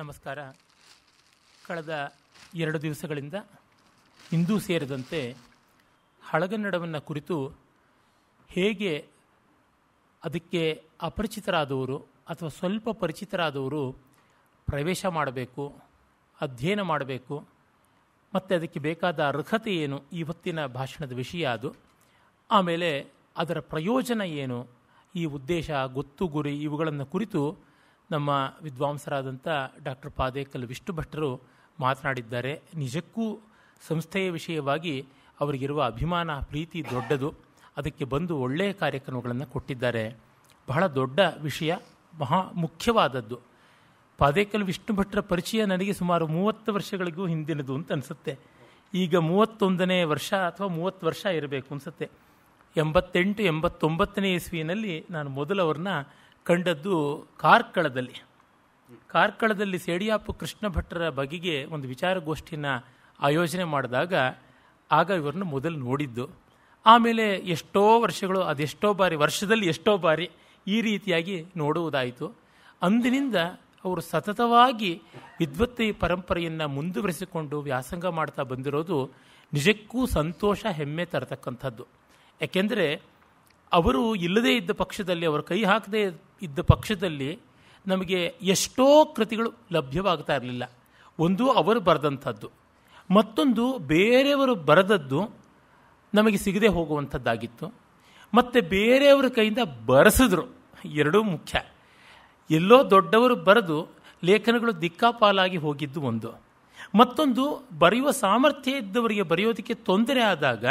ನಮಸ್ಕಾರ ಕಳೆದ ಎರಡು ದಿವಸಗಳಿಂದ ಹಿಂದೂ ಸೇರಿದಂತೆ ಹಳಗನ್ನಡವನ್ನು ಕುರಿತು ಹೇಗೆ ಅದಕ್ಕೆ ಅಪರಿಚಿತರಾದವರು ಅಥವಾ ಸ್ವಲ್ಪ ಪರಿಚಿತರಾದವರು ಪ್ರವೇಶ ಮಾಡಬೇಕು ಅಧ್ಯಯನ ಮಾಡಬೇಕು ಮತ್ತು ಅದಕ್ಕೆ ಬೇಕಾದ ಅರ್ಹತೆ ಏನು ಇವತ್ತಿನ ಭಾಷಣದ ವಿಷಯ ಅದು ಆಮೇಲೆ ಅದರ ಪ್ರಯೋಜನ ಏನು ಈ ಉದ್ದೇಶ ಗೊತ್ತು ಗುರಿ ಇವುಗಳನ್ನು ಕುರಿತು ನಮ್ಮ ವಿದ್ವಾಂಸರಾದಂಥ ಡಾಕ್ಟರ್ ಪಾದೇಕಲ್ ವಿಷ್ಣು ಭಟ್ಟರು ಮಾತನಾಡಿದ್ದಾರೆ ನಿಜಕ್ಕೂ ಸಂಸ್ಥೆಯ ವಿಷಯವಾಗಿ ಅವರಿಗಿರುವ ಅಭಿಮಾನ ಪ್ರೀತಿ ದೊಡ್ಡದು ಅದಕ್ಕೆ ಬಂದು ಒಳ್ಳೆಯ ಕಾರ್ಯಕ್ರಮಗಳನ್ನು ಕೊಟ್ಟಿದ್ದಾರೆ ಬಹಳ ದೊಡ್ಡ ವಿಷಯ ಮಹಾ ಮುಖ್ಯವಾದದ್ದು ಪಾದೇಕಲ್ ವಿಷ್ಣು ಭಟ್ಟರ ಪರಿಚಯ ನನಗೆ ಸುಮಾರು ಮೂವತ್ತು ವರ್ಷಗಳಿಗೂ ಹಿಂದಿನದು ಅಂತ ಅನಿಸುತ್ತೆ ಈಗ ಮೂವತ್ತೊಂದನೇ ವರ್ಷ ಅಥವಾ ಮೂವತ್ತು ವರ್ಷ ಇರಬೇಕು ಅನಿಸುತ್ತೆ ಎಂಬತ್ತೆಂಟು ಎಂಬತ್ತೊಂಬತ್ತನೇ ಇಸ್ವಿಯಲ್ಲಿ ನಾನು ಮೊದಲವ್ರನ್ನ ಕಂಡದ್ದು ಕಾರ್ಕಳದಲ್ಲಿ ಕಾರ್ಕಳದಲ್ಲಿ ಸೇಡಿಯಾಪು ಕೃಷ್ಣ ಭಟ್ಟರ ಬಗೆಗೆ ಒಂದು ವಿಚಾರಗೋಷ್ಠಿನ ಆಯೋಜನೆ ಮಾಡಿದಾಗ ಆಗ ಇವರನ್ನು ಮೊದಲು ನೋಡಿದ್ದು ಆಮೇಲೆ ಎಷ್ಟೋ ವರ್ಷಗಳು ಅದೆಷ್ಟೋ ಬಾರಿ ವರ್ಷದಲ್ಲಿ ಎಷ್ಟೋ ಬಾರಿ ಈ ರೀತಿಯಾಗಿ ನೋಡುವುದಾಯಿತು ಅಂದಿನಿಂದ ಅವರು ಸತತವಾಗಿ ವಿದ್ವತ್ತಿ ಪರಂಪರೆಯನ್ನು ಮುಂದುವರೆಸಿಕೊಂಡು ವ್ಯಾಸಂಗ ಮಾಡ್ತಾ ಬಂದಿರೋದು ನಿಜಕ್ಕೂ ಸಂತೋಷ ಹೆಮ್ಮೆ ತರತಕ್ಕಂಥದ್ದು ಯಾಕೆಂದರೆ ಅವರು ಇಲ್ಲದೇ ಇದ್ದ ಪಕ್ಷದಲ್ಲಿ ಅವರು ಕೈ ಹಾಕದೇ ಇದ್ದ ಪಕ್ಷದಲ್ಲಿ ನಮಗೆ ಎಷ್ಟೋ ಕೃತಿಗಳು ಲಭ್ಯವಾಗ್ತಾ ಇರಲಿಲ್ಲ ಒಂದು ಅವರು ಬರೆದಂಥದ್ದು ಮತ್ತೊಂದು ಬೇರೆಯವರು ಬರೆದದ್ದು ನಮಗೆ ಸಿಗದೆ ಹೋಗುವಂಥದ್ದಾಗಿತ್ತು ಮತ್ತು ಬೇರೆಯವರ ಕೈಯಿಂದ ಬರೆಸಿದ್ರು ಎರಡೂ ಮುಖ್ಯ ಎಲ್ಲೋ ದೊಡ್ಡವರು ಬರೆದು ಲೇಖನಗಳು ದಿಕ್ಕಾಪಾಲಾಗಿ ಹೋಗಿದ್ದು ಒಂದು ಮತ್ತೊಂದು ಬರೆಯುವ ಸಾಮರ್ಥ್ಯ ಇದ್ದವರಿಗೆ ಬರೆಯೋದಕ್ಕೆ ತೊಂದರೆ ಆದಾಗ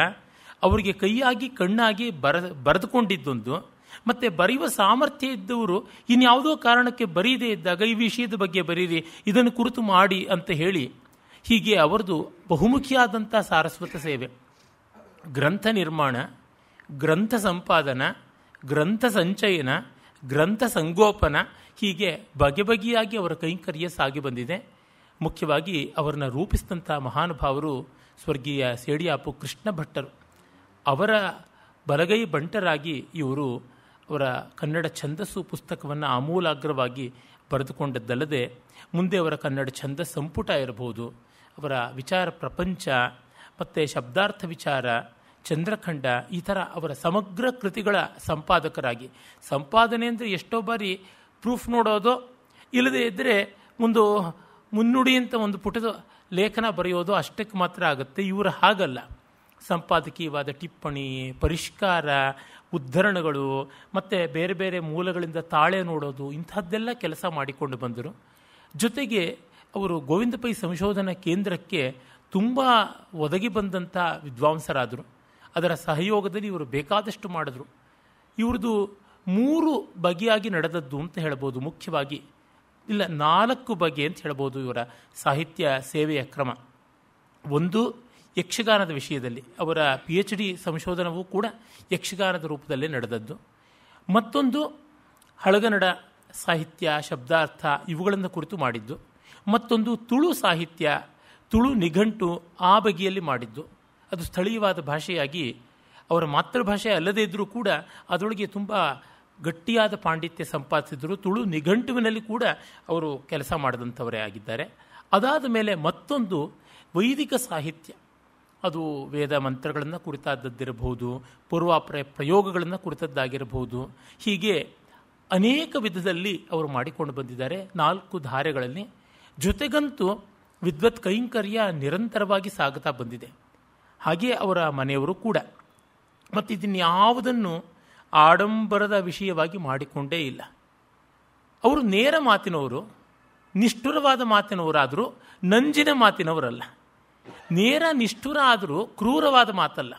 ಅವರಿಗೆ ಕೈಯಾಗಿ ಕಣ್ಣಾಗಿ ಬರ ಬರೆದುಕೊಂಡಿದ್ದೊಂದು ಮತ್ತು ಬರೆಯುವ ಸಾಮರ್ಥ್ಯ ಇದ್ದವರು ಇನ್ಯಾವುದೋ ಕಾರಣಕ್ಕೆ ಬರೀದೇ ಇದ್ದಾಗ ಈ ವಿಷಯದ ಬಗ್ಗೆ ಬರೀರಿ ಇದನ್ನು ಕುರಿತು ಮಾಡಿ ಅಂತ ಹೇಳಿ ಹೀಗೆ ಅವರದು ಬಹುಮುಖಿಯಾದಂಥ ಸಾರಸ್ವತ ಸೇವೆ ಗ್ರಂಥ ನಿರ್ಮಾಣ ಗ್ರಂಥ ಸಂಪಾದನ ಗ್ರಂಥ ಸಂಚಯನ ಗ್ರಂಥ ಸಂಗೋಪನ ಹೀಗೆ ಬಗೆ ಬಗೆಯಾಗಿ ಅವರ ಕೈಂಕರ್ಯ ಸಾಗಿ ಬಂದಿದೆ ಮುಖ್ಯವಾಗಿ ಅವರನ್ನು ರೂಪಿಸಿದಂಥ ಮಹಾನುಭಾವರು ಸ್ವರ್ಗೀಯ ಸೇಡಿಯಾಪು ಕೃಷ್ಣ ಭಟ್ಟರು ಅವರ ಬಲಗೈ ಬಂಟರಾಗಿ ಇವರು ಅವರ ಕನ್ನಡ ಛಂದಸ್ಸು ಪುಸ್ತಕವನ್ನು ಆಮೂಲಾಗ್ರವಾಗಿ ಬರೆದುಕೊಂಡದ್ದಲ್ಲದೆ ಮುಂದೆ ಅವರ ಕನ್ನಡ ಛಂದ ಸಂಪುಟ ಇರಬಹುದು ಅವರ ವಿಚಾರ ಪ್ರಪಂಚ ಮತ್ತು ಶಬ್ದಾರ್ಥ ವಿಚಾರ ಚಂದ್ರಖಂಡ ಈ ಥರ ಅವರ ಸಮಗ್ರ ಕೃತಿಗಳ ಸಂಪಾದಕರಾಗಿ ಸಂಪಾದನೆ ಅಂದರೆ ಎಷ್ಟೋ ಬಾರಿ ಪ್ರೂಫ್ ನೋಡೋದು ಇಲ್ಲದೇ ಇದ್ದರೆ ಒಂದು ಮುನ್ನುಡಿಯಂಥ ಅಂತ ಒಂದು ಪುಟದ ಲೇಖನ ಬರೆಯೋದು ಅಷ್ಟಕ್ಕೆ ಮಾತ್ರ ಆಗುತ್ತೆ ಇವರು ಹಾಗಲ್ಲ ಸಂಪಾದಕೀಯವಾದ ಟಿಪ್ಪಣಿ ಪರಿಷ್ಕಾರ ಉದ್ಧರಣಗಳು ಮತ್ತು ಬೇರೆ ಬೇರೆ ಮೂಲಗಳಿಂದ ತಾಳೆ ನೋಡೋದು ಇಂಥದ್ದೆಲ್ಲ ಕೆಲಸ ಮಾಡಿಕೊಂಡು ಬಂದರು ಜೊತೆಗೆ ಅವರು ಗೋವಿಂದ ಪೈ ಸಂಶೋಧನಾ ಕೇಂದ್ರಕ್ಕೆ ತುಂಬ ಒದಗಿ ಬಂದಂಥ ವಿದ್ವಾಂಸರಾದರು ಅದರ ಸಹಯೋಗದಲ್ಲಿ ಇವರು ಬೇಕಾದಷ್ಟು ಮಾಡಿದ್ರು ಇವ್ರದ್ದು ಮೂರು ಬಗೆಯಾಗಿ ನಡೆದದ್ದು ಅಂತ ಹೇಳ್ಬೋದು ಮುಖ್ಯವಾಗಿ ಇಲ್ಲ ನಾಲ್ಕು ಬಗೆ ಅಂತ ಹೇಳ್ಬೋದು ಇವರ ಸಾಹಿತ್ಯ ಸೇವೆಯ ಕ್ರಮ ಒಂದು ಯಕ್ಷಗಾನದ ವಿಷಯದಲ್ಲಿ ಅವರ ಪಿ ಎಚ್ ಡಿ ಸಂಶೋಧನವೂ ಕೂಡ ಯಕ್ಷಗಾನದ ರೂಪದಲ್ಲೇ ನಡೆದದ್ದು ಮತ್ತೊಂದು ಹಳಗನ್ನಡ ಸಾಹಿತ್ಯ ಶಬ್ದಾರ್ಥ ಇವುಗಳನ್ನು ಕುರಿತು ಮಾಡಿದ್ದು ಮತ್ತೊಂದು ತುಳು ಸಾಹಿತ್ಯ ತುಳು ನಿಘಂಟು ಆ ಬಗೆಯಲ್ಲಿ ಮಾಡಿದ್ದು ಅದು ಸ್ಥಳೀಯವಾದ ಭಾಷೆಯಾಗಿ ಅವರ ಮಾತೃಭಾಷೆ ಅಲ್ಲದೇ ಇದ್ದರೂ ಕೂಡ ಅದರೊಳಗೆ ತುಂಬ ಗಟ್ಟಿಯಾದ ಪಾಂಡಿತ್ಯ ಸಂಪಾದಿಸಿದರು ತುಳು ನಿಘಂಟುವಿನಲ್ಲಿ ಕೂಡ ಅವರು ಕೆಲಸ ಮಾಡಿದಂಥವರೇ ಆಗಿದ್ದಾರೆ ಅದಾದ ಮೇಲೆ ಮತ್ತೊಂದು ವೈದಿಕ ಸಾಹಿತ್ಯ ಅದು ವೇದ ಮಂತ್ರಗಳನ್ನು ಕುರಿತಾದದ್ದಿರಬಹುದು ಪೂರ್ವಾಪ್ರಯ ಪ್ರಯೋಗಗಳನ್ನು ಕುರಿತದ್ದಾಗಿರಬಹುದು ಹೀಗೆ ಅನೇಕ ವಿಧದಲ್ಲಿ ಅವರು ಮಾಡಿಕೊಂಡು ಬಂದಿದ್ದಾರೆ ನಾಲ್ಕು ಧಾರೆಗಳಲ್ಲಿ ಜೊತೆಗಂತೂ ವಿದ್ವತ್ ಕೈಂಕರ್ಯ ನಿರಂತರವಾಗಿ ಸಾಗುತ್ತಾ ಬಂದಿದೆ ಹಾಗೆಯೇ ಅವರ ಮನೆಯವರು ಕೂಡ ಮತ್ತು ಯಾವುದನ್ನು ಆಡಂಬರದ ವಿಷಯವಾಗಿ ಮಾಡಿಕೊಂಡೇ ಇಲ್ಲ ಅವರು ನೇರ ಮಾತಿನವರು ನಿಷ್ಠುರವಾದ ಮಾತಿನವರಾದರೂ ನಂಜಿನ ಮಾತಿನವರಲ್ಲ ನೇರ ನಿಷ್ಠುರ ಆದರೂ ಕ್ರೂರವಾದ ಮಾತಲ್ಲ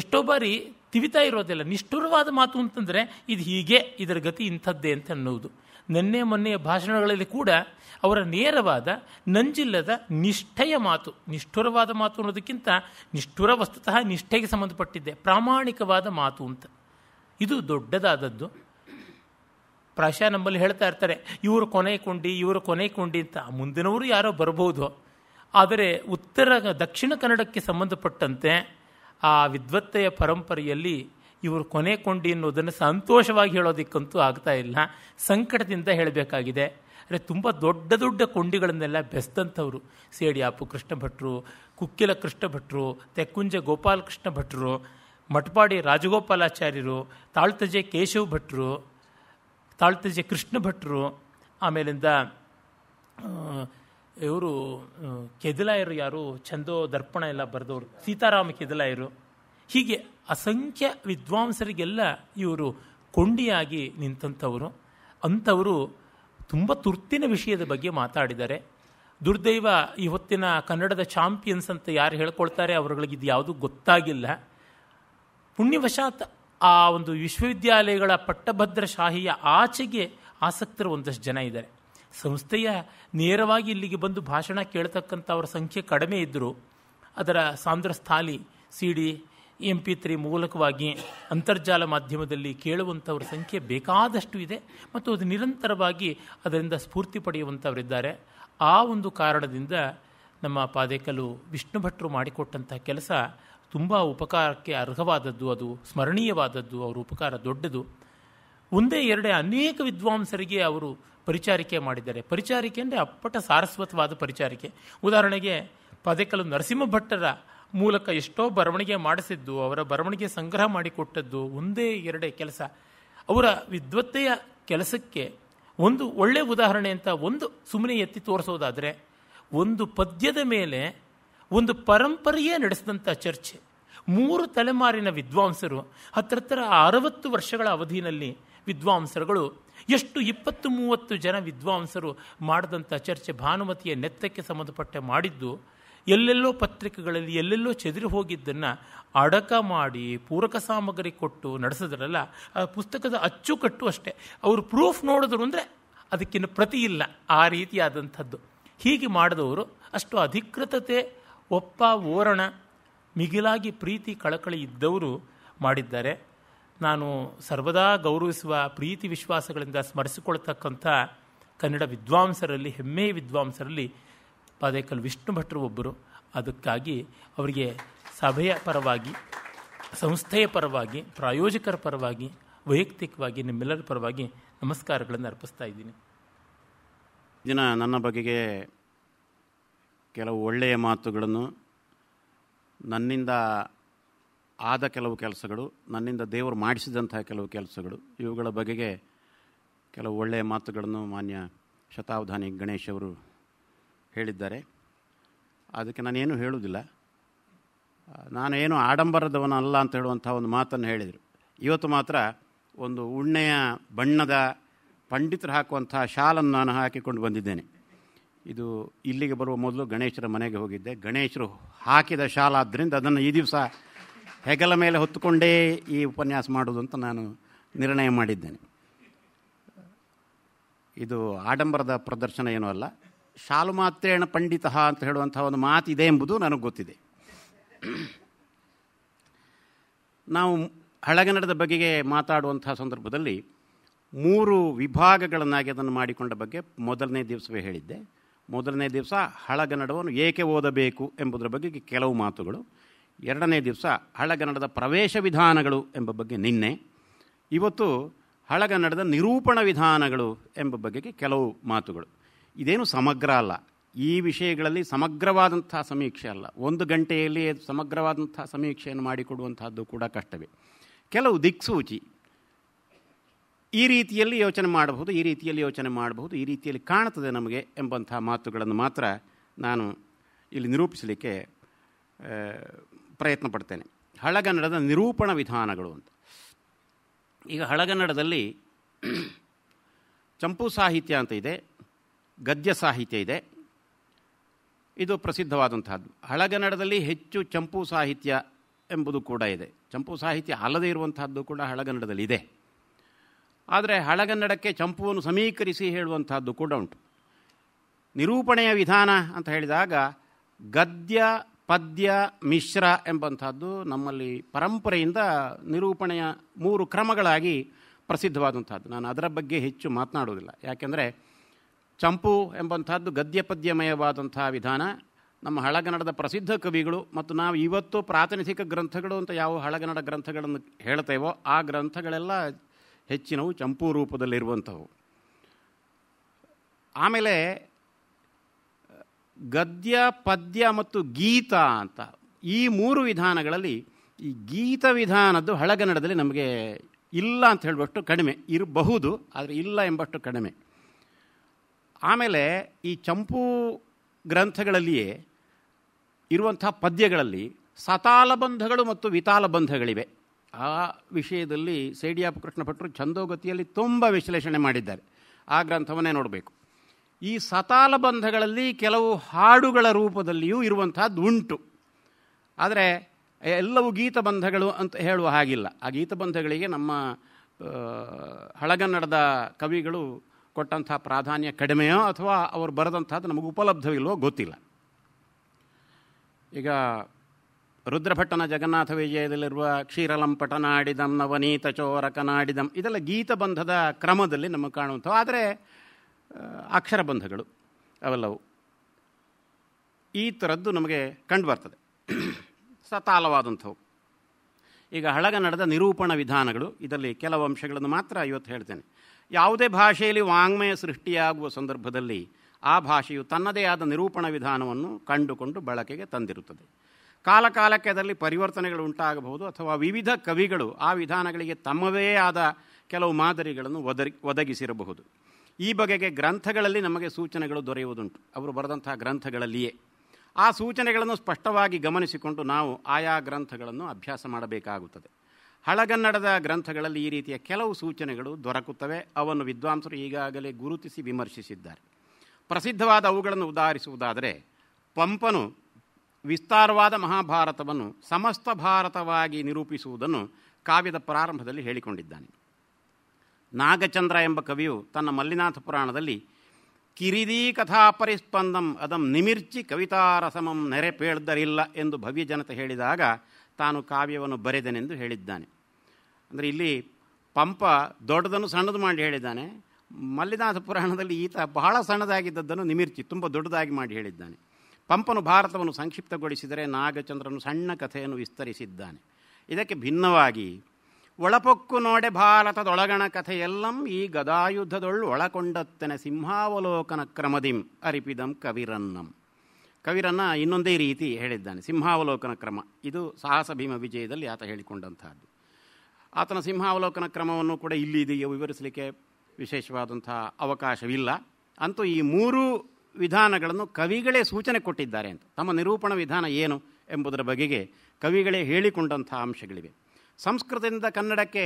ಎಷ್ಟೋ ಬಾರಿ ತಿವಿತಾ ಇರೋದಿಲ್ಲ ನಿಷ್ಠುರವಾದ ಮಾತು ಅಂತಂದರೆ ಇದು ಹೀಗೆ ಇದರ ಗತಿ ಇಂಥದ್ದೇ ಅಂತ ಅನ್ನೋದು ನೆನ್ನೆ ಮೊನ್ನೆಯ ಭಾಷಣಗಳಲ್ಲಿ ಕೂಡ ಅವರ ನೇರವಾದ ನಂಜಿಲ್ಲದ ನಿಷ್ಠೆಯ ಮಾತು ನಿಷ್ಠುರವಾದ ಮಾತು ಅನ್ನೋದಕ್ಕಿಂತ ನಿಷ್ಠುರ ವಸ್ತುತಃ ನಿಷ್ಠೆಗೆ ಸಂಬಂಧಪಟ್ಟಿದ್ದೆ ಪ್ರಾಮಾಣಿಕವಾದ ಮಾತು ಅಂತ ಇದು ದೊಡ್ಡದಾದದ್ದು ಪ್ರಾಶ ನಮ್ಮಲ್ಲಿ ಹೇಳ್ತಾ ಇರ್ತಾರೆ ಇವರು ಕೊನೆ ಕೊಂಡಿ ಇವರು ಕೊನೆ ಕೊಂಡಿ ಅಂತ ಮುಂದಿನವರು ಯಾರೋ ಬರಬಹುದು ಆದರೆ ಉತ್ತರ ದಕ್ಷಿಣ ಕನ್ನಡಕ್ಕೆ ಸಂಬಂಧಪಟ್ಟಂತೆ ಆ ವಿದ್ವತ್ತೆಯ ಪರಂಪರೆಯಲ್ಲಿ ಇವರು ಕೊನೆ ಕೊಂಡಿ ಅನ್ನೋದನ್ನು ಸಂತೋಷವಾಗಿ ಹೇಳೋದಕ್ಕಂತೂ ಆಗ್ತಾ ಇಲ್ಲ ಸಂಕಟದಿಂದ ಹೇಳಬೇಕಾಗಿದೆ ಅಂದರೆ ತುಂಬ ದೊಡ್ಡ ದೊಡ್ಡ ಕೊಂಡಿಗಳನ್ನೆಲ್ಲ ಬೆಸ್ತಂಥವ್ರು ಸೇಡಿಯಾಪು ಕೃಷ್ಣ ಭಟ್ರು ಕುಕ್ಕಿಲ ಕೃಷ್ಣ ಭಟ್ರು ತೆಕ್ಕುಂಜ ಗೋಪಾಲ ಕೃಷ್ಣ ಭಟ್ರು ಮಠಪಾಡಿ ರಾಜಗೋಪಾಲಾಚಾರ್ಯರು ತಾಳ್ತಜೆ ಕೇಶವ ಭಟ್ರು ತಾಳ್ತಜೆ ಕೃಷ್ಣ ಭಟ್ರು ಆಮೇಲಿಂದ ಇವರು ಕೆದಲಾಯರು ಯಾರು ಚಂದೋ ದರ್ಪಣ ಎಲ್ಲ ಬರೆದವರು ಸೀತಾರಾಮ ಕೆದಲಾಯರು ಹೀಗೆ ಅಸಂಖ್ಯ ವಿದ್ವಾಂಸರಿಗೆಲ್ಲ ಇವರು ಕೊಂಡಿಯಾಗಿ ನಿಂತವರು ಅಂಥವರು ತುಂಬ ತುರ್ತಿನ ವಿಷಯದ ಬಗ್ಗೆ ಮಾತಾಡಿದ್ದಾರೆ ದುರ್ದೈವ ಈ ಹೊತ್ತಿನ ಕನ್ನಡದ ಚಾಂಪಿಯನ್ಸ್ ಅಂತ ಯಾರು ಹೇಳ್ಕೊಳ್ತಾರೆ ಅವರುಗಳಿಗೆ ಇದು ಯಾವುದೂ ಗೊತ್ತಾಗಿಲ್ಲ ಪುಣ್ಯವಶಾತ್ ಆ ಒಂದು ವಿಶ್ವವಿದ್ಯಾಲಯಗಳ ಪಟ್ಟಭದ್ರ ಶಾಹಿಯ ಆಚೆಗೆ ಆಸಕ್ತರು ಒಂದಷ್ಟು ಜನ ಇದ್ದಾರೆ ಸಂಸ್ಥೆಯ ನೇರವಾಗಿ ಇಲ್ಲಿಗೆ ಬಂದು ಭಾಷಣ ಕೇಳ್ತಕ್ಕಂಥವ್ರ ಸಂಖ್ಯೆ ಕಡಿಮೆ ಇದ್ದರೂ ಅದರ ಸಾಂದ್ರ ಸ್ಥಾಲಿ C D M P three ಮೂಲಕವಾಗಿ ಅಂತರ್ಜಾಲ ಮಾಧ್ಯಮದಲ್ಲಿ ಕೇಳುವಂಥವ್ರ ಸಂಖ್ಯೆ ಬೇಕಾದಷ್ಟು ಇದೆ ಮತ್ತು ಅದು ನಿರಂತರವಾಗಿ ಅದರಿಂದ ಸ್ಫೂರ್ತಿ ಪಡೆಯುವಂಥವರಿದ್ದಾರೆ ಆ ಒಂದು ಕಾರಣದಿಂದ ನಮ್ಮ ಪಾದೇಕಲು ವಿಷ್ಣು ಭಟ್ರು ಮಾಡಿಕೊಟ್ಟಂತಹ ಕೆಲಸ ತುಂಬ ಉಪಕಾರಕ್ಕೆ ಅರ್ಹವಾದದ್ದು ಅದು ಸ್ಮರಣೀಯವಾದದ್ದು ಅವರ ಉಪಕಾರ ದೊಡ್ಡದು ಒಂದೇ ಎರಡೇ ಅನೇಕ ವಿದ್ವಾಂಸರಿಗೆ ಅವರು ಪರಿಚಾರಿಕೆ ಮಾಡಿದ್ದಾರೆ ಪರಿಚಾರಿಕೆ ಅಂದರೆ ಅಪ್ಪಟ ಸಾರಸ್ವತವಾದ ಪರಿಚಾರಿಕೆ ಉದಾಹರಣೆಗೆ ಪದೆಕಲು ನರಸಿಂಹ ಭಟ್ಟರ ಮೂಲಕ ಎಷ್ಟೋ ಬರವಣಿಗೆ ಮಾಡಿಸಿದ್ದು ಅವರ ಬರವಣಿಗೆ ಸಂಗ್ರಹ ಮಾಡಿಕೊಟ್ಟದ್ದು ಒಂದೇ ಎರಡೇ ಕೆಲಸ ಅವರ ವಿದ್ವತ್ತೆಯ ಕೆಲಸಕ್ಕೆ ಒಂದು ಒಳ್ಳೆಯ ಉದಾಹರಣೆ ಅಂತ ಒಂದು ಸುಮ್ಮನೆ ಎತ್ತಿ ತೋರಿಸೋದಾದರೆ ಒಂದು ಪದ್ಯದ ಮೇಲೆ ಒಂದು ಪರಂಪರೆಯೇ ನಡೆಸಿದಂಥ ಚರ್ಚೆ ಮೂರು ತಲೆಮಾರಿನ ವಿದ್ವಾಂಸರು ಹತ್ತಿರ ಹತ್ತಿರ ಅರವತ್ತು ವರ್ಷಗಳ ಅವಧಿಯಲ್ಲಿ ವಿದ್ವಾಂಸರುಗಳು ಎಷ್ಟು ಇಪ್ಪತ್ತು ಮೂವತ್ತು ಜನ ವಿದ್ವಾಂಸರು ಮಾಡಿದಂಥ ಚರ್ಚೆ ಭಾನುಮತಿಯ ನೆತ್ತಕ್ಕೆ ಸಂಬಂಧಪಟ್ಟ ಮಾಡಿದ್ದು ಎಲ್ಲೆಲ್ಲೋ ಪತ್ರಿಕೆಗಳಲ್ಲಿ ಎಲ್ಲೆಲ್ಲೋ ಚದುರಿ ಹೋಗಿದ್ದನ್ನು ಅಡಕ ಮಾಡಿ ಪೂರಕ ಸಾಮಗ್ರಿ ಕೊಟ್ಟು ನಡೆಸಿದ್ರಲ್ಲ ಆ ಪುಸ್ತಕದ ಅಚ್ಚುಕಟ್ಟು ಅಷ್ಟೇ ಅವರು ಪ್ರೂಫ್ ನೋಡಿದ್ರು ಅಂದರೆ ಅದಕ್ಕಿಂತ ಪ್ರತಿ ಇಲ್ಲ ಆ ರೀತಿಯಾದಂಥದ್ದು ಹೀಗೆ ಮಾಡಿದವರು ಅಷ್ಟು ಅಧಿಕೃತತೆ ಒಪ್ಪ ಓರಣ ಮಿಗಿಲಾಗಿ ಪ್ರೀತಿ ಕಳಕಳಿ ಇದ್ದವರು ಮಾಡಿದ್ದಾರೆ ನಾನು ಸರ್ವದಾ ಗೌರವಿಸುವ ಪ್ರೀತಿ ವಿಶ್ವಾಸಗಳಿಂದ ಸ್ಮರಿಸಿಕೊಳ್ತಕ್ಕಂಥ ಕನ್ನಡ ವಿದ್ವಾಂಸರಲ್ಲಿ ಹೆಮ್ಮೆಯ ವಿದ್ವಾಂಸರಲ್ಲಿ ಪಾದೇಕಲ್ ವಿಷ್ಣು ಭಟ್ರು ಒಬ್ಬರು ಅದಕ್ಕಾಗಿ ಅವರಿಗೆ ಸಭೆಯ ಪರವಾಗಿ ಸಂಸ್ಥೆಯ ಪರವಾಗಿ ಪ್ರಾಯೋಜಕರ ಪರವಾಗಿ ವೈಯಕ್ತಿಕವಾಗಿ ನಿಮ್ಮೆಲ್ಲರ ಪರವಾಗಿ ನಮಸ್ಕಾರಗಳನ್ನು ಅರ್ಪಿಸ್ತಾ ಇದ್ದೀನಿ ದಿನ ನನ್ನ ಬಗೆಗೆ ಕೆಲವು ಒಳ್ಳೆಯ ಮಾತುಗಳನ್ನು ನನ್ನಿಂದ ಆದ ಕೆಲವು ಕೆಲಸಗಳು ನನ್ನಿಂದ ದೇವರು ಮಾಡಿಸಿದಂತಹ ಕೆಲವು ಕೆಲಸಗಳು ಇವುಗಳ ಬಗೆಗೆ ಕೆಲವು ಒಳ್ಳೆಯ ಮಾತುಗಳನ್ನು ಮಾನ್ಯ ಶತಾವಧಾನಿ ಗಣೇಶ್ ಅವರು ಹೇಳಿದ್ದಾರೆ ಅದಕ್ಕೆ ನಾನೇನು ಹೇಳುವುದಿಲ್ಲ ನಾನೇನು ಆಡಂಬರದವನಲ್ಲ ಅಂತ ಹೇಳುವಂಥ ಒಂದು ಮಾತನ್ನು ಹೇಳಿದರು ಇವತ್ತು ಮಾತ್ರ ಒಂದು ಉಣ್ಣೆಯ ಬಣ್ಣದ ಪಂಡಿತರು ಹಾಕುವಂಥ ಶಾಲನ್ನು ನಾನು ಹಾಕಿಕೊಂಡು ಬಂದಿದ್ದೇನೆ ಇದು ಇಲ್ಲಿಗೆ ಬರುವ ಮೊದಲು ಗಣೇಶರ ಮನೆಗೆ ಹೋಗಿದ್ದೆ ಗಣೇಶರು ಹಾಕಿದ ಶಾಲಾದ್ದರಿಂದ ಅದನ್ನು ಈ ದಿವಸ ಹೆಗಲ ಮೇಲೆ ಹೊತ್ತುಕೊಂಡೇ ಈ ಉಪನ್ಯಾಸ ಮಾಡೋದು ಅಂತ ನಾನು ನಿರ್ಣಯ ಮಾಡಿದ್ದೇನೆ ಇದು ಆಡಂಬರದ ಪ್ರದರ್ಶನ ಏನೂ ಅಲ್ಲ ಶಾಲು ಮಾತ್ರೇಣ ಪಂಡಿತ ಅಂತ ಹೇಳುವಂಥ ಒಂದು ಮಾತಿದೆ ಎಂಬುದು ನನಗೆ ಗೊತ್ತಿದೆ ನಾವು ಹಳಗನ್ನಡದ ಬಗೆಗೆ ಮಾತಾಡುವಂಥ ಸಂದರ್ಭದಲ್ಲಿ ಮೂರು ವಿಭಾಗಗಳನ್ನಾಗಿ ಅದನ್ನು ಮಾಡಿಕೊಂಡ ಬಗ್ಗೆ ಮೊದಲನೇ ದಿವಸವೇ ಹೇಳಿದ್ದೆ ಮೊದಲನೇ ದಿವಸ ಹಳಗನ್ನಡವನ್ನು ಏಕೆ ಓದಬೇಕು ಎಂಬುದರ ಬಗ್ಗೆ ಕೆಲವು ಮಾತುಗಳು ಎರಡನೇ ದಿವಸ ಹಳಗನ್ನಡದ ಪ್ರವೇಶ ವಿಧಾನಗಳು ಎಂಬ ಬಗ್ಗೆ ನಿನ್ನೆ ಇವತ್ತು ಹಳಗನ್ನಡದ ನಿರೂಪಣ ವಿಧಾನಗಳು ಎಂಬ ಬಗ್ಗೆ ಕೆಲವು ಮಾತುಗಳು ಇದೇನು ಸಮಗ್ರ ಅಲ್ಲ ಈ ವಿಷಯಗಳಲ್ಲಿ ಸಮಗ್ರವಾದಂಥ ಸಮೀಕ್ಷೆ ಅಲ್ಲ ಒಂದು ಗಂಟೆಯಲ್ಲಿ ಸಮಗ್ರವಾದಂಥ ಸಮೀಕ್ಷೆಯನ್ನು ಮಾಡಿಕೊಡುವಂತಹದ್ದು ಕೂಡ ಕಷ್ಟವೇ ಕೆಲವು ದಿಕ್ಸೂಚಿ ಈ ರೀತಿಯಲ್ಲಿ ಯೋಚನೆ ಮಾಡಬಹುದು ಈ ರೀತಿಯಲ್ಲಿ ಯೋಚನೆ ಮಾಡಬಹುದು ಈ ರೀತಿಯಲ್ಲಿ ಕಾಣ್ತದೆ ನಮಗೆ ಎಂಬಂತಹ ಮಾತುಗಳನ್ನು ಮಾತ್ರ ನಾನು ಇಲ್ಲಿ ನಿರೂಪಿಸಲಿಕ್ಕೆ ಪ್ರಯತ್ನ ಪಡ್ತೇನೆ ಹಳಗನ್ನಡದ ನಿರೂಪಣ ವಿಧಾನಗಳು ಅಂತ ಈಗ ಹಳಗನ್ನಡದಲ್ಲಿ ಚಂಪು ಸಾಹಿತ್ಯ ಅಂತ ಇದೆ ಗದ್ಯ ಸಾಹಿತ್ಯ ಇದೆ ಇದು ಪ್ರಸಿದ್ಧವಾದಂತಹದ್ದು ಹಳಗನ್ನಡದಲ್ಲಿ ಹೆಚ್ಚು ಚಂಪು ಸಾಹಿತ್ಯ ಎಂಬುದು ಕೂಡ ಇದೆ ಚಂಪು ಸಾಹಿತ್ಯ ಅಲ್ಲದೇ ಇರುವಂತಹದ್ದು ಕೂಡ ಹಳಗನ್ನಡದಲ್ಲಿ ಇದೆ ಆದರೆ ಹಳಗನ್ನಡಕ್ಕೆ ಚಂಪುವನ್ನು ಸಮೀಕರಿಸಿ ಹೇಳುವಂತಹದ್ದು ಕೂಡ ಉಂಟು ನಿರೂಪಣೆಯ ವಿಧಾನ ಅಂತ ಹೇಳಿದಾಗ ಗದ್ಯ ಪದ್ಯ ಮಿಶ್ರ ಎಂಬಂಥದ್ದು ನಮ್ಮಲ್ಲಿ ಪರಂಪರೆಯಿಂದ ನಿರೂಪಣೆಯ ಮೂರು ಕ್ರಮಗಳಾಗಿ ಪ್ರಸಿದ್ಧವಾದಂಥದ್ದು ನಾನು ಅದರ ಬಗ್ಗೆ ಹೆಚ್ಚು ಮಾತನಾಡುವುದಿಲ್ಲ ಯಾಕೆಂದರೆ ಚಂಪು ಎಂಬಂಥದ್ದು ಗದ್ಯಪದ್ಯಮಯವಾದಂಥ ವಿಧಾನ ನಮ್ಮ ಹಳಗನ್ನಡದ ಪ್ರಸಿದ್ಧ ಕವಿಗಳು ಮತ್ತು ನಾವು ಇವತ್ತು ಪ್ರಾತಿನಿಧಿಕ ಗ್ರಂಥಗಳು ಅಂತ ಯಾವ ಹಳಗನ್ನಡ ಗ್ರಂಥಗಳನ್ನು ಹೇಳ್ತೇವೋ ಆ ಗ್ರಂಥಗಳೆಲ್ಲ ಹೆಚ್ಚಿನವು ಚಂಪು ರೂಪದಲ್ಲಿರುವಂಥವು ಆಮೇಲೆ ಗದ್ಯ ಪದ್ಯ ಮತ್ತು ಗೀತ ಅಂತ ಈ ಮೂರು ವಿಧಾನಗಳಲ್ಲಿ ಈ ಗೀತ ವಿಧಾನದ್ದು ಹಳಗನ್ನಡದಲ್ಲಿ ನಮಗೆ ಇಲ್ಲ ಅಂತ ಹೇಳುವಷ್ಟು ಕಡಿಮೆ ಇರಬಹುದು ಆದರೆ ಇಲ್ಲ ಎಂಬಷ್ಟು ಕಡಿಮೆ ಆಮೇಲೆ ಈ ಚಂಪು ಗ್ರಂಥಗಳಲ್ಲಿಯೇ ಇರುವಂಥ ಪದ್ಯಗಳಲ್ಲಿ ಸತಾಲ ಬಂಧಗಳು ಮತ್ತು ವಿತಾಲ ಬಂಧಗಳಿವೆ ಆ ವಿಷಯದಲ್ಲಿ ಸೇಡಿಯಾಪ ಭಟ್ರು ಛಂದೋಗತಿಯಲ್ಲಿ ತುಂಬ ವಿಶ್ಲೇಷಣೆ ಮಾಡಿದ್ದಾರೆ ಆ ಗ್ರಂಥವನ್ನೇ ನೋಡಬೇಕು ಈ ಸತಾಲ ಬಂಧಗಳಲ್ಲಿ ಕೆಲವು ಹಾಡುಗಳ ರೂಪದಲ್ಲಿಯೂ ಇರುವಂತಹದ್ದು ಉಂಟು ಆದರೆ ಎಲ್ಲವೂ ಗೀತಬಂಧಗಳು ಅಂತ ಹೇಳುವ ಹಾಗಿಲ್ಲ ಆ ಗೀತಬಂಧಗಳಿಗೆ ನಮ್ಮ ಹಳಗನ್ನಡದ ಕವಿಗಳು ಕೊಟ್ಟಂತಹ ಪ್ರಾಧಾನ್ಯ ಕಡಿಮೆಯೋ ಅಥವಾ ಅವರು ಬರೆದಂಥದ್ದು ನಮಗೆ ಉಪಲಬ್ಧವಿಲ್ವೋ ಗೊತ್ತಿಲ್ಲ ಈಗ ರುದ್ರಭಟ್ಟನ ಜಗನ್ನಾಥ ವಿಜಯದಲ್ಲಿರುವ ಕ್ಷೀರಲಂಪಟನಾಡಿದಂ ನವನೀತ ಚೋರಕನಾಡಿದಂ ಇದೆಲ್ಲ ಗೀತಬಂಧದ ಕ್ರಮದಲ್ಲಿ ನಮಗೆ ಕಾಣುವಂಥವು ಆದರೆ ಅಕ್ಷರಬಂಧಗಳು ಅವೆಲ್ಲವು ಈ ಥರದ್ದು ನಮಗೆ ಕಂಡುಬರ್ತದೆ ಸತಾಲವಾದಂಥವು ಈಗ ನಡೆದ ನಿರೂಪಣ ವಿಧಾನಗಳು ಇದರಲ್ಲಿ ಕೆಲವು ಅಂಶಗಳನ್ನು ಮಾತ್ರ ಇವತ್ತು ಹೇಳ್ತೇನೆ ಯಾವುದೇ ಭಾಷೆಯಲ್ಲಿ ವಾಂಗ್ಮಯ ಸೃಷ್ಟಿಯಾಗುವ ಸಂದರ್ಭದಲ್ಲಿ ಆ ಭಾಷೆಯು ತನ್ನದೇ ಆದ ನಿರೂಪಣ ವಿಧಾನವನ್ನು ಕಂಡುಕೊಂಡು ಬಳಕೆಗೆ ತಂದಿರುತ್ತದೆ ಕಾಲಕಾಲಕ್ಕೆ ಅದರಲ್ಲಿ ಪರಿವರ್ತನೆಗಳು ಉಂಟಾಗಬಹುದು ಅಥವಾ ವಿವಿಧ ಕವಿಗಳು ಆ ವಿಧಾನಗಳಿಗೆ ತಮ್ಮದೇ ಆದ ಕೆಲವು ಮಾದರಿಗಳನ್ನು ಒದಗಿ ಒದಗಿಸಿರಬಹುದು ಈ ಬಗೆಗೆ ಗ್ರಂಥಗಳಲ್ಲಿ ನಮಗೆ ಸೂಚನೆಗಳು ದೊರೆಯುವುದುಂಟು ಅವರು ಬರೆದಂತಹ ಗ್ರಂಥಗಳಲ್ಲಿಯೇ ಆ ಸೂಚನೆಗಳನ್ನು ಸ್ಪಷ್ಟವಾಗಿ ಗಮನಿಸಿಕೊಂಡು ನಾವು ಆಯಾ ಗ್ರಂಥಗಳನ್ನು ಅಭ್ಯಾಸ ಮಾಡಬೇಕಾಗುತ್ತದೆ ಹಳಗನ್ನಡದ ಗ್ರಂಥಗಳಲ್ಲಿ ಈ ರೀತಿಯ ಕೆಲವು ಸೂಚನೆಗಳು ದೊರಕುತ್ತವೆ ಅವನ್ನು ವಿದ್ವಾಂಸರು ಈಗಾಗಲೇ ಗುರುತಿಸಿ ವಿಮರ್ಶಿಸಿದ್ದಾರೆ ಪ್ರಸಿದ್ಧವಾದ ಅವುಗಳನ್ನು ಉದಾಹರಿಸುವುದಾದರೆ ಪಂಪನು ವಿಸ್ತಾರವಾದ ಮಹಾಭಾರತವನ್ನು ಸಮಸ್ತ ಭಾರತವಾಗಿ ನಿರೂಪಿಸುವುದನ್ನು ಕಾವ್ಯದ ಪ್ರಾರಂಭದಲ್ಲಿ ಹೇಳಿಕೊಂಡಿದ್ದಾನೆ ನಾಗಚಂದ್ರ ಎಂಬ ಕವಿಯು ತನ್ನ ಮಲ್ಲಿನಾಥ ಪುರಾಣದಲ್ಲಿ ಕಿರಿದೀ ಕಥಾ ಪರಿಸ್ಪಂದಂ ಅದಂ ನಿಮಿರ್ಚಿ ಕವಿತಾರಸಮಂ ನೆರೆಪೇಳ್ದರಿಲ್ಲ ಎಂದು ಭವ್ಯ ಜನತೆ ಹೇಳಿದಾಗ ತಾನು ಕಾವ್ಯವನ್ನು ಬರೆದನೆಂದು ಹೇಳಿದ್ದಾನೆ ಅಂದರೆ ಇಲ್ಲಿ ಪಂಪ ದೊಡ್ಡದನ್ನು ಸಣ್ಣದು ಮಾಡಿ ಹೇಳಿದ್ದಾನೆ ಮಲ್ಲಿನಾಥ ಪುರಾಣದಲ್ಲಿ ಈತ ಬಹಳ ಸಣ್ಣದಾಗಿದ್ದದ್ದನ್ನು ನಿಮಿರ್ಚಿ ತುಂಬ ದೊಡ್ಡದಾಗಿ ಮಾಡಿ ಹೇಳಿದ್ದಾನೆ ಪಂಪನು ಭಾರತವನ್ನು ಸಂಕ್ಷಿಪ್ತಗೊಳಿಸಿದರೆ ನಾಗಚಂದ್ರನು ಸಣ್ಣ ಕಥೆಯನ್ನು ವಿಸ್ತರಿಸಿದ್ದಾನೆ ಇದಕ್ಕೆ ಭಿನ್ನವಾಗಿ ಒಳಪೊಕ್ಕು ನೋಡೆ ಭಾರತದೊಳಗಣ ಕಥೆಯೆಲ್ಲಂ ಈ ಗದಾಯುದ್ಧದೊಳ್ಳು ಒಳಕೊಂಡತ್ತನೆ ಸಿಂಹಾವಲೋಕನ ಕ್ರಮದಿಂ ಅರಿಪಿದಂ ಕವಿರನ್ನಂ ಕವಿರನ್ನ ಇನ್ನೊಂದೇ ರೀತಿ ಹೇಳಿದ್ದಾನೆ ಸಿಂಹಾವಲೋಕನ ಕ್ರಮ ಇದು ಸಾಹಸ ಭೀಮ ವಿಜಯದಲ್ಲಿ ಆತ ಹೇಳಿಕೊಂಡಂತಹದ್ದು ಆತನ ಸಿಂಹಾವಲೋಕನ ಕ್ರಮವನ್ನು ಕೂಡ ಇಲ್ಲಿ ಇದೀಗ ವಿವರಿಸಲಿಕ್ಕೆ ವಿಶೇಷವಾದಂತಹ ಅವಕಾಶವಿಲ್ಲ ಅಂತೂ ಈ ಮೂರು ವಿಧಾನಗಳನ್ನು ಕವಿಗಳೇ ಸೂಚನೆ ಕೊಟ್ಟಿದ್ದಾರೆ ಅಂತ ತಮ್ಮ ನಿರೂಪಣ ವಿಧಾನ ಏನು ಎಂಬುದರ ಬಗೆಗೆ ಕವಿಗಳೇ ಹೇಳಿಕೊಂಡಂಥ ಅಂಶಗಳಿವೆ ಸಂಸ್ಕೃತದಿಂದ ಕನ್ನಡಕ್ಕೆ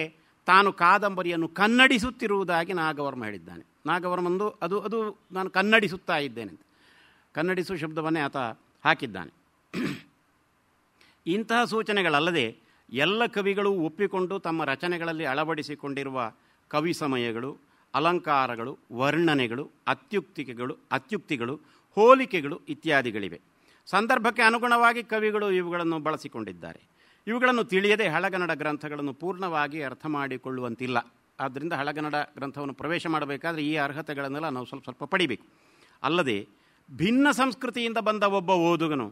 ತಾನು ಕಾದಂಬರಿಯನ್ನು ಕನ್ನಡಿಸುತ್ತಿರುವುದಾಗಿ ನಾಗವರ್ಮ ಹೇಳಿದ್ದಾನೆ ನಾಗವರ್ಮಂದು ಅದು ಅದು ನಾನು ಕನ್ನಡಿಸುತ್ತಾ ಇದ್ದೇನೆ ಕನ್ನಡಿಸು ಶಬ್ದವನ್ನೇ ಆತ ಹಾಕಿದ್ದಾನೆ ಇಂತಹ ಸೂಚನೆಗಳಲ್ಲದೆ ಎಲ್ಲ ಕವಿಗಳು ಒಪ್ಪಿಕೊಂಡು ತಮ್ಮ ರಚನೆಗಳಲ್ಲಿ ಅಳವಡಿಸಿಕೊಂಡಿರುವ ಕವಿ ಸಮಯಗಳು ಅಲಂಕಾರಗಳು ವರ್ಣನೆಗಳು ಅತ್ಯುಕ್ತಿಕೆಗಳು ಅತ್ಯುಕ್ತಿಗಳು ಹೋಲಿಕೆಗಳು ಇತ್ಯಾದಿಗಳಿವೆ ಸಂದರ್ಭಕ್ಕೆ ಅನುಗುಣವಾಗಿ ಕವಿಗಳು ಇವುಗಳನ್ನು ಬಳಸಿಕೊಂಡಿದ್ದಾರೆ ಇವುಗಳನ್ನು ತಿಳಿಯದೆ ಹಳಗನ್ನಡ ಗ್ರಂಥಗಳನ್ನು ಪೂರ್ಣವಾಗಿ ಅರ್ಥ ಮಾಡಿಕೊಳ್ಳುವಂತಿಲ್ಲ ಆದ್ದರಿಂದ ಹಳಗನ್ನಡ ಗ್ರಂಥವನ್ನು ಪ್ರವೇಶ ಮಾಡಬೇಕಾದರೆ ಈ ಅರ್ಹತೆಗಳನ್ನೆಲ್ಲ ನಾವು ಸ್ವಲ್ಪ ಸ್ವಲ್ಪ ಪಡಿಬೇಕು ಅಲ್ಲದೆ ಭಿನ್ನ ಸಂಸ್ಕೃತಿಯಿಂದ ಬಂದ ಒಬ್ಬ ಓದುಗನು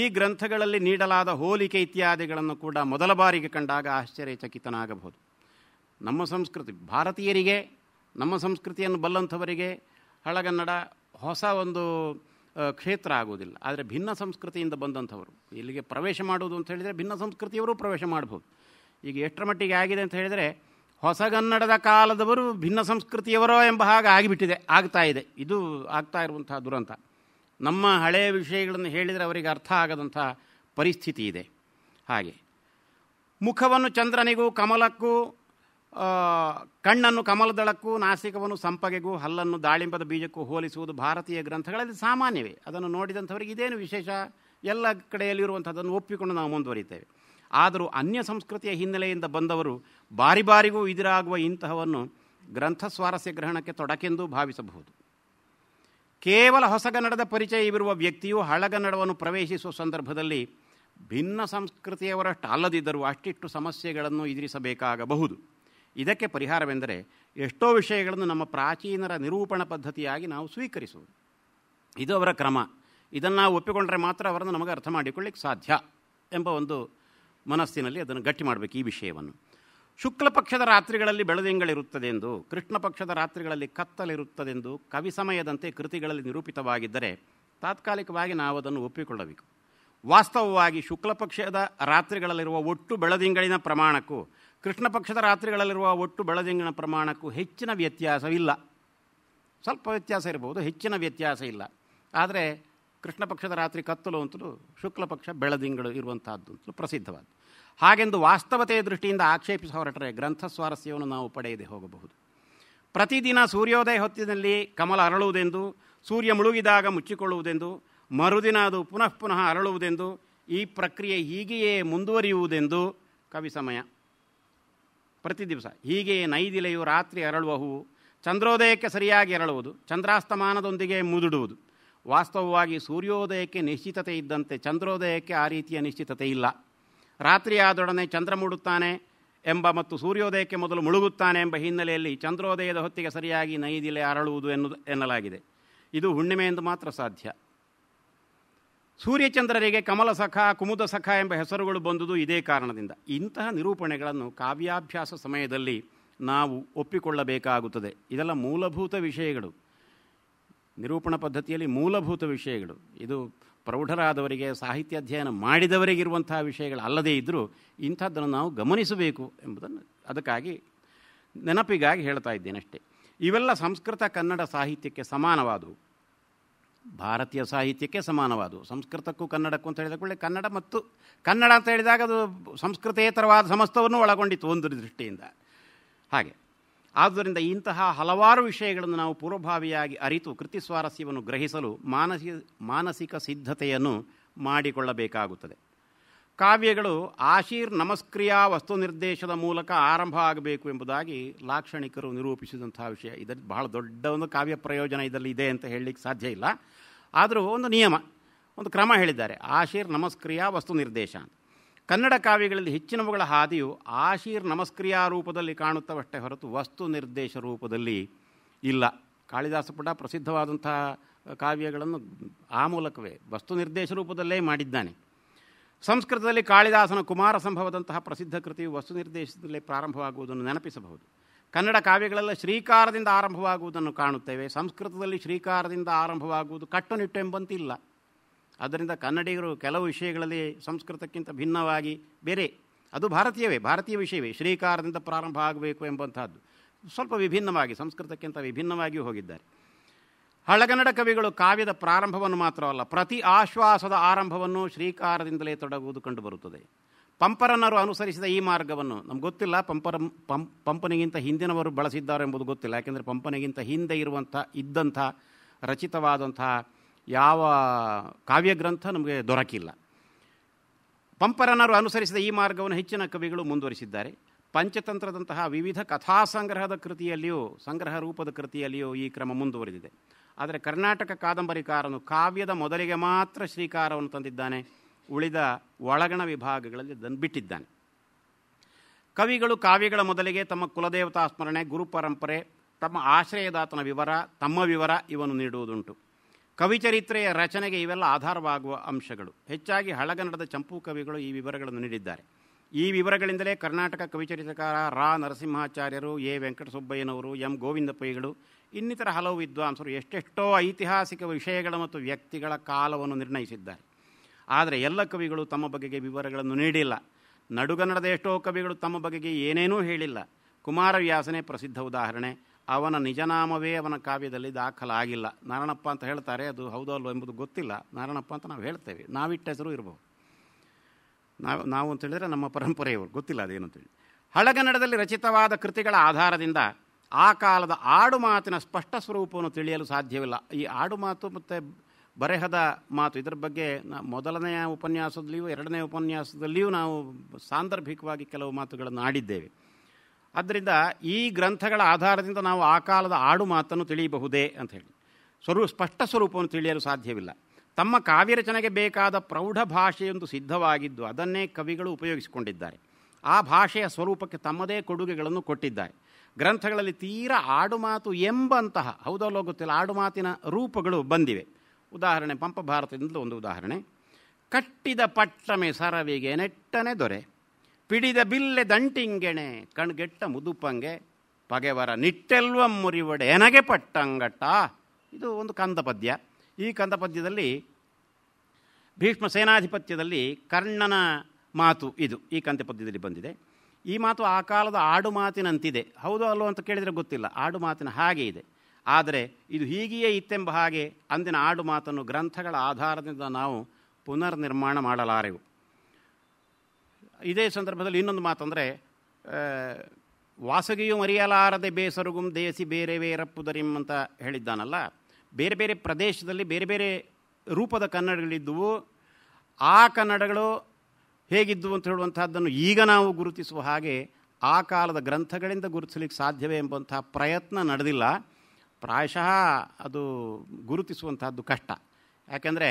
ಈ ಗ್ರಂಥಗಳಲ್ಲಿ ನೀಡಲಾದ ಹೋಲಿಕೆ ಇತ್ಯಾದಿಗಳನ್ನು ಕೂಡ ಮೊದಲ ಬಾರಿಗೆ ಕಂಡಾಗ ಆಶ್ಚರ್ಯಚಕಿತನಾಗಬಹುದು ನಮ್ಮ ಸಂಸ್ಕೃತಿ ಭಾರತೀಯರಿಗೆ ನಮ್ಮ ಸಂಸ್ಕೃತಿಯನ್ನು ಬಲ್ಲಂಥವರಿಗೆ ಹಳಗನ್ನಡ ಹೊಸ ಒಂದು ಕ್ಷೇತ್ರ ಆಗೋದಿಲ್ಲ ಆದರೆ ಭಿನ್ನ ಸಂಸ್ಕೃತಿಯಿಂದ ಬಂದಂಥವರು ಇಲ್ಲಿಗೆ ಪ್ರವೇಶ ಮಾಡೋದು ಅಂತ ಹೇಳಿದರೆ ಭಿನ್ನ ಸಂಸ್ಕೃತಿಯವರು ಪ್ರವೇಶ ಮಾಡ್ಬೋದು ಈಗ ಎಷ್ಟರ ಮಟ್ಟಿಗೆ ಆಗಿದೆ ಅಂತ ಹೇಳಿದರೆ ಹೊಸಗನ್ನಡದ ಕಾಲದವರು ಭಿನ್ನ ಸಂಸ್ಕೃತಿಯವರೋ ಎಂಬ ಹಾಗೆ ಆಗಿಬಿಟ್ಟಿದೆ ಆಗ್ತಾ ಇದೆ ಇದು ಆಗ್ತಾ ಇರುವಂತಹ ದುರಂತ ನಮ್ಮ ಹಳೆಯ ವಿಷಯಗಳನ್ನು ಹೇಳಿದರೆ ಅವರಿಗೆ ಅರ್ಥ ಆಗದಂಥ ಪರಿಸ್ಥಿತಿ ಇದೆ ಹಾಗೆ ಮುಖವನ್ನು ಚಂದ್ರನಿಗೂ ಕಮಲಕ್ಕೂ ಕಣ್ಣನ್ನು ಕಮಲದಳಕ್ಕೂ ನಾಸಿಕವನ್ನು ಸಂಪಗೆಗೂ ಹಲ್ಲನ್ನು ದಾಳಿಂಬದ ಬೀಜಕ್ಕೂ ಹೋಲಿಸುವುದು ಭಾರತೀಯ ಗ್ರಂಥಗಳಲ್ಲಿ ಸಾಮಾನ್ಯವೇ ಅದನ್ನು ನೋಡಿದಂಥವರಿಗೆ ಇದೇನು ವಿಶೇಷ ಎಲ್ಲ ಕಡೆಯಲ್ಲಿರುವಂಥದ್ದನ್ನು ಒಪ್ಪಿಕೊಂಡು ನಾವು ಮುಂದುವರಿತೇವೆ ಆದರೂ ಅನ್ಯ ಸಂಸ್ಕೃತಿಯ ಹಿನ್ನೆಲೆಯಿಂದ ಬಂದವರು ಬಾರಿ ಬಾರಿಗೂ ಎದುರಾಗುವ ಇಂತಹವನ್ನು ಗ್ರಂಥ ಸ್ವಾರಸ್ಯ ಗ್ರಹಣಕ್ಕೆ ತೊಡಕೆಂದು ಭಾವಿಸಬಹುದು ಕೇವಲ ಹೊಸಗನ್ನಡದ ಪರಿಚಯವಿರುವ ವ್ಯಕ್ತಿಯು ಹಳಗನ್ನಡವನ್ನು ಪ್ರವೇಶಿಸುವ ಸಂದರ್ಭದಲ್ಲಿ ಭಿನ್ನ ಸಂಸ್ಕೃತಿಯವರಷ್ಟು ಅಲ್ಲದಿದ್ದರೂ ಅಷ್ಟಿಷ್ಟು ಸಮಸ್ಯೆಗಳನ್ನು ಎದುರಿಸಬೇಕಾಗಬಹುದು ಇದಕ್ಕೆ ಪರಿಹಾರವೆಂದರೆ ಎಷ್ಟೋ ವಿಷಯಗಳನ್ನು ನಮ್ಮ ಪ್ರಾಚೀನರ ನಿರೂಪಣ ಪದ್ಧತಿಯಾಗಿ ನಾವು ಸ್ವೀಕರಿಸುವುದು ಇದು ಅವರ ಕ್ರಮ ಇದನ್ನು ನಾವು ಒಪ್ಪಿಕೊಂಡ್ರೆ ಮಾತ್ರ ಅವರನ್ನು ನಮಗೆ ಅರ್ಥ ಮಾಡಿಕೊಳ್ಳಿಕ್ಕೆ ಸಾಧ್ಯ ಎಂಬ ಒಂದು ಮನಸ್ಸಿನಲ್ಲಿ ಅದನ್ನು ಗಟ್ಟಿ ಮಾಡಬೇಕು ಈ ವಿಷಯವನ್ನು ಶುಕ್ಲ ಪಕ್ಷದ ರಾತ್ರಿಗಳಲ್ಲಿ ಎಂದು ಕೃಷ್ಣ ಪಕ್ಷದ ರಾತ್ರಿಗಳಲ್ಲಿ ಕತ್ತಲಿರುತ್ತದೆಂದು ಕವಿ ಸಮಯದಂತೆ ಕೃತಿಗಳಲ್ಲಿ ನಿರೂಪಿತವಾಗಿದ್ದರೆ ತಾತ್ಕಾಲಿಕವಾಗಿ ನಾವು ಅದನ್ನು ಒಪ್ಪಿಕೊಳ್ಳಬೇಕು ವಾಸ್ತವವಾಗಿ ಶುಕ್ಲ ಪಕ್ಷದ ರಾತ್ರಿಗಳಲ್ಲಿರುವ ಒಟ್ಟು ಬೆಳದಿಂಗಳಿನ ಪ್ರಮಾಣಕ್ಕೂ ಕೃಷ್ಣ ಪಕ್ಷದ ರಾತ್ರಿಗಳಲ್ಲಿರುವ ಒಟ್ಟು ಬೆಳದಿಂಗಿನ ಪ್ರಮಾಣಕ್ಕೂ ಹೆಚ್ಚಿನ ವ್ಯತ್ಯಾಸವಿಲ್ಲ ಸ್ವಲ್ಪ ವ್ಯತ್ಯಾಸ ಇರಬಹುದು ಹೆಚ್ಚಿನ ವ್ಯತ್ಯಾಸ ಇಲ್ಲ ಆದರೆ ಕೃಷ್ಣ ಪಕ್ಷದ ರಾತ್ರಿ ಕತ್ತಲು ಅಂತಲೂ ಶುಕ್ಲಪಕ್ಷ ಪಕ್ಷ ಬೆಳದಿಂಗಳು ಇರುವಂತಹದ್ದು ಅಂತಲೂ ಪ್ರಸಿದ್ಧವಾದ ಹಾಗೆಂದು ವಾಸ್ತವತೆಯ ದೃಷ್ಟಿಯಿಂದ ಆಕ್ಷೇಪಿಸ ಹೊರಟರೆ ಗ್ರಂಥ ಸ್ವಾರಸ್ಯವನ್ನು ನಾವು ಪಡೆಯದೆ ಹೋಗಬಹುದು ಪ್ರತಿದಿನ ಸೂರ್ಯೋದಯ ಹೊತ್ತಿನಲ್ಲಿ ಕಮಲ ಅರಳುವುದೆಂದು ಸೂರ್ಯ ಮುಳುಗಿದಾಗ ಮುಚ್ಚಿಕೊಳ್ಳುವುದೆಂದು ಮರುದಿನ ಅದು ಪುನಃ ಪುನಃ ಅರಳುವುದೆಂದು ಈ ಪ್ರಕ್ರಿಯೆ ಹೀಗೆಯೇ ಮುಂದುವರಿಯುವುದೆಂದು ಕವಿ ಸಮಯ ಪ್ರತಿ ದಿವಸ ಹೀಗೆ ನೈದಿಲೆಯು ರಾತ್ರಿ ಅರಳುವ ಹೂವು ಚಂದ್ರೋದಯಕ್ಕೆ ಸರಿಯಾಗಿ ಅರಳುವುದು ಚಂದ್ರಾಸ್ತಮಾನದೊಂದಿಗೆ ಮುದುಡುವುದು ವಾಸ್ತವವಾಗಿ ಸೂರ್ಯೋದಯಕ್ಕೆ ನಿಶ್ಚಿತತೆ ಇದ್ದಂತೆ ಚಂದ್ರೋದಯಕ್ಕೆ ಆ ರೀತಿಯ ನಿಶ್ಚಿತತೆ ಇಲ್ಲ ರಾತ್ರಿ ಆದೊಡನೆ ಚಂದ್ರ ಮೂಡುತ್ತಾನೆ ಎಂಬ ಮತ್ತು ಸೂರ್ಯೋದಯಕ್ಕೆ ಮೊದಲು ಮುಳುಗುತ್ತಾನೆ ಎಂಬ ಹಿನ್ನೆಲೆಯಲ್ಲಿ ಚಂದ್ರೋದಯದ ಹೊತ್ತಿಗೆ ಸರಿಯಾಗಿ ನೈದಿಲೆ ಅರಳುವುದು ಎನ್ನು ಎನ್ನಲಾಗಿದೆ ಇದು ಎಂದು ಮಾತ್ರ ಸಾಧ್ಯ ಸೂರ್ಯಚಂದ್ರರಿಗೆ ಕಮಲ ಸಖ ಕುಮುದ ಸಖ ಎಂಬ ಹೆಸರುಗಳು ಬಂದುದು ಇದೇ ಕಾರಣದಿಂದ ಇಂತಹ ನಿರೂಪಣೆಗಳನ್ನು ಕಾವ್ಯಾಭ್ಯಾಸ ಸಮಯದಲ್ಲಿ ನಾವು ಒಪ್ಪಿಕೊಳ್ಳಬೇಕಾಗುತ್ತದೆ ಇದೆಲ್ಲ ಮೂಲಭೂತ ವಿಷಯಗಳು ನಿರೂಪಣ ಪದ್ಧತಿಯಲ್ಲಿ ಮೂಲಭೂತ ವಿಷಯಗಳು ಇದು ಪ್ರೌಢರಾದವರಿಗೆ ಸಾಹಿತ್ಯ ಅಧ್ಯಯನ ಮಾಡಿದವರಿಗಿರುವಂತಹ ಅಲ್ಲದೇ ಇದ್ದರೂ ಇಂಥದ್ದನ್ನು ನಾವು ಗಮನಿಸಬೇಕು ಎಂಬುದನ್ನು ಅದಕ್ಕಾಗಿ ನೆನಪಿಗಾಗಿ ಹೇಳ್ತಾ ಇದ್ದೇನೆ ಅಷ್ಟೇ ಇವೆಲ್ಲ ಸಂಸ್ಕೃತ ಕನ್ನಡ ಸಾಹಿತ್ಯಕ್ಕೆ ಸಮಾನವಾದವು ಭಾರತೀಯ ಸಾಹಿತ್ಯಕ್ಕೆ ಸಮಾನವಾದವು ಸಂಸ್ಕೃತಕ್ಕೂ ಕನ್ನಡಕ್ಕೂ ಅಂತ ಹೇಳಿದ ಕೂಡಲೇ ಕನ್ನಡ ಮತ್ತು ಕನ್ನಡ ಅಂತ ಹೇಳಿದಾಗ ಅದು ಸಂಸ್ಕೃತೇತರವಾದ ಸಮಸ್ತವನ್ನು ಒಳಗೊಂಡಿತ್ತು ಒಂದು ದೃಷ್ಟಿಯಿಂದ ಹಾಗೆ ಆದ್ದರಿಂದ ಇಂತಹ ಹಲವಾರು ವಿಷಯಗಳನ್ನು ನಾವು ಪೂರ್ವಭಾವಿಯಾಗಿ ಅರಿತು ಕೃತಿ ಸ್ವಾರಸ್ಯವನ್ನು ಗ್ರಹಿಸಲು ಮಾನಸಿ ಮಾನಸಿಕ ಸಿದ್ಧತೆಯನ್ನು ಮಾಡಿಕೊಳ್ಳಬೇಕಾಗುತ್ತದೆ ಕಾವ್ಯಗಳು ಆಶೀರ್ ನಮಸ್ಕ್ರಿಯಾ ವಸ್ತು ನಿರ್ದೇಶದ ಮೂಲಕ ಆರಂಭ ಆಗಬೇಕು ಎಂಬುದಾಗಿ ಲಾಕ್ಷಣಿಕರು ನಿರೂಪಿಸಿದಂಥ ವಿಷಯ ಇದರ ಬಹಳ ದೊಡ್ಡ ಒಂದು ಕಾವ್ಯ ಪ್ರಯೋಜನ ಇದರಲ್ಲಿ ಇದೆ ಅಂತ ಹೇಳಲಿಕ್ಕೆ ಸಾಧ್ಯ ಇಲ್ಲ ಆದರೂ ಒಂದು ನಿಯಮ ಒಂದು ಕ್ರಮ ಹೇಳಿದ್ದಾರೆ ಆಶೀರ್ ನಮಸ್ಕ್ರಿಯ ವಸ್ತು ನಿರ್ದೇಶ ಕನ್ನಡ ಕಾವ್ಯಗಳಲ್ಲಿ ಹೆಚ್ಚಿನವುಗಳ ಹಾದಿಯು ಆಶೀರ್ ನಮಸ್ಕ್ರಿಯಾ ರೂಪದಲ್ಲಿ ಕಾಣುತ್ತವಷ್ಟೇ ಹೊರತು ವಸ್ತು ನಿರ್ದೇಶ ರೂಪದಲ್ಲಿ ಇಲ್ಲ ಕಾಳಿದಾಸ ಪುಟ ಪ್ರಸಿದ್ಧವಾದಂತಹ ಕಾವ್ಯಗಳನ್ನು ಆ ಮೂಲಕವೇ ವಸ್ತು ನಿರ್ದೇಶ ರೂಪದಲ್ಲೇ ಮಾಡಿದ್ದಾನೆ ಸಂಸ್ಕೃತದಲ್ಲಿ ಕಾಳಿದಾಸನ ಕುಮಾರ ಸಂಭವದಂತಹ ಪ್ರಸಿದ್ಧ ಕೃತಿಯು ವಸ್ತು ನಿರ್ದೇಶದಲ್ಲೇ ಪ್ರಾರಂಭವಾಗುವುದನ್ನು ನೆನಪಿಸಬಹುದು ಕನ್ನಡ ಕಾವ್ಯಗಳೆಲ್ಲ ಶ್ರೀಕಾರದಿಂದ ಆರಂಭವಾಗುವುದನ್ನು ಕಾಣುತ್ತೇವೆ ಸಂಸ್ಕೃತದಲ್ಲಿ ಶ್ರೀಕಾರದಿಂದ ಆರಂಭವಾಗುವುದು ಕಟ್ಟುನಿಟ್ಟು ಎಂಬಂತಿಲ್ಲ ಅದರಿಂದ ಕನ್ನಡಿಗರು ಕೆಲವು ವಿಷಯಗಳಲ್ಲಿ ಸಂಸ್ಕೃತಕ್ಕಿಂತ ಭಿನ್ನವಾಗಿ ಬೇರೆ ಅದು ಭಾರತೀಯವೇ ಭಾರತೀಯ ವಿಷಯವೇ ಶ್ರೀಕಾರದಿಂದ ಪ್ರಾರಂಭ ಆಗಬೇಕು ಎಂಬಂತಹದ್ದು ಸ್ವಲ್ಪ ವಿಭಿನ್ನವಾಗಿ ಸಂಸ್ಕೃತಕ್ಕಿಂತ ವಿಭಿನ್ನವಾಗಿಯೂ ಹೋಗಿದ್ದಾರೆ ಹಳಗನ್ನಡ ಕವಿಗಳು ಕಾವ್ಯದ ಪ್ರಾರಂಭವನ್ನು ಮಾತ್ರವಲ್ಲ ಪ್ರತಿ ಆಶ್ವಾಸದ ಆರಂಭವನ್ನು ಶ್ರೀಕಾರದಿಂದಲೇ ತೊಡಗುವುದು ಕಂಡುಬರುತ್ತದೆ ಪಂಪರನ್ನರು ಅನುಸರಿಸಿದ ಈ ಮಾರ್ಗವನ್ನು ನಮ್ಗೆ ಗೊತ್ತಿಲ್ಲ ಪಂಪರ ಪಂ ಪಂಪನಿಗಿಂತ ಹಿಂದಿನವರು ಬಳಸಿದ್ದಾರೆ ಎಂಬುದು ಗೊತ್ತಿಲ್ಲ ಯಾಕೆಂದರೆ ಪಂಪನಿಗಿಂತ ಹಿಂದೆ ಇರುವಂಥ ಇದ್ದಂಥ ರಚಿತವಾದಂಥ ಯಾವ ಕಾವ್ಯಗ್ರಂಥ ನಮಗೆ ದೊರಕಿಲ್ಲ ಪಂಪರನರು ಅನುಸರಿಸಿದ ಈ ಮಾರ್ಗವನ್ನು ಹೆಚ್ಚಿನ ಕವಿಗಳು ಮುಂದುವರಿಸಿದ್ದಾರೆ ಪಂಚತಂತ್ರದಂತಹ ವಿವಿಧ ಕಥಾ ಸಂಗ್ರಹದ ಕೃತಿಯಲ್ಲಿಯೂ ಸಂಗ್ರಹ ರೂಪದ ಕೃತಿಯಲ್ಲಿಯೂ ಈ ಕ್ರಮ ಮುಂದುವರೆದಿದೆ ಆದರೆ ಕರ್ನಾಟಕ ಕಾದಂಬರಿಕಾರನು ಕಾವ್ಯದ ಮೊದಲಿಗೆ ಮಾತ್ರ ಶ್ರೀಕಾರವನ್ನು ತಂದಿದ್ದಾನೆ ಉಳಿದ ಒಳಗಣ ವಿಭಾಗಗಳಲ್ಲಿ ಅದನ್ನು ಬಿಟ್ಟಿದ್ದಾನೆ ಕವಿಗಳು ಕಾವ್ಯಗಳ ಮೊದಲಿಗೆ ತಮ್ಮ ಕುಲದೇವತಾ ಸ್ಮರಣೆ ಗುರು ಪರಂಪರೆ ತಮ್ಮ ಆಶ್ರಯದಾತನ ವಿವರ ತಮ್ಮ ವಿವರ ಇವನ್ನು ನೀಡುವುದುಂಟು ಕವಿಚರಿತ್ರೆಯ ರಚನೆಗೆ ಇವೆಲ್ಲ ಆಧಾರವಾಗುವ ಅಂಶಗಳು ಹೆಚ್ಚಾಗಿ ಹಳಗನ್ನಡದ ಚಂಪು ಕವಿಗಳು ಈ ವಿವರಗಳನ್ನು ನೀಡಿದ್ದಾರೆ ಈ ವಿವರಗಳಿಂದಲೇ ಕರ್ನಾಟಕ ಕವಿಚರಿತ್ರಕಾರ ರಾ ನರಸಿಂಹಾಚಾರ್ಯರು ಎ ವೆಂಕಟಸುಬ್ಬಯ್ಯನವರು ಎಂ ಗೋವಿಂದ ಪೈಗಳು ಇನ್ನಿತರ ಹಲವು ವಿದ್ವಾಂಸರು ಎಷ್ಟೆಷ್ಟೋ ಐತಿಹಾಸಿಕ ವಿಷಯಗಳ ಮತ್ತು ವ್ಯಕ್ತಿಗಳ ಕಾಲವನ್ನು ನಿರ್ಣಯಿಸಿದ್ದಾರೆ ಆದರೆ ಎಲ್ಲ ಕವಿಗಳು ತಮ್ಮ ಬಗೆಗೆ ವಿವರಗಳನ್ನು ನೀಡಿಲ್ಲ ನಡುಗನ್ನಡದ ಎಷ್ಟೋ ಕವಿಗಳು ತಮ್ಮ ಬಗೆಗೆ ಏನೇನೂ ಹೇಳಿಲ್ಲ ಕುಮಾರವ್ಯಾಸನೇ ಪ್ರಸಿದ್ಧ ಉದಾಹರಣೆ ಅವನ ನಿಜನಾಮವೇ ಅವನ ಕಾವ್ಯದಲ್ಲಿ ದಾಖಲಾಗಿಲ್ಲ ನಾರಣಪ್ಪ ಅಂತ ಹೇಳ್ತಾರೆ ಅದು ಹೌದೋ ಎಂಬುದು ಗೊತ್ತಿಲ್ಲ ನಾರಣಪ್ಪ ಅಂತ ನಾವು ಹೇಳ್ತೇವೆ ನಾವಿಟ್ಟ ಹೆಸರು ಇರಬಹುದು ನಾವು ನಾವು ಅಂತೇಳಿದರೆ ನಮ್ಮ ಪರಂಪರೆಯವರು ಗೊತ್ತಿಲ್ಲ ಅದೇನು ಅಂತೇಳಿ ಹಳಗನ್ನಡದಲ್ಲಿ ರಚಿತವಾದ ಕೃತಿಗಳ ಆಧಾರದಿಂದ ಆ ಕಾಲದ ಆಡುಮಾತಿನ ಸ್ಪಷ್ಟ ಸ್ವರೂಪವನ್ನು ತಿಳಿಯಲು ಸಾಧ್ಯವಿಲ್ಲ ಈ ಆಡುಮಾತು ಮತ್ತು ಬರೆಹದ ಮಾತು ಇದರ ಬಗ್ಗೆ ಮೊದಲನೆಯ ಉಪನ್ಯಾಸದಲ್ಲಿಯೂ ಎರಡನೇ ಉಪನ್ಯಾಸದಲ್ಲಿಯೂ ನಾವು ಸಾಂದರ್ಭಿಕವಾಗಿ ಕೆಲವು ಮಾತುಗಳನ್ನು ಆಡಿದ್ದೇವೆ ಆದ್ದರಿಂದ ಈ ಗ್ರಂಥಗಳ ಆಧಾರದಿಂದ ನಾವು ಆ ಕಾಲದ ಆಡು ಮಾತನ್ನು ತಿಳಿಯಬಹುದೇ ಅಂತ ಹೇಳಿ ಸ್ವರೂ ಸ್ಪಷ್ಟ ಸ್ವರೂಪವನ್ನು ತಿಳಿಯಲು ಸಾಧ್ಯವಿಲ್ಲ ತಮ್ಮ ಕಾವ್ಯರಚನೆಗೆ ಬೇಕಾದ ಪ್ರೌಢ ಭಾಷೆಯೊಂದು ಸಿದ್ಧವಾಗಿದ್ದು ಅದನ್ನೇ ಕವಿಗಳು ಉಪಯೋಗಿಸಿಕೊಂಡಿದ್ದಾರೆ ಆ ಭಾಷೆಯ ಸ್ವರೂಪಕ್ಕೆ ತಮ್ಮದೇ ಕೊಡುಗೆಗಳನ್ನು ಕೊಟ್ಟಿದ್ದಾರೆ ಗ್ರಂಥಗಳಲ್ಲಿ ತೀರಾ ಆಡುಮಾತು ಎಂಬಂತಹ ಹೌದಲ್ಲೋ ಗೊತ್ತಿಲ್ಲ ಆಡುಮಾತಿನ ರೂಪಗಳು ಬಂದಿವೆ ಉದಾಹರಣೆ ಪಂಪ ಭಾರತದಿಂದಲೂ ಒಂದು ಉದಾಹರಣೆ ಕಟ್ಟಿದ ಪಟ್ಟಮೆ ಸರವಿಗೆ ನೆಟ್ಟನೆ ದೊರೆ ಪಿಡಿದ ಬಿಲ್ಲೆ ದಂಟಿಂಗೆಣೆ ಕಣ್ಗೆಟ್ಟ ಮುದುಪಂಗೆ ಪಗೆವರ ನಿಟ್ಟೆಲ್ವ ಮುರಿವಡೆ ಎನಗೆ ಪಟ್ಟಂಗಟ್ಟ ಇದು ಒಂದು ಕಂದ ಪದ್ಯ ಈ ಕಂದ ಪದ್ಯದಲ್ಲಿ ಭೀಷ್ಮ ಸೇನಾಧಿಪತ್ಯದಲ್ಲಿ ಕರ್ಣನ ಮಾತು ಇದು ಈ ಕಂದ ಪದ್ಯದಲ್ಲಿ ಬಂದಿದೆ ಈ ಮಾತು ಆ ಕಾಲದ ಆಡು ಮಾತಿನಂತಿದೆ ಹೌದು ಅಲ್ಲೋ ಅಂತ ಕೇಳಿದರೆ ಗೊತ್ತಿಲ್ಲ ಆಡು ಮಾತಿನ ಹಾಗೆ ಇದೆ ಆದರೆ ಇದು ಹೀಗೆಯೇ ಇತ್ತೆಂಬ ಹಾಗೆ ಅಂದಿನ ಆಡು ಮಾತನ್ನು ಗ್ರಂಥಗಳ ಆಧಾರದಿಂದ ನಾವು ಪುನರ್ನಿರ್ಮಾಣ ಮಾಡಲಾರೆವು ಇದೇ ಸಂದರ್ಭದಲ್ಲಿ ಇನ್ನೊಂದು ಮಾತಂದರೆ ವಾಸಗಿಯು ಮರೆಯಲಾರದೆ ಬೇಸರುಗುಂ ದೇಸಿ ಬೇರೆ ವೇರಪ್ಪುದರಿಂ ಅಂತ ಹೇಳಿದ್ದಾನಲ್ಲ ಬೇರೆ ಬೇರೆ ಪ್ರದೇಶದಲ್ಲಿ ಬೇರೆ ಬೇರೆ ರೂಪದ ಕನ್ನಡಗಳಿದ್ದುವು ಆ ಕನ್ನಡಗಳು ಹೇಗಿದ್ದವು ಅಂತ ಹೇಳುವಂತಹದ್ದನ್ನು ಈಗ ನಾವು ಗುರುತಿಸುವ ಹಾಗೆ ಆ ಕಾಲದ ಗ್ರಂಥಗಳಿಂದ ಗುರುತಿಸಲಿಕ್ಕೆ ಸಾಧ್ಯವೇ ಎಂಬಂತಹ ಪ್ರಯತ್ನ ನಡೆದಿಲ್ಲ ಪ್ರಾಯಶಃ ಅದು ಗುರುತಿಸುವಂತಹದ್ದು ಕಷ್ಟ ಯಾಕೆಂದರೆ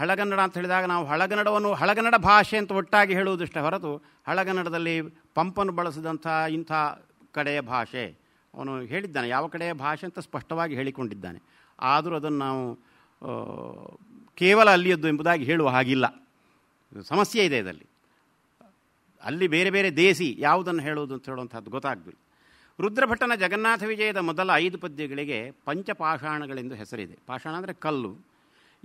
ಹಳಗನ್ನಡ ಅಂತ ಹೇಳಿದಾಗ ನಾವು ಹಳಗನ್ನಡವನ್ನು ಹಳಗನ್ನಡ ಭಾಷೆ ಅಂತ ಒಟ್ಟಾಗಿ ಹೇಳುವುದಿಷ್ಟೇ ಹೊರತು ಹಳಗನ್ನಡದಲ್ಲಿ ಪಂಪನ್ನು ಬಳಸಿದಂಥ ಇಂಥ ಕಡೆಯ ಭಾಷೆ ಅವನು ಹೇಳಿದ್ದಾನೆ ಯಾವ ಕಡೆಯ ಭಾಷೆ ಅಂತ ಸ್ಪಷ್ಟವಾಗಿ ಹೇಳಿಕೊಂಡಿದ್ದಾನೆ ಆದರೂ ಅದನ್ನು ನಾವು ಕೇವಲ ಅಲ್ಲಿಯದ್ದು ಎಂಬುದಾಗಿ ಹೇಳುವ ಹಾಗಿಲ್ಲ ಸಮಸ್ಯೆ ಇದೆ ಇದರಲ್ಲಿ ಅಲ್ಲಿ ಬೇರೆ ಬೇರೆ ದೇಸಿ ಯಾವುದನ್ನು ಹೇಳುವುದು ಅಂತ ಹೇಳುವಂಥದ್ದು ಗೊತ್ತಾಗಬೇಕು ರುದ್ರಭಟ್ಟನ ಜಗನ್ನಾಥ ವಿಜಯದ ಮೊದಲ ಐದು ಪದ್ಯಗಳಿಗೆ ಪಂಚಪಾಷಾಣಗಳೆಂದು ಹೆಸರಿದೆ ಪಾಷಾಣ ಅಂದರೆ ಕಲ್ಲು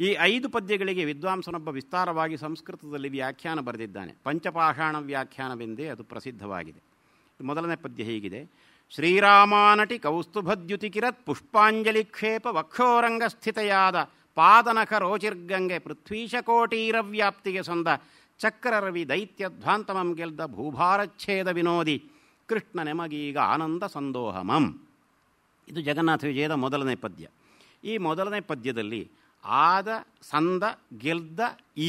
ಈ ಐದು ಪದ್ಯಗಳಿಗೆ ವಿದ್ವಾಂಸನೊಬ್ಬ ವಿಸ್ತಾರವಾಗಿ ಸಂಸ್ಕೃತದಲ್ಲಿ ವ್ಯಾಖ್ಯಾನ ಬರೆದಿದ್ದಾನೆ ಪಂಚಪಾಷಾಣ ವ್ಯಾಖ್ಯಾನವೆಂದೇ ಅದು ಪ್ರಸಿದ್ಧವಾಗಿದೆ ಮೊದಲನೇ ಪದ್ಯ ಹೀಗಿದೆ ಶ್ರೀರಾಮಾನಟಿ ಕೌಸ್ತುಭದ್ಯುತಿ ಕಿರತ್ ಪುಷ್ಪಾಂಜಲಿ ಕ್ಷೇಪ ವಕ್ಷೋರಂಗ ಸ್ಥಿತೆಯಾದ ಪಾದನಖ ರೋಚಿರ್ಗಂಗೆ ಪೃಥ್ವೀಶ ವ್ಯಾಪ್ತಿಗೆ ಸಂದ ಚಕ್ರರವಿ ದೈತ್ಯಧ್ವಾಂತಮಂ ಗೆಲ್ದ ಭೂಭಾರಚ್ಛೇದ ವಿನೋದಿ ಕೃಷ್ಣ ನೆಮಗೀಗ ಆನಂದ ಸಂದೋಹಮಂ ಇದು ಜಗನ್ನಾಥ ವಿಜಯದ ಮೊದಲನೇ ಪದ್ಯ ಈ ಮೊದಲನೇ ಪದ್ಯದಲ್ಲಿ ಆದ ಸಂದ ಗೆಲ್ದ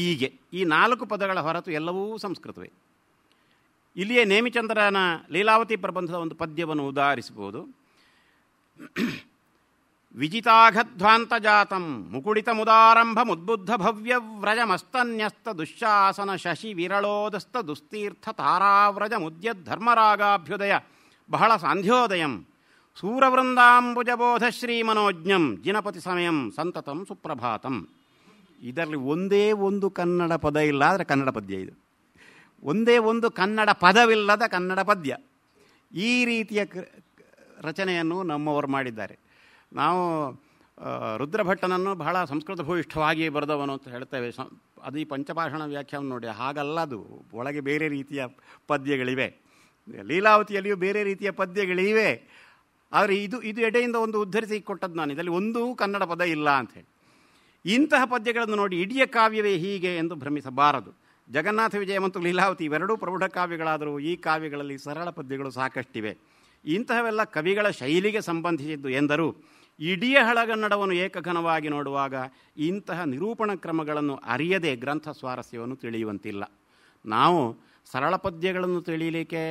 ಈಗೆ ಈ ನಾಲ್ಕು ಪದಗಳ ಹೊರತು ಎಲ್ಲವೂ ಸಂಸ್ಕೃತವೇ ಇಲ್ಲಿಯೇ ನೇಮಿಚಂದ್ರನ ಲೀಲಾವತಿ ಪ್ರಬಂಧದ ಒಂದು ಪದ್ಯವನ್ನು ಉದಾಹರಿಸಬಹುದು ವಿಜಿತಾಘಧ್ವಾಂತಜಾತಂ ದುಶಾಸನ ಶಶಿ ಧರ್ಮರಾಗಾಭ್ಯುದಯ ಬಹಳ ಸಾಂಧ್ಯೋದಯಂ ಮನೋಜ್ಞಂ ಜಿನಪತಿ ಸಮಯಂ ಸಂತತಂ ಸುಪ್ರಭಾತಂ ಇದರಲ್ಲಿ ಒಂದೇ ಒಂದು ಕನ್ನಡ ಪದ ಇಲ್ಲ ಆದರೆ ಕನ್ನಡ ಪದ್ಯ ಇದು ಒಂದೇ ಒಂದು ಕನ್ನಡ ಪದವಿಲ್ಲದ ಕನ್ನಡ ಪದ್ಯ ಈ ರೀತಿಯ ರಚನೆಯನ್ನು ನಮ್ಮವರು ಮಾಡಿದ್ದಾರೆ ನಾವು ರುದ್ರಭಟ್ಟನನ್ನು ಬಹಳ ಸಂಸ್ಕೃತ ಭೂಯಿಷ್ಠವಾಗಿ ಬರೆದವನು ಅಂತ ಹೇಳ್ತೇವೆ ಅದು ಈ ಪಂಚಭಾಷಣ ವ್ಯಾಖ್ಯಾನ ನೋಡಿ ಹಾಗಲ್ಲ ಅದು ಒಳಗೆ ಬೇರೆ ರೀತಿಯ ಪದ್ಯಗಳಿವೆ ಲೀಲಾವತಿಯಲ್ಲಿಯೂ ಬೇರೆ ರೀತಿಯ ಪದ್ಯಗಳಿವೆ ಆದರೆ ಇದು ಇದು ಎಡೆಯಿಂದ ಒಂದು ಉದ್ಧರಿಸಿ ಕೊಟ್ಟದ್ದು ನಾನು ಇದರಲ್ಲಿ ಒಂದೂ ಕನ್ನಡ ಪದ ಇಲ್ಲ ಹೇಳಿ ಇಂತಹ ಪದ್ಯಗಳನ್ನು ನೋಡಿ ಇಡಿಯ ಕಾವ್ಯವೇ ಹೀಗೆ ಎಂದು ಭ್ರಮಿಸಬಾರದು ಜಗನ್ನಾಥ ವಿಜಯ ಮತ್ತು ಲೀಲಾವತಿ ಇವೆರಡೂ ಪ್ರೌಢ ಕಾವ್ಯಗಳಾದರೂ ಈ ಕಾವ್ಯಗಳಲ್ಲಿ ಸರಳ ಪದ್ಯಗಳು ಸಾಕಷ್ಟಿವೆ ಇಂತಹವೆಲ್ಲ ಕವಿಗಳ ಶೈಲಿಗೆ ಸಂಬಂಧಿಸಿದ್ದು ಎಂದರು ಇಡೀ ಹಳಗನ್ನಡವನ್ನು ಏಕಘನವಾಗಿ ನೋಡುವಾಗ ಇಂತಹ ನಿರೂಪಣ ಕ್ರಮಗಳನ್ನು ಅರಿಯದೆ ಗ್ರಂಥ ಸ್ವಾರಸ್ಯವನ್ನು ತಿಳಿಯುವಂತಿಲ್ಲ ನಾವು ಸರಳ ಪದ್ಯಗಳನ್ನು ತಿಳಿಯಲಿಕ್ಕೆ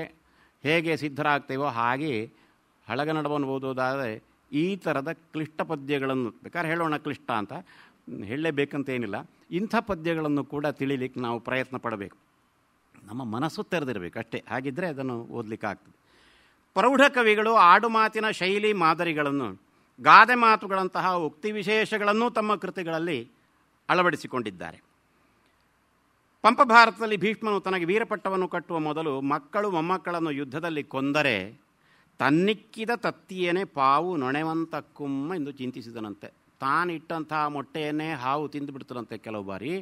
ಹೇಗೆ ಸಿದ್ಧರಾಗ್ತೇವೋ ಹಾಗೆ ಹಳಗನ್ನಡವನ್ನು ಓದೋದಾದರೆ ಈ ಥರದ ಕ್ಲಿಷ್ಟ ಪದ್ಯಗಳನ್ನು ಬೇಕಾದ್ರೆ ಹೇಳೋಣ ಕ್ಲಿಷ್ಟ ಅಂತ ಹೇಳಲೇಬೇಕಂತೇನಿಲ್ಲ ಇಂಥ ಪದ್ಯಗಳನ್ನು ಕೂಡ ತಿಳಿಲಿಕ್ಕೆ ನಾವು ಪ್ರಯತ್ನ ಪಡಬೇಕು ನಮ್ಮ ಮನಸ್ಸು ತೆರೆದಿರಬೇಕು ಅಷ್ಟೇ ಹಾಗಿದ್ದರೆ ಅದನ್ನು ಓದಲಿಕ್ಕಾಗ್ತದೆ ಪ್ರೌಢ ಕವಿಗಳು ಆಡುಮಾತಿನ ಶೈಲಿ ಮಾದರಿಗಳನ್ನು ಗಾದೆ ಮಾತುಗಳಂತಹ ಉಕ್ತಿ ವಿಶೇಷಗಳನ್ನು ತಮ್ಮ ಕೃತಿಗಳಲ್ಲಿ ಅಳವಡಿಸಿಕೊಂಡಿದ್ದಾರೆ ಪಂಪ ಭಾರತದಲ್ಲಿ ಭೀಷ್ಮನು ತನಗೆ ವೀರಪಟ್ಟವನ್ನು ಕಟ್ಟುವ ಮೊದಲು ಮಕ್ಕಳು ಮೊಮ್ಮಕ್ಕಳನ್ನು ಯುದ್ಧದಲ್ಲಿ ಕೊಂದರೆ ತನ್ನಿಕ್ಕಿದ ತತ್ತಿಯೇನೆ ಪಾವು ಕುಮ್ಮ ಎಂದು ಚಿಂತಿಸಿದನಂತೆ ತಾನಿಟ್ಟಂತಹ ಮೊಟ್ಟೆಯನ್ನೇ ಹಾವು ತಿಂದುಬಿಡ್ತದಂತೆ ಕೆಲವು ಬಾರಿ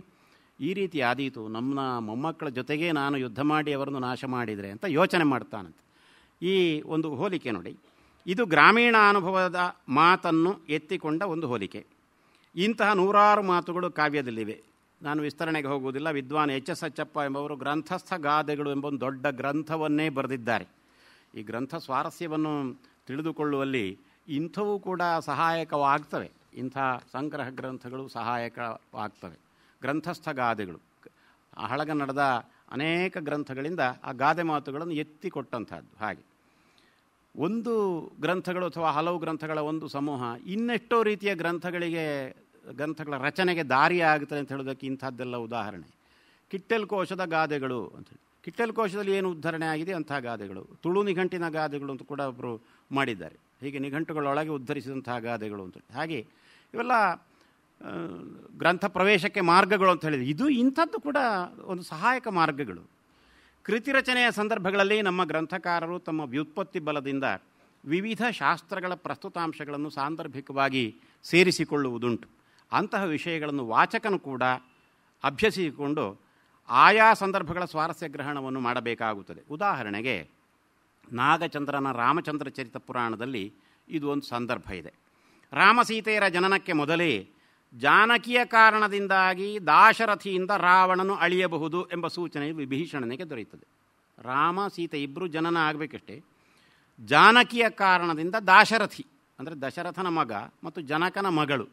ಈ ರೀತಿ ಆದೀತು ನಮ್ಮ ಮೊಮ್ಮಕ್ಕಳ ಜೊತೆಗೆ ನಾನು ಯುದ್ಧ ಮಾಡಿ ಅವರನ್ನು ನಾಶ ಮಾಡಿದರೆ ಅಂತ ಯೋಚನೆ ಮಾಡ್ತಾನಂತೆ ಈ ಒಂದು ಹೋಲಿಕೆ ನೋಡಿ ಇದು ಗ್ರಾಮೀಣ ಅನುಭವದ ಮಾತನ್ನು ಎತ್ತಿಕೊಂಡ ಒಂದು ಹೋಲಿಕೆ ಇಂತಹ ನೂರಾರು ಮಾತುಗಳು ಕಾವ್ಯದಲ್ಲಿವೆ ನಾನು ವಿಸ್ತರಣೆಗೆ ಹೋಗುವುದಿಲ್ಲ ವಿದ್ವಾನ್ ಎಚ್ ಎಸ್ ಅಚ್ಚಪ್ಪ ಎಂಬವರು ಗ್ರಂಥಸ್ಥ ಗಾದೆಗಳು ಎಂಬ ಒಂದು ದೊಡ್ಡ ಗ್ರಂಥವನ್ನೇ ಬರೆದಿದ್ದಾರೆ ಈ ಗ್ರಂಥ ಸ್ವಾರಸ್ಯವನ್ನು ತಿಳಿದುಕೊಳ್ಳುವಲ್ಲಿ ಇಂಥವೂ ಕೂಡ ಸಹಾಯಕವಾಗ್ತವೆ ಇಂಥ ಸಂಗ್ರಹ ಗ್ರಂಥಗಳು ಸಹಾಯಕವಾಗ್ತವೆ ಗ್ರಂಥಸ್ಥ ಗಾದೆಗಳು ಹಳಗ ನಡೆದ ಅನೇಕ ಗ್ರಂಥಗಳಿಂದ ಆ ಗಾದೆ ಮಾತುಗಳನ್ನು ಎತ್ತಿಕೊಟ್ಟಂಥದ್ದು ಹಾಗೆ ಒಂದು ಗ್ರಂಥಗಳು ಅಥವಾ ಹಲವು ಗ್ರಂಥಗಳ ಒಂದು ಸಮೂಹ ಇನ್ನೆಷ್ಟೋ ರೀತಿಯ ಗ್ರಂಥಗಳಿಗೆ ಗ್ರಂಥಗಳ ರಚನೆಗೆ ದಾರಿ ಆಗುತ್ತದೆ ಅಂತ ಹೇಳೋದಕ್ಕೆ ಇಂಥದ್ದೆಲ್ಲ ಉದಾಹರಣೆ ಕಿಟ್ಟೆಲ್ ಕೋಶದ ಗಾದೆಗಳು ಅಂತೇಳಿ ಕಿಟ್ಟೆಲ್ ಕೋಶದಲ್ಲಿ ಏನು ಉದ್ಧರಣೆ ಆಗಿದೆ ಅಂತಹ ಗಾದೆಗಳು ತುಳು ನಿಘಂಟಿನ ಗಾದೆಗಳು ಅಂತ ಕೂಡ ಒಬ್ಬರು ಮಾಡಿದ್ದಾರೆ ಹೀಗೆ ನಿಘಂಟುಗಳೊಳಗೆ ಉದ್ಧರಿಸಿದಂತಹ ಗಾದೆಗಳು ಅಂತ ಹಾಗೆ ಇವೆಲ್ಲ ಗ್ರಂಥ ಪ್ರವೇಶಕ್ಕೆ ಮಾರ್ಗಗಳು ಅಂತ ಹೇಳಿದರೆ ಇದು ಇಂಥದ್ದು ಕೂಡ ಒಂದು ಸಹಾಯಕ ಮಾರ್ಗಗಳು ಕೃತಿ ರಚನೆಯ ಸಂದರ್ಭಗಳಲ್ಲಿ ನಮ್ಮ ಗ್ರಂಥಕಾರರು ತಮ್ಮ ವ್ಯುತ್ಪತ್ತಿ ಬಲದಿಂದ ವಿವಿಧ ಶಾಸ್ತ್ರಗಳ ಪ್ರಸ್ತುತಾಂಶಗಳನ್ನು ಸಾಂದರ್ಭಿಕವಾಗಿ ಸೇರಿಸಿಕೊಳ್ಳುವುದುಂಟು ಅಂತಹ ವಿಷಯಗಳನ್ನು ವಾಚಕನು ಕೂಡ ಅಭ್ಯಸಿಸಿಕೊಂಡು ಆಯಾ ಸಂದರ್ಭಗಳ ಸ್ವಾರಸ್ಯ ಗ್ರಹಣವನ್ನು ಮಾಡಬೇಕಾಗುತ್ತದೆ ಉದಾಹರಣೆಗೆ ನಾಗಚಂದ್ರನ ರಾಮಚಂದ್ರ ಚರಿತ ಪುರಾಣದಲ್ಲಿ ಇದು ಒಂದು ಸಂದರ್ಭ ಇದೆ ರಾಮಸೀತೆಯರ ಜನನಕ್ಕೆ ಮೊದಲೇ ಜಾನಕಿಯ ಕಾರಣದಿಂದಾಗಿ ದಾಶರಥಿಯಿಂದ ರಾವಣನು ಅಳಿಯಬಹುದು ಎಂಬ ಸೂಚನೆ ವಿಭೀಷಣನಿಗೆ ದೊರೆಯುತ್ತದೆ ರಾಮ ಸೀತೆ ಇಬ್ಬರು ಜನನ ಆಗಬೇಕಷ್ಟೇ ಜಾನಕಿಯ ಕಾರಣದಿಂದ ದಾಶರಥಿ ಅಂದರೆ ದಶರಥನ ಮಗ ಮತ್ತು ಜನಕನ ಮಗಳು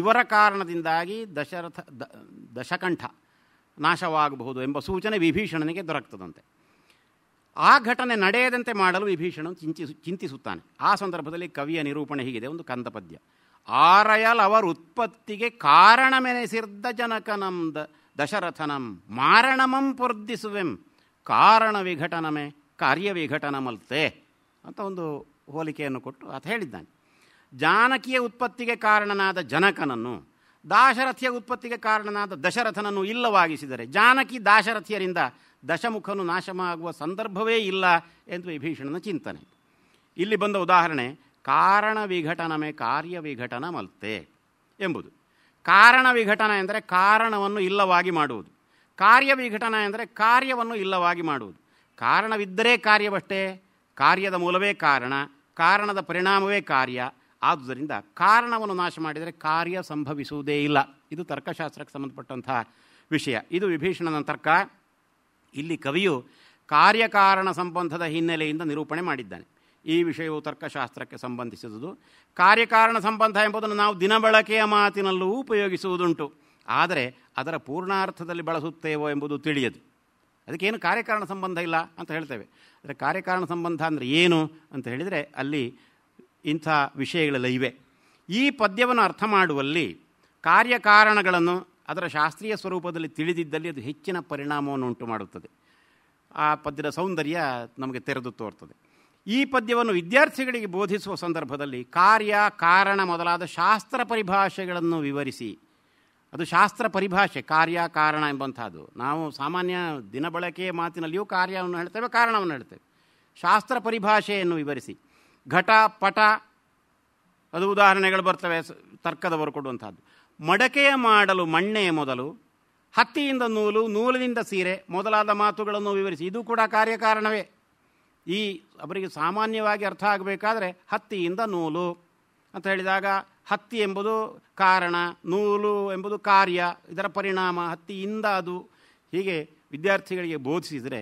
ಇವರ ಕಾರಣದಿಂದಾಗಿ ದಶರಥ ದಶಕಂಠ ನಾಶವಾಗಬಹುದು ಎಂಬ ಸೂಚನೆ ವಿಭೀಷಣನಿಗೆ ದೊರಕ್ತದಂತೆ ಆ ಘಟನೆ ನಡೆಯದಂತೆ ಮಾಡಲು ವಿಭೀಷಣನು ಚಿಂತಿಸು ಚಿಂತಿಸುತ್ತಾನೆ ಆ ಸಂದರ್ಭದಲ್ಲಿ ಕವಿಯ ನಿರೂಪಣೆ ಹೀಗಿದೆ ಒಂದು ಕಂದಪದ್ಯ ಅವರ ಉತ್ಪತ್ತಿಗೆ ಕಾರಣಮೆನೆಸಿರ್ದ ಜನಕನಂ ದ ದಶರಥನಂ ಮಾರಣಮಂ ಪೊರ್ದಿಸುವೆಂ ಕಾರಣ ವಿಘಟನಮೆ ಕಾರ್ಯ ವಿಘಟನಮಲ್ತೆ ಅಂತ ಒಂದು ಹೋಲಿಕೆಯನ್ನು ಕೊಟ್ಟು ಅದು ಹೇಳಿದ್ದಾನೆ ಜಾನಕಿಯ ಉತ್ಪತ್ತಿಗೆ ಕಾರಣನಾದ ಜನಕನನ್ನು ದಾಶರಥಿಯ ಉತ್ಪತ್ತಿಗೆ ಕಾರಣನಾದ ದಶರಥನನ್ನು ಇಲ್ಲವಾಗಿಸಿದರೆ ಜಾನಕಿ ದಾಶರಥಿಯರಿಂದ ದಶಮುಖನು ನಾಶಮಾಗುವ ಸಂದರ್ಭವೇ ಇಲ್ಲ ಎಂದು ವಿಭೀಷಣನ ಚಿಂತನೆ ಇಲ್ಲಿ ಬಂದ ಉದಾಹರಣೆ ಕಾರಣ ವಿಘಟನಮೆ ಕಾರ್ಯ ವಿಘಟನಮಲ್ತೆ ಎಂಬುದು ಕಾರಣ ವಿಘಟನ ಎಂದರೆ ಕಾರಣವನ್ನು ಇಲ್ಲವಾಗಿ ಮಾಡುವುದು ಕಾರ್ಯ ವಿಘಟನ ಎಂದರೆ ಕಾರ್ಯವನ್ನು ಇಲ್ಲವಾಗಿ ಮಾಡುವುದು ಕಾರಣವಿದ್ದರೆ ಕಾರ್ಯವಷ್ಟೇ ಕಾರ್ಯದ ಮೂಲವೇ ಕಾರಣ ಕಾರಣದ ಪರಿಣಾಮವೇ ಕಾರ್ಯ ಆದುದರಿಂದ ಕಾರಣವನ್ನು ನಾಶ ಮಾಡಿದರೆ ಕಾರ್ಯ ಸಂಭವಿಸುವುದೇ ಇಲ್ಲ ಇದು ತರ್ಕಶಾಸ್ತ್ರಕ್ಕೆ ಸಂಬಂಧಪಟ್ಟಂತಹ ವಿಷಯ ಇದು ವಿಭೀಷಣನ ತರ್ಕ ಇಲ್ಲಿ ಕವಿಯು ಕಾರ್ಯಕಾರಣ ಸಂಬಂಧದ ಹಿನ್ನೆಲೆಯಿಂದ ನಿರೂಪಣೆ ಮಾಡಿದ್ದಾನೆ ಈ ವಿಷಯವು ತರ್ಕಶಾಸ್ತ್ರಕ್ಕೆ ಸಂಬಂಧಿಸಿದುದು ಕಾರ್ಯಕಾರಣ ಸಂಬಂಧ ಎಂಬುದನ್ನು ನಾವು ದಿನಬಳಕೆಯ ಮಾತಿನಲ್ಲೂ ಉಪಯೋಗಿಸುವುದುಂಟು ಆದರೆ ಅದರ ಪೂರ್ಣಾರ್ಥದಲ್ಲಿ ಬಳಸುತ್ತೇವೋ ಎಂಬುದು ತಿಳಿಯದು ಅದಕ್ಕೇನು ಕಾರ್ಯಕಾರಣ ಸಂಬಂಧ ಇಲ್ಲ ಅಂತ ಹೇಳ್ತೇವೆ ಅಂದರೆ ಕಾರ್ಯಕಾರಣ ಸಂಬಂಧ ಅಂದರೆ ಏನು ಅಂತ ಹೇಳಿದರೆ ಅಲ್ಲಿ ಇಂಥ ವಿಷಯಗಳೆಲ್ಲ ಇವೆ ಈ ಪದ್ಯವನ್ನು ಅರ್ಥ ಮಾಡುವಲ್ಲಿ ಕಾರ್ಯಕಾರಣಗಳನ್ನು ಅದರ ಶಾಸ್ತ್ರೀಯ ಸ್ವರೂಪದಲ್ಲಿ ತಿಳಿದಿದ್ದಲ್ಲಿ ಅದು ಹೆಚ್ಚಿನ ಪರಿಣಾಮವನ್ನು ಉಂಟು ಮಾಡುತ್ತದೆ ಆ ಪದ್ಯದ ಸೌಂದರ್ಯ ನಮಗೆ ತೆರೆದು ತೋರ್ತದೆ ಈ ಪದ್ಯವನ್ನು ವಿದ್ಯಾರ್ಥಿಗಳಿಗೆ ಬೋಧಿಸುವ ಸಂದರ್ಭದಲ್ಲಿ ಕಾರ್ಯ ಕಾರಣ ಮೊದಲಾದ ಶಾಸ್ತ್ರ ಪರಿಭಾಷೆಗಳನ್ನು ವಿವರಿಸಿ ಅದು ಶಾಸ್ತ್ರ ಪರಿಭಾಷೆ ಕಾರ್ಯ ಕಾರಣ ಎಂಬಂಥದ್ದು ನಾವು ಸಾಮಾನ್ಯ ದಿನಬಳಕೆಯ ಮಾತಿನಲ್ಲಿಯೂ ಕಾರ್ಯವನ್ನು ಹೇಳ್ತೇವೆ ಕಾರಣವನ್ನು ಹೇಳ್ತೇವೆ ಶಾಸ್ತ್ರ ಪರಿಭಾಷೆಯನ್ನು ವಿವರಿಸಿ ಘಟ ಪಟ ಅದು ಉದಾಹರಣೆಗಳು ಬರ್ತವೆ ತರ್ಕದವರು ಕೊಡುವಂಥದ್ದು ಮಡಕೆಯ ಮಾಡಲು ಮಣ್ಣೆಯ ಮೊದಲು ಹತ್ತಿಯಿಂದ ನೂಲು ನೂಲಿನಿಂದ ಸೀರೆ ಮೊದಲಾದ ಮಾತುಗಳನ್ನು ವಿವರಿಸಿ ಇದು ಕೂಡ ಕಾರ್ಯಕಾರಣವೇ ಈ ಅವರಿಗೆ ಸಾಮಾನ್ಯವಾಗಿ ಅರ್ಥ ಆಗಬೇಕಾದ್ರೆ ಹತ್ತಿಯಿಂದ ನೂಲು ಅಂತ ಹೇಳಿದಾಗ ಹತ್ತಿ ಎಂಬುದು ಕಾರಣ ನೂಲು ಎಂಬುದು ಕಾರ್ಯ ಇದರ ಪರಿಣಾಮ ಹತ್ತಿಯಿಂದ ಅದು ಹೀಗೆ ವಿದ್ಯಾರ್ಥಿಗಳಿಗೆ ಬೋಧಿಸಿದರೆ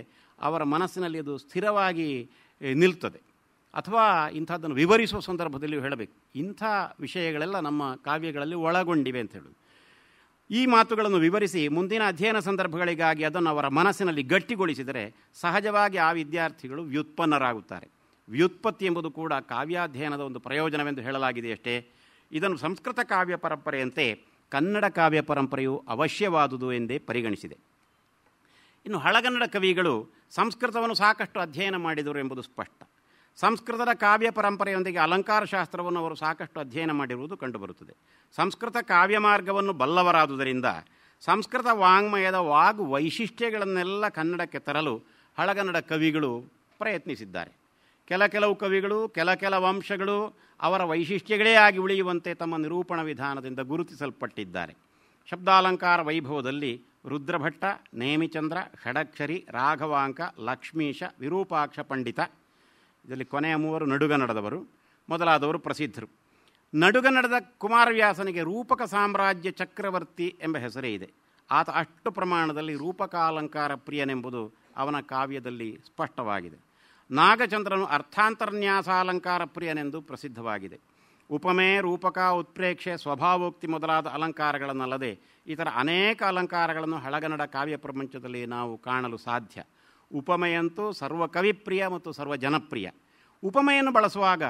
ಅವರ ಮನಸ್ಸಿನಲ್ಲಿ ಅದು ಸ್ಥಿರವಾಗಿ ನಿಲ್ತದೆ ಅಥವಾ ಇಂಥದ್ದನ್ನು ವಿವರಿಸುವ ಸಂದರ್ಭದಲ್ಲಿ ಹೇಳಬೇಕು ಇಂಥ ವಿಷಯಗಳೆಲ್ಲ ನಮ್ಮ ಕಾವ್ಯಗಳಲ್ಲಿ ಒಳಗೊಂಡಿವೆ ಅಂತ ಹೇಳೋದು ಈ ಮಾತುಗಳನ್ನು ವಿವರಿಸಿ ಮುಂದಿನ ಅಧ್ಯಯನ ಸಂದರ್ಭಗಳಿಗಾಗಿ ಅದನ್ನು ಅವರ ಮನಸ್ಸಿನಲ್ಲಿ ಗಟ್ಟಿಗೊಳಿಸಿದರೆ ಸಹಜವಾಗಿ ಆ ವಿದ್ಯಾರ್ಥಿಗಳು ವ್ಯುತ್ಪನ್ನರಾಗುತ್ತಾರೆ ವ್ಯುತ್ಪತ್ತಿ ಎಂಬುದು ಕೂಡ ಕಾವ್ಯಾಧ್ಯಯನದ ಒಂದು ಪ್ರಯೋಜನವೆಂದು ಹೇಳಲಾಗಿದೆ ಅಷ್ಟೇ ಇದನ್ನು ಸಂಸ್ಕೃತ ಕಾವ್ಯ ಪರಂಪರೆಯಂತೆ ಕನ್ನಡ ಕಾವ್ಯ ಪರಂಪರೆಯು ಅವಶ್ಯವಾದುದು ಎಂದೇ ಪರಿಗಣಿಸಿದೆ ಇನ್ನು ಹಳಗನ್ನಡ ಕವಿಗಳು ಸಂಸ್ಕೃತವನ್ನು ಸಾಕಷ್ಟು ಅಧ್ಯಯನ ಮಾಡಿದರು ಎಂಬುದು ಸ್ಪಷ್ಟ ಸಂಸ್ಕೃತದ ಕಾವ್ಯ ಪರಂಪರೆಯೊಂದಿಗೆ ಅಲಂಕಾರ ಶಾಸ್ತ್ರವನ್ನು ಅವರು ಸಾಕಷ್ಟು ಅಧ್ಯಯನ ಮಾಡಿರುವುದು ಕಂಡುಬರುತ್ತದೆ ಸಂಸ್ಕೃತ ಕಾವ್ಯ ಮಾರ್ಗವನ್ನು ಬಲ್ಲವರಾದುದರಿಂದ ಸಂಸ್ಕೃತ ವಾಂಗ್ಮಯದ ವಾಗ್ ವೈಶಿಷ್ಟ್ಯಗಳನ್ನೆಲ್ಲ ಕನ್ನಡಕ್ಕೆ ತರಲು ಹಳಗನ್ನಡ ಕವಿಗಳು ಪ್ರಯತ್ನಿಸಿದ್ದಾರೆ ಕೆಲ ಕೆಲವು ಕವಿಗಳು ಕೆಲ ಕೆಲ ವಂಶಗಳು ಅವರ ವೈಶಿಷ್ಟ್ಯಗಳೇ ಆಗಿ ಉಳಿಯುವಂತೆ ತಮ್ಮ ನಿರೂಪಣ ವಿಧಾನದಿಂದ ಗುರುತಿಸಲ್ಪಟ್ಟಿದ್ದಾರೆ ಶಬ್ದಾಲಂಕಾರ ವೈಭವದಲ್ಲಿ ರುದ್ರಭಟ್ಟ ನೇಮಿಚಂದ್ರ ಷಡಕ್ಷರಿ ರಾಘವಾಂಕ ಲಕ್ಷ್ಮೀಶ ವಿರೂಪಾಕ್ಷ ಪಂಡಿತ ಇದರಲ್ಲಿ ಕೊನೆಯ ಮೂವರು ನಡುಗ ನಡೆದವರು ಮೊದಲಾದವರು ಪ್ರಸಿದ್ಧರು ನಡುಗ ನಡೆದ ಕುಮಾರವ್ಯಾಸನಿಗೆ ರೂಪಕ ಸಾಮ್ರಾಜ್ಯ ಚಕ್ರವರ್ತಿ ಎಂಬ ಹೆಸರೇ ಇದೆ ಆತ ಅಷ್ಟು ಪ್ರಮಾಣದಲ್ಲಿ ರೂಪಕಾಲಂಕಾರ ಪ್ರಿಯನೆಂಬುದು ಅವನ ಕಾವ್ಯದಲ್ಲಿ ಸ್ಪಷ್ಟವಾಗಿದೆ ನಾಗಚಂದ್ರನು ಅಲಂಕಾರ ಪ್ರಿಯನೆಂದು ಪ್ರಸಿದ್ಧವಾಗಿದೆ ಉಪಮೆ ರೂಪಕ ಉತ್ಪ್ರೇಕ್ಷೆ ಸ್ವಭಾವೋಕ್ತಿ ಮೊದಲಾದ ಅಲಂಕಾರಗಳನ್ನಲ್ಲದೆ ಇತರ ಅನೇಕ ಅಲಂಕಾರಗಳನ್ನು ಹಳಗನ್ನಡ ಕಾವ್ಯ ಪ್ರಪಂಚದಲ್ಲಿ ನಾವು ಕಾಣಲು ಸಾಧ್ಯ ಉಪಮೆಯಂತೂ ಸರ್ವ ಕವಿಪ್ರಿಯ ಮತ್ತು ಸರ್ವ ಜನಪ್ರಿಯ ಉಪಮೆಯನ್ನು ಬಳಸುವಾಗ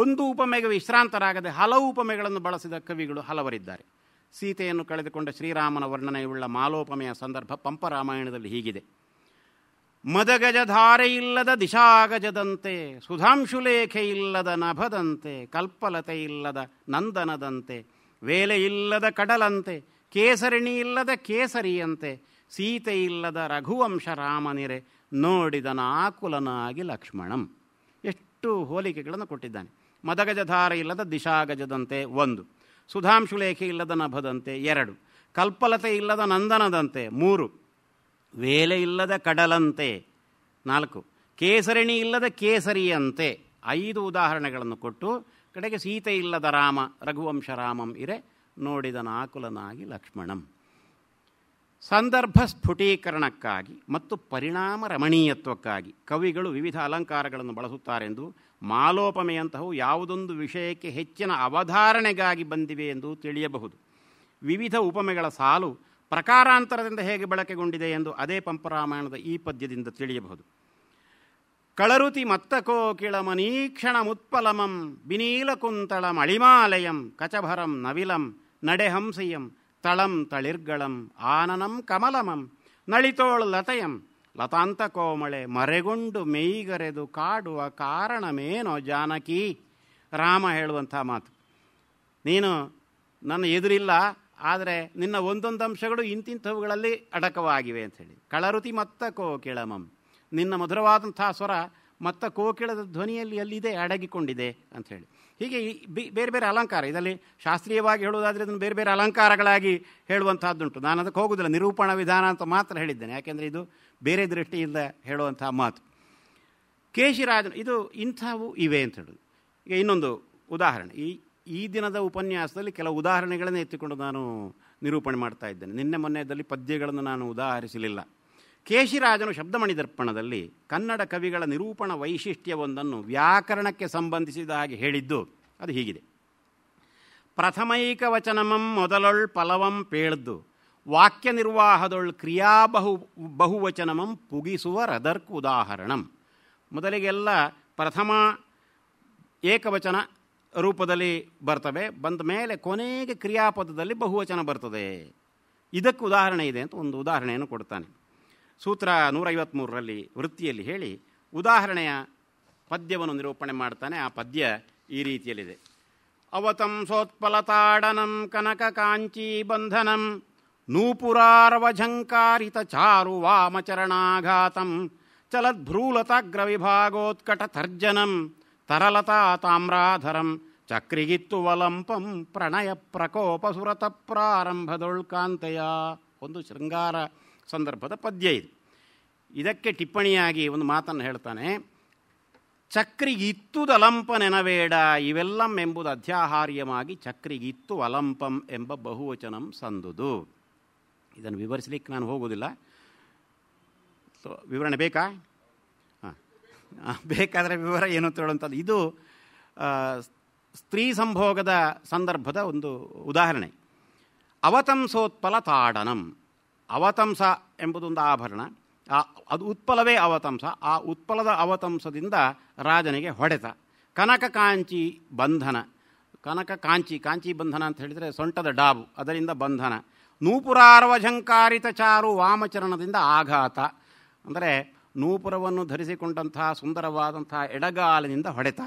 ಒಂದು ಉಪಮೆಗೆ ವಿಶ್ರಾಂತರಾಗದೆ ಹಲವು ಉಪಮೆಗಳನ್ನು ಬಳಸಿದ ಕವಿಗಳು ಹಲವರಿದ್ದಾರೆ ಸೀತೆಯನ್ನು ಕಳೆದುಕೊಂಡ ಶ್ರೀರಾಮನ ವರ್ಣನೆಯುಳ್ಳ ಮಾಲೋಪಮೆಯ ಸಂದರ್ಭ ಪಂಪರಾಮಾಯಣದಲ್ಲಿ ಹೀಗಿದೆ ಮದಗಜಧಾರೆಯಿಲ್ಲದ ದಿಶಾಗಜದಂತೆ ಸುಧಾಂಶುಲೇಖೆ ಇಲ್ಲದ ನಭದಂತೆ ಕಲ್ಪಲತೆ ಇಲ್ಲದ ನಂದನದಂತೆ ವೇಲೆಯಿಲ್ಲದ ಕಡಲಂತೆ ಕೇಸರಿಣಿ ಇಲ್ಲದ ಕೇಸರಿಯಂತೆ ಸೀತೆ ಇಲ್ಲದ ರಘುವಂಶ ರಾಮನಿರೆ ನೋಡಿದನ ಆಕುಲನಾಗಿ ಲಕ್ಷ್ಮಣಂ ಎಷ್ಟು ಹೋಲಿಕೆಗಳನ್ನು ಕೊಟ್ಟಿದ್ದಾನೆ ಮದಗಜಧಾರ ಇಲ್ಲದ ದಿಶಾಗಜದಂತೆ ಒಂದು ಸುಧಾಂಶುಲೇಖೆ ಇಲ್ಲದ ನಭದಂತೆ ಎರಡು ಕಲ್ಪಲತೆ ಇಲ್ಲದ ನಂದನದಂತೆ ಮೂರು ವೇಲೆ ಇಲ್ಲದ ಕಡಲಂತೆ ನಾಲ್ಕು ಕೇಸರಿಣಿ ಇಲ್ಲದ ಕೇಸರಿಯಂತೆ ಐದು ಉದಾಹರಣೆಗಳನ್ನು ಕೊಟ್ಟು ಕಡೆಗೆ ಸೀತೆ ಇಲ್ಲದ ರಾಮ ರಘುವಂಶ ರಾಮಂ ಇರೆ ನೋಡಿದ ಆಕುಲನಾಗಿ ಲಕ್ಷ್ಮಣಂ ಸಂದರ್ಭ ಸ್ಫುಟೀಕರಣಕ್ಕಾಗಿ ಮತ್ತು ಪರಿಣಾಮ ರಮಣೀಯತ್ವಕ್ಕಾಗಿ ಕವಿಗಳು ವಿವಿಧ ಅಲಂಕಾರಗಳನ್ನು ಬಳಸುತ್ತಾರೆಂದು ಮಾಲೋಪಮೆಯಂತಹವು ಯಾವುದೊಂದು ವಿಷಯಕ್ಕೆ ಹೆಚ್ಚಿನ ಅವಧಾರಣೆಗಾಗಿ ಬಂದಿವೆ ಎಂದು ತಿಳಿಯಬಹುದು ವಿವಿಧ ಉಪಮೆಗಳ ಸಾಲು ಪ್ರಕಾರಾಂತರದಿಂದ ಹೇಗೆ ಬಳಕೆಗೊಂಡಿದೆ ಎಂದು ಅದೇ ಪಂಪರಾಮಾಯಣದ ಈ ಪದ್ಯದಿಂದ ತಿಳಿಯಬಹುದು ಕಳರುತಿ ಮತ್ತಕೋ ಮನೀಕ್ಷಣ ಮುತ್ಪಲಮಂ ಬಿನೀಲಕುಂತಳಂ ಅಳಿಮಾಲಯಂ ಕಚಭರಂ ನವಿಲಂ ನಡೆಹಂಸಯಂ ತಳಂ ತಳಿರ್ಗಳಂ ಆನನಂ ಕಮಲಮಂ ನಳಿತೋಳು ಲತಯಂ ಲತಾಂತ ಕೋಮಳೆ ಮರೆಗೊಂಡು ಮೇಯ್ಗರೆದು ಕಾಡುವ ಕಾರಣಮೇನೋ ಜಾನಕಿ ರಾಮ ಹೇಳುವಂಥ ಮಾತು ನೀನು ನನ್ನ ಎದುರಿಲ್ಲ ಆದರೆ ನಿನ್ನ ಒಂದೊಂದು ಅಂಶಗಳು ಇಂತಿಂಥವುಗಳಲ್ಲಿ ಅಡಕವಾಗಿವೆ ಅಂಥೇಳಿ ಕಳರುತಿ ಮತ್ತ ಕೋಕಿಳಮಂ ನಿನ್ನ ಮಧುರವಾದಂಥ ಸ್ವರ ಮತ್ತ ಕೋಕಿಳದ ಧ್ವನಿಯಲ್ಲಿ ಅಲ್ಲಿದೆ ಅಡಗಿಕೊಂಡಿದೆ ಅಂಥೇಳಿ ಹೀಗೆ ಬೇರೆ ಬೇರೆ ಅಲಂಕಾರ ಇದರಲ್ಲಿ ಶಾಸ್ತ್ರೀಯವಾಗಿ ಹೇಳುವುದಾದರೆ ಇದನ್ನು ಬೇರೆ ಬೇರೆ ಅಲಂಕಾರಗಳಾಗಿ ಹೇಳುವಂತಹದ್ದುಂಟು ನಾನು ಅದಕ್ಕೆ ಹೋಗುವುದಿಲ್ಲ ನಿರೂಪಣ ವಿಧಾನ ಅಂತ ಮಾತ್ರ ಹೇಳಿದ್ದೇನೆ ಯಾಕೆಂದರೆ ಇದು ಬೇರೆ ದೃಷ್ಟಿಯಿಂದ ಹೇಳುವಂಥ ಮಾತು ಕೇಶಿರಾಜನ ಇದು ಇಂಥವು ಇವೆ ಅಂತ ಹೇಳೋದು ಈಗ ಇನ್ನೊಂದು ಉದಾಹರಣೆ ಈ ಈ ದಿನದ ಉಪನ್ಯಾಸದಲ್ಲಿ ಕೆಲವು ಉದಾಹರಣೆಗಳನ್ನೇ ಎತ್ತಿಕೊಂಡು ನಾನು ನಿರೂಪಣೆ ಮಾಡ್ತಾ ಇದ್ದೇನೆ ನಿನ್ನೆ ಮೊನ್ನೆದಲ್ಲಿ ಪದ್ಯಗಳನ್ನು ನಾನು ಉದಾಹರಿಸಲಿಲ್ಲ ಕೇಶಿರಾಜನು ಶಬ್ದಮಣಿದರ್ಪಣದಲ್ಲಿ ಕನ್ನಡ ಕವಿಗಳ ನಿರೂಪಣ ವೈಶಿಷ್ಟ್ಯವೊಂದನ್ನು ವ್ಯಾಕರಣಕ್ಕೆ ಸಂಬಂಧಿಸಿದ ಹಾಗೆ ಹೇಳಿದ್ದು ಅದು ಹೀಗಿದೆ ಪ್ರಥಮೈಕವಚನಮಂ ವಚನಮಂ ಮೊದಲೊಳ್ ಫಲವಂ ಪೇಳ್ದು ವಾಕ್ಯ ನಿರ್ವಾಹದೊಳ್ ಕ್ರಿಯಾ ಬಹು ಬಹುವಚನಮಂ ಪುಗಿಸುವ ರದರ್ಕ್ ಉದಾಹರಣಂ ಮೊದಲಿಗೆಲ್ಲ ಪ್ರಥಮ ಏಕವಚನ ರೂಪದಲ್ಲಿ ಬರ್ತವೆ ಬಂದ ಮೇಲೆ ಕೊನೆಗೆ ಕ್ರಿಯಾಪದದಲ್ಲಿ ಬಹುವಚನ ಬರ್ತದೆ ಇದಕ್ಕೆ ಉದಾಹರಣೆ ಇದೆ ಅಂತ ಒಂದು ಉದಾಹರಣೆಯನ್ನು ಕೊಡ್ತಾನೆ ಸೂತ್ರ ನೂರೈವತ್ತ್ಮೂರರಲ್ಲಿ ವೃತ್ತಿಯಲ್ಲಿ ಹೇಳಿ ಉದಾಹರಣೆಯ ಪದ್ಯವನ್ನು ನಿರೂಪಣೆ ಮಾಡ್ತಾನೆ ಆ ಪದ್ಯ ಈ ರೀತಿಯಲ್ಲಿದೆ ಅವತಂ ಸೋತ್ಪಲತಾಡನಂ ಕನಕ ಕಾಂಚೀ ಬಂಧನಂ ನೂಪುರಾರವಝಂಕಾರಿತ ಚಾರು ವಾಮಚರಣಾಘಾತಂ ತರ್ಜನಂ ತರಲತಾ ತಾಮ್ರಾಧರಂ ಚಕ್ರಿಗಿತ್ತು ವಲಂಪಂ ಪ್ರಣಯ ಪ್ರಕೋಪ ಸುರತ ಪ್ರಾರಂಭದೊಳ್ಕಾಂತೆಯ ಒಂದು ಶೃಂಗಾರ ಸಂದರ್ಭದ ಪದ್ಯ ಇದು ಇದಕ್ಕೆ ಟಿಪ್ಪಣಿಯಾಗಿ ಒಂದು ಮಾತನ್ನು ಹೇಳ್ತಾನೆ ಚಕ್ರಿಗಿತ್ತುದ ಅಲಂಪ ನೆನವೇಡ ಇವೆಲ್ಲಂ ಎಂಬುದು ಅಧ್ಯಾಹಾರ್ಯವಾಗಿ ಚಕ್ರಿಗಿತ್ತು ಅಲಂಪಂ ಎಂಬ ಬಹುವಚನಂ ಸಂದುದು ಇದನ್ನು ವಿವರಿಸಲಿಕ್ಕೆ ನಾನು ಹೋಗೋದಿಲ್ಲ ವಿವರಣೆ ಬೇಕಾ ಹಾಂ ಬೇಕಾದರೆ ವಿವರ ಏನು ಅಂತ ಹೇಳುವಂಥದ್ದು ಇದು ಸ್ತ್ರೀ ಸಂಭೋಗದ ಸಂದರ್ಭದ ಒಂದು ಉದಾಹರಣೆ ಅವತಂಸೋತ್ಪಲ ತಾಡನಂ ಅವತಂಸ ಎಂಬುದೊಂದು ಆಭರಣ ಆ ಅದು ಉತ್ಪಲವೇ ಅವತಂಸ ಆ ಉತ್ಪಲದ ಅವತಂಸದಿಂದ ರಾಜನಿಗೆ ಹೊಡೆತ ಕನಕ ಕಾಂಚಿ ಬಂಧನ ಕನಕ ಕಾಂಚಿ ಕಾಂಚಿ ಬಂಧನ ಅಂತ ಹೇಳಿದರೆ ಸೊಂಟದ ಡಾಬು ಅದರಿಂದ ಬಂಧನ ನೂಪುರಾರ್ವಝಂಕಾರಿತ ಚಾರು ವಾಮಚರಣದಿಂದ ಆಘಾತ ಅಂದರೆ ನೂಪುರವನ್ನು ಧರಿಸಿಕೊಂಡಂತಹ ಸುಂದರವಾದಂತಹ ಎಡಗಾಲಿನಿಂದ ಹೊಡೆತ